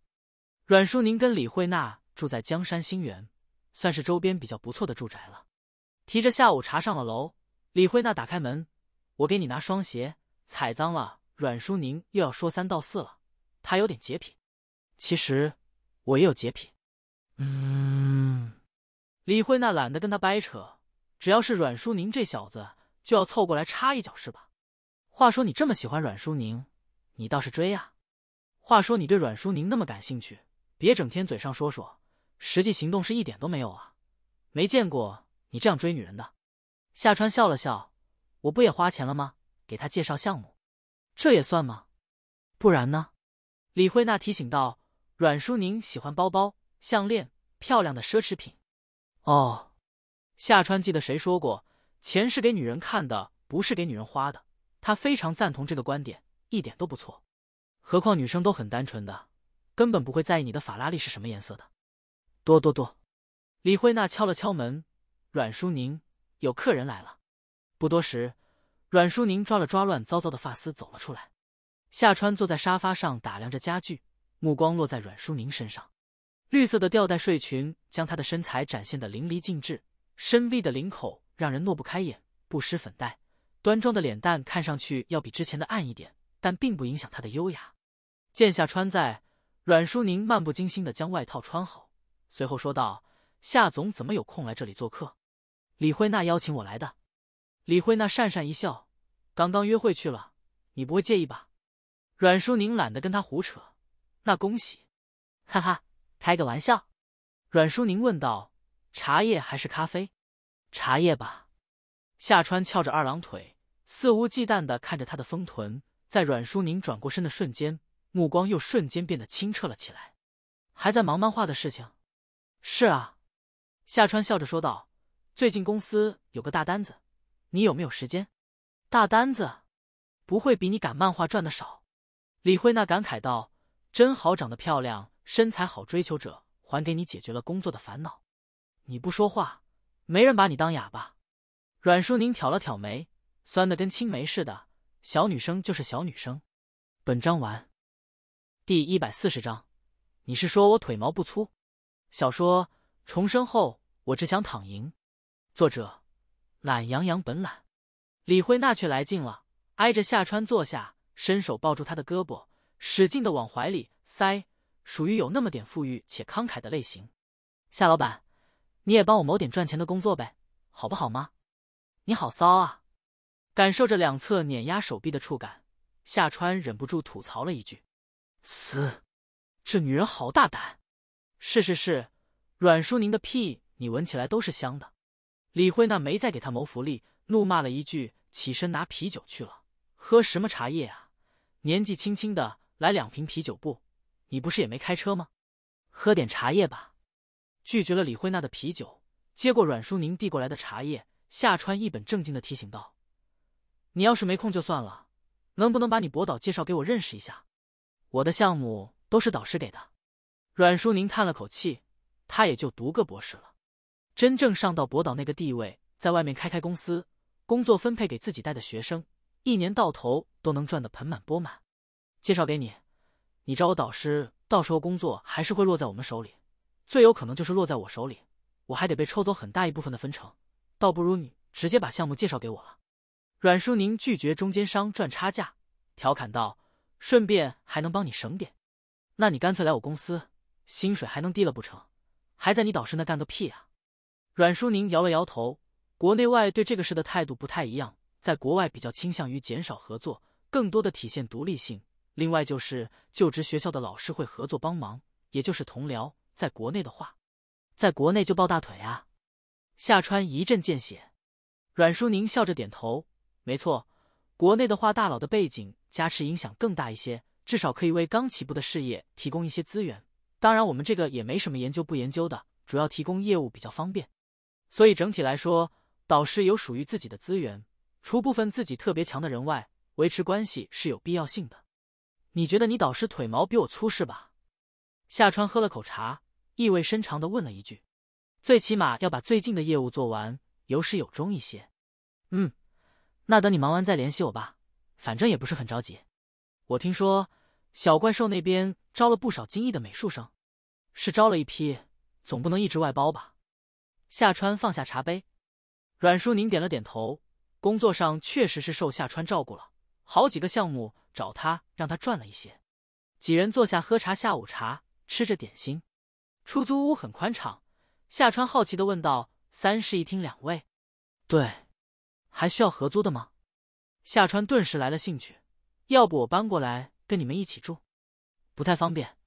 阮淑宁跟李慧娜住在江山新园，算是周边比较不错的住宅了。提着下午茶上了楼，李慧娜打开门：“我给你拿双鞋，踩脏了。”阮淑宁又要说三道四了，她有点洁癖。其实我也有洁癖。嗯。李慧娜懒得跟他掰扯。只要是阮舒宁这小子，就要凑过来插一脚是吧？话说你这么喜欢阮舒宁，你倒是追呀！话说你对阮舒宁那么感兴趣，别整天嘴上说说，实际行动是一点都没有啊！没见过你这样追女人的。夏川笑了笑：“我不也花钱了吗？给他介绍项目，这也算吗？不然呢？”李慧娜提醒道：“阮舒宁喜欢包包、项链、漂亮的奢侈品。”哦。夏川记得谁说过，钱是给女人看的，不是给女人花的。他非常赞同这个观点，一点都不错。何况女生都很单纯的，根本不会在意你的法拉利是什么颜色的。多多多，李慧娜敲了敲门，阮淑宁，有客人来了。不多时，阮淑宁抓了抓乱糟糟的发丝，走了出来。夏川坐在沙发上打量着家具，目光落在阮淑宁身上。绿色的吊带睡裙将她的身材展现的淋漓尽致。深 V 的领口让人挪不开眼，不施粉黛，端庄的脸蛋看上去要比之前的暗一点，但并不影响她的优雅。见夏川在，阮淑宁漫不经心的将外套穿好，随后说道：“夏总怎么有空来这里做客？”李慧娜邀请我来的。李慧娜讪讪一笑：“刚刚约会去了，你不会介意吧？”阮淑宁懒得跟他胡扯：“那恭喜。”“哈哈，开个玩笑。”阮淑宁问道。茶叶还是咖啡？茶叶吧。夏川翘着二郎腿，肆无忌惮的看着他的丰臀。在阮淑宁转过身的瞬间，目光又瞬间变得清澈了起来。还在忙漫画的事情？是啊。夏川笑着说道：“最近公司有个大单子，你有没有时间？”大单子？不会比你赶漫画赚的少？李慧娜感慨道：“真好，长得漂亮，身材好，追求者还给你解决了工作的烦恼。”你不说话，没人把你当哑巴。阮淑宁挑了挑眉，酸的跟青梅似的。小女生就是小女生。本章完，第一百四十章。你是说我腿毛不粗？小说重生后，我只想躺赢。作者：懒羊羊本懒。李慧娜却来劲了，挨着夏川坐下，伸手抱住他的胳膊，使劲的往怀里塞，属于有那么点富裕且慷慨的类型。夏老板。你也帮我谋点赚钱的工作呗，好不好吗？你好骚啊！感受着两侧碾压手臂的触感，夏川忍不住吐槽了一句：“嘶，这女人好大胆！”是是是，阮舒宁的屁你闻起来都是香的。李慧娜没再给他谋福利，怒骂了一句，起身拿啤酒去了。喝什么茶叶啊？年纪轻轻的来两瓶啤酒不？你不是也没开车吗？喝点茶叶吧。拒绝了李慧娜的啤酒，接过阮淑宁递过来的茶叶，夏川一本正经的提醒道：“你要是没空就算了，能不能把你博导介绍给我认识一下？我的项目都是导师给的。”阮淑宁叹了口气，他也就读个博士了，真正上到博导那个地位，在外面开开公司，工作分配给自己带的学生，一年到头都能赚得盆满钵满。介绍给你，你找我导师，到时候工作还是会落在我们手里。最有可能就是落在我手里，我还得被抽走很大一部分的分成，倒不如你直接把项目介绍给我了。阮舒宁拒绝中间商赚差价，调侃道：“顺便还能帮你省点，那你干脆来我公司，薪水还能低了不成？还在你导师那干个屁啊！”阮舒宁摇了摇头，国内外对这个事的态度不太一样，在国外比较倾向于减少合作，更多的体现独立性。另外就是就职学校的老师会合作帮忙，也就是同僚。在国内的话，在国内就抱大腿啊！夏川一阵见血。阮淑宁笑着点头，没错，国内的话，大佬的背景加持影响更大一些，至少可以为刚起步的事业提供一些资源。当然，我们这个也没什么研究不研究的，主要提供业务比较方便。所以整体来说，导师有属于自己的资源，除部分自己特别强的人外，维持关系是有必要性的。你觉得你导师腿毛比我粗是吧？夏川喝了口茶。意味深长的问了一句：“最起码要把最近的业务做完，有始有终一些。”“嗯，那等你忙完再联系我吧，反正也不是很着急。”“我听说小怪兽那边招了不少精益的美术生，是招了一批，总不能一直外包吧？”夏川放下茶杯，阮淑宁点了点头：“工作上确实是受夏川照顾了，好几个项目找他，让他赚了一些。”几人坐下喝茶下午茶，吃着点心。出租屋很宽敞，夏川好奇的问道：“三室一厅，两卫？”“对，还需要合租的吗？”夏川顿时来了兴趣：“要不我搬过来跟你们一起住？”“不太方便。”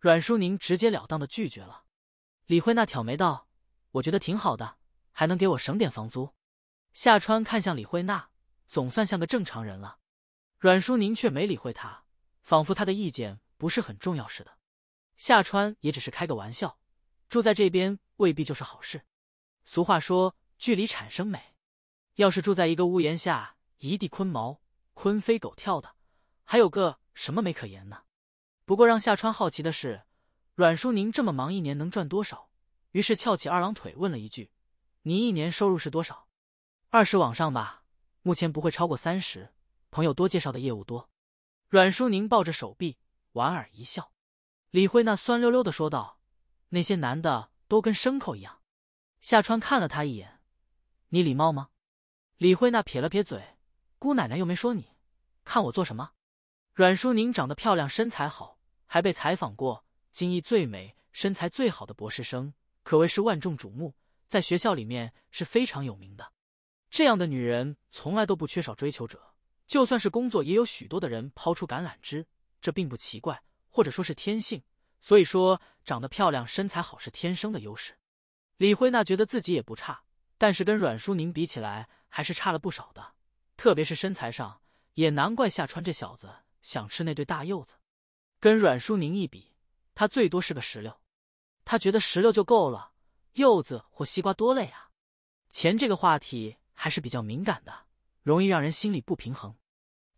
阮淑宁直截了当的拒绝了。李慧娜挑眉道：“我觉得挺好的，还能给我省点房租。”夏川看向李慧娜，总算像个正常人了。阮淑宁却没理会他，仿佛他的意见不是很重要似的。夏川也只是开个玩笑，住在这边未必就是好事。俗话说，距离产生美。要是住在一个屋檐下，一地昆毛、昆飞狗跳的，还有个什么美可言呢？不过让夏川好奇的是，阮淑宁这么忙，一年能赚多少？于是翘起二郎腿问了一句：“你一年收入是多少？二十往上吧，目前不会超过三十。朋友多，介绍的业务多。”阮淑宁抱着手臂，莞尔一笑。李慧娜酸溜溜的说道：“那些男的都跟牲口一样。”夏川看了他一眼：“你礼貌吗？”李慧娜撇了撇嘴：“姑奶奶又没说你，看我做什么？”阮淑宁长得漂亮，身材好，还被采访过，今艺最美、身材最好的博士生，可谓是万众瞩目，在学校里面是非常有名的。这样的女人从来都不缺少追求者，就算是工作，也有许多的人抛出橄榄枝，这并不奇怪。或者说是天性，所以说长得漂亮、身材好是天生的优势。李慧娜觉得自己也不差，但是跟阮淑宁比起来还是差了不少的，特别是身材上。也难怪夏川这小子想吃那对大柚子，跟阮淑宁一比，他最多是个石榴。他觉得石榴就够了，柚子或西瓜多累啊。钱这个话题还是比较敏感的，容易让人心里不平衡。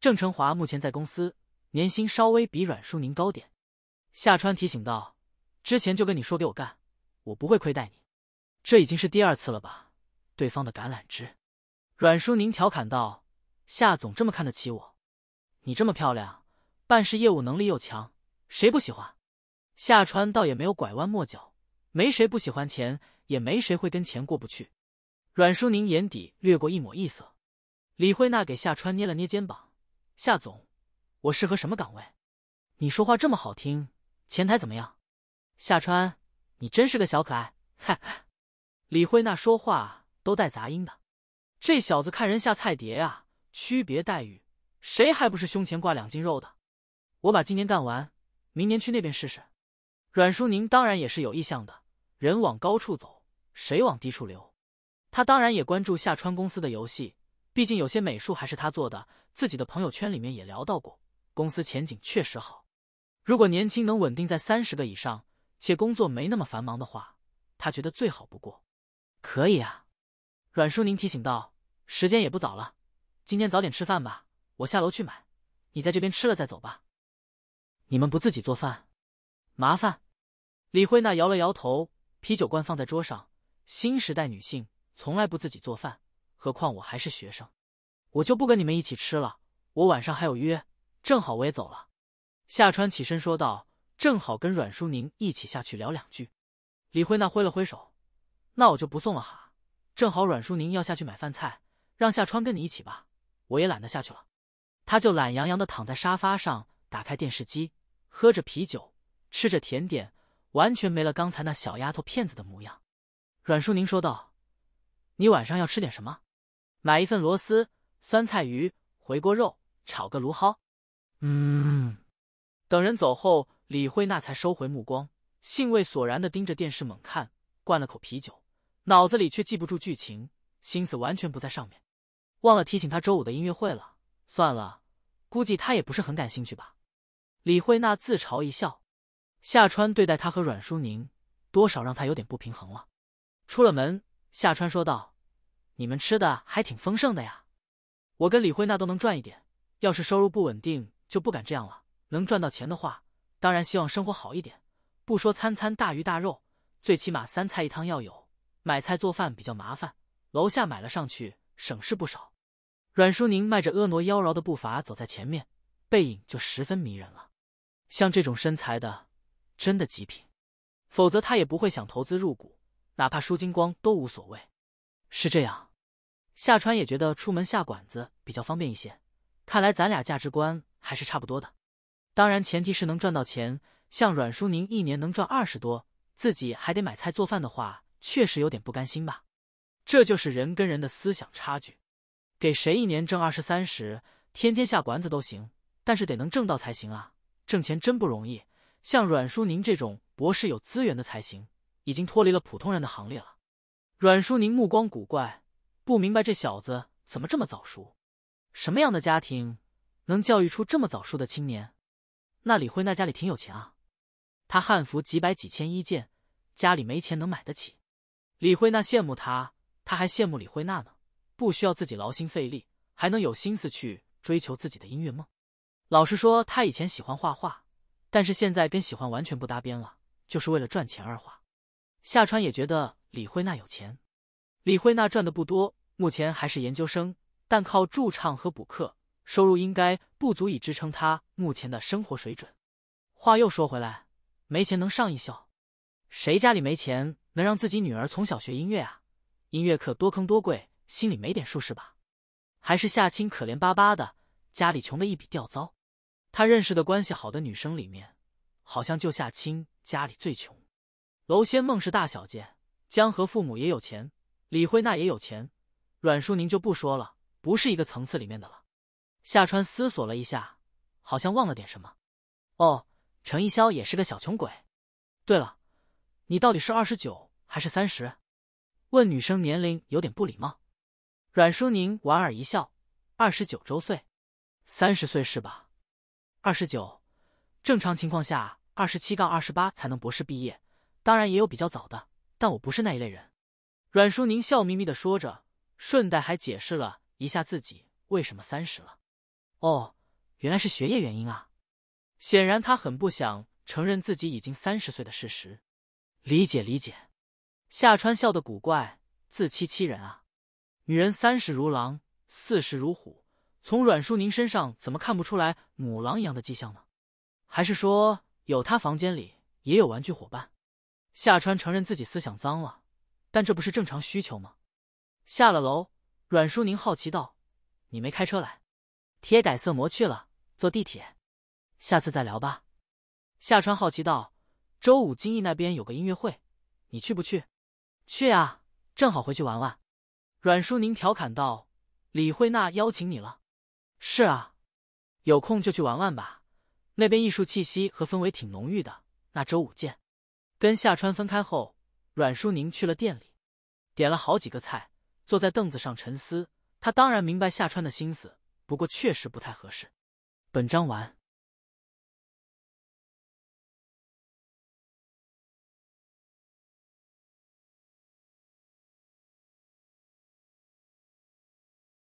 郑成华目前在公司，年薪稍微比阮淑宁高点。夏川提醒道：“之前就跟你说给我干，我不会亏待你。这已经是第二次了吧？”对方的橄榄枝，阮舒宁调侃道：“夏总这么看得起我，你这么漂亮，办事业务能力又强，谁不喜欢？”夏川倒也没有拐弯抹角，没谁不喜欢钱，也没谁会跟钱过不去。阮舒宁眼底掠过一抹异色。李慧娜给夏川捏了捏肩膀：“夏总，我适合什么岗位？你说话这么好听。”前台怎么样？夏川，你真是个小可爱，哈哈！李慧娜说话都带杂音的，这小子看人下菜碟啊，区别待遇，谁还不是胸前挂两斤肉的？我把今年干完，明年去那边试试。阮舒宁当然也是有意向的，人往高处走，水往低处流，他当然也关注夏川公司的游戏，毕竟有些美术还是他做的，自己的朋友圈里面也聊到过，公司前景确实好。如果年轻能稳定在三十个以上，且工作没那么繁忙的话，他觉得最好不过。可以啊，阮舒宁提醒道：“时间也不早了，今天早点吃饭吧，我下楼去买，你在这边吃了再走吧。你们不自己做饭？麻烦。李慧娜摇了摇头，啤酒罐放在桌上。新时代女性从来不自己做饭，何况我还是学生。我就不跟你们一起吃了，我晚上还有约，正好我也走了。夏川起身说道：“正好跟阮淑宁一起下去聊两句。”李慧娜挥了挥手：“那我就不送了哈。正好阮淑宁要下去买饭菜，让夏川跟你一起吧。我也懒得下去了。”他就懒洋洋的躺在沙发上，打开电视机，喝着啤酒，吃着甜点，完全没了刚才那小丫头片子的模样。阮淑宁说道：“你晚上要吃点什么？买一份螺丝、酸菜鱼、回锅肉，炒个芦蒿。嗯。”等人走后，李慧娜才收回目光，兴味索然的盯着电视猛看，灌了口啤酒，脑子里却记不住剧情，心思完全不在上面，忘了提醒他周五的音乐会了。算了，估计他也不是很感兴趣吧。李慧娜自嘲一笑，夏川对待她和阮淑宁，多少让她有点不平衡了。出了门，夏川说道：“你们吃的还挺丰盛的呀，我跟李慧娜都能赚一点，要是收入不稳定，就不敢这样了。”能赚到钱的话，当然希望生活好一点。不说餐餐大鱼大肉，最起码三菜一汤要有。买菜做饭比较麻烦，楼下买了上去，省事不少。阮淑宁迈着婀娜妖娆的步伐走在前面，背影就十分迷人了。像这种身材的，真的极品。否则他也不会想投资入股，哪怕输精光都无所谓。是这样，夏川也觉得出门下馆子比较方便一些。看来咱俩价值观还是差不多的。当然，前提是能赚到钱。像阮淑宁一年能赚二十多，自己还得买菜做饭的话，确实有点不甘心吧。这就是人跟人的思想差距。给谁一年挣二十三十，天天下馆子都行，但是得能挣到才行啊。挣钱真不容易，像阮淑宁这种博士有资源的才行，已经脱离了普通人的行列了。阮淑宁目光古怪，不明白这小子怎么这么早熟。什么样的家庭能教育出这么早熟的青年？那李慧娜家里挺有钱啊，她汉服几百几千一件，家里没钱能买得起。李慧娜羡慕她，她还羡慕李慧娜呢，不需要自己劳心费力，还能有心思去追求自己的音乐梦。老实说，她以前喜欢画画，但是现在跟喜欢完全不搭边了，就是为了赚钱而画。夏川也觉得李慧娜有钱，李慧娜赚的不多，目前还是研究生，但靠驻唱和补课。收入应该不足以支撑他目前的生活水准。话又说回来，没钱能上艺校？谁家里没钱能让自己女儿从小学音乐啊？音乐课多坑多贵，心里没点数是吧？还是夏青可怜巴巴的，家里穷的一笔掉糟。他认识的关系好的女生里面，好像就夏青家里最穷。楼仙梦是大小姐，江河父母也有钱，李慧娜也有钱，阮淑宁就不说了，不是一个层次里面的了。夏川思索了一下，好像忘了点什么。哦，程逸潇也是个小穷鬼。对了，你到底是二十九还是三十？问女生年龄有点不礼貌。阮舒宁莞尔一笑：“二十九周岁，三十岁是吧？”“二十九，正常情况下二十七杠二十八才能博士毕业，当然也有比较早的，但我不是那一类人。”阮舒宁笑眯眯的说着，顺带还解释了一下自己为什么三十了。哦，原来是学业原因啊！显然他很不想承认自己已经三十岁的事实，理解理解。夏川笑得古怪，自欺欺人啊！女人三十如狼，四十如虎，从阮淑宁身上怎么看不出来母狼一样的迹象呢？还是说有他房间里也有玩具伙伴？夏川承认自己思想脏了，但这不是正常需求吗？下了楼，阮淑宁好奇道：“你没开车来？”贴改色膜去了，坐地铁。下次再聊吧。夏川好奇道：“周五金逸那边有个音乐会，你去不去？”“去啊，正好回去玩玩。”阮淑宁调侃道：“李慧娜邀请你了？”“是啊，有空就去玩玩吧。那边艺术气息和氛围挺浓郁的。”“那周五见。”跟夏川分开后，阮淑宁去了店里，点了好几个菜，坐在凳子上沉思。他当然明白夏川的心思。不过确实不太合适。本章完。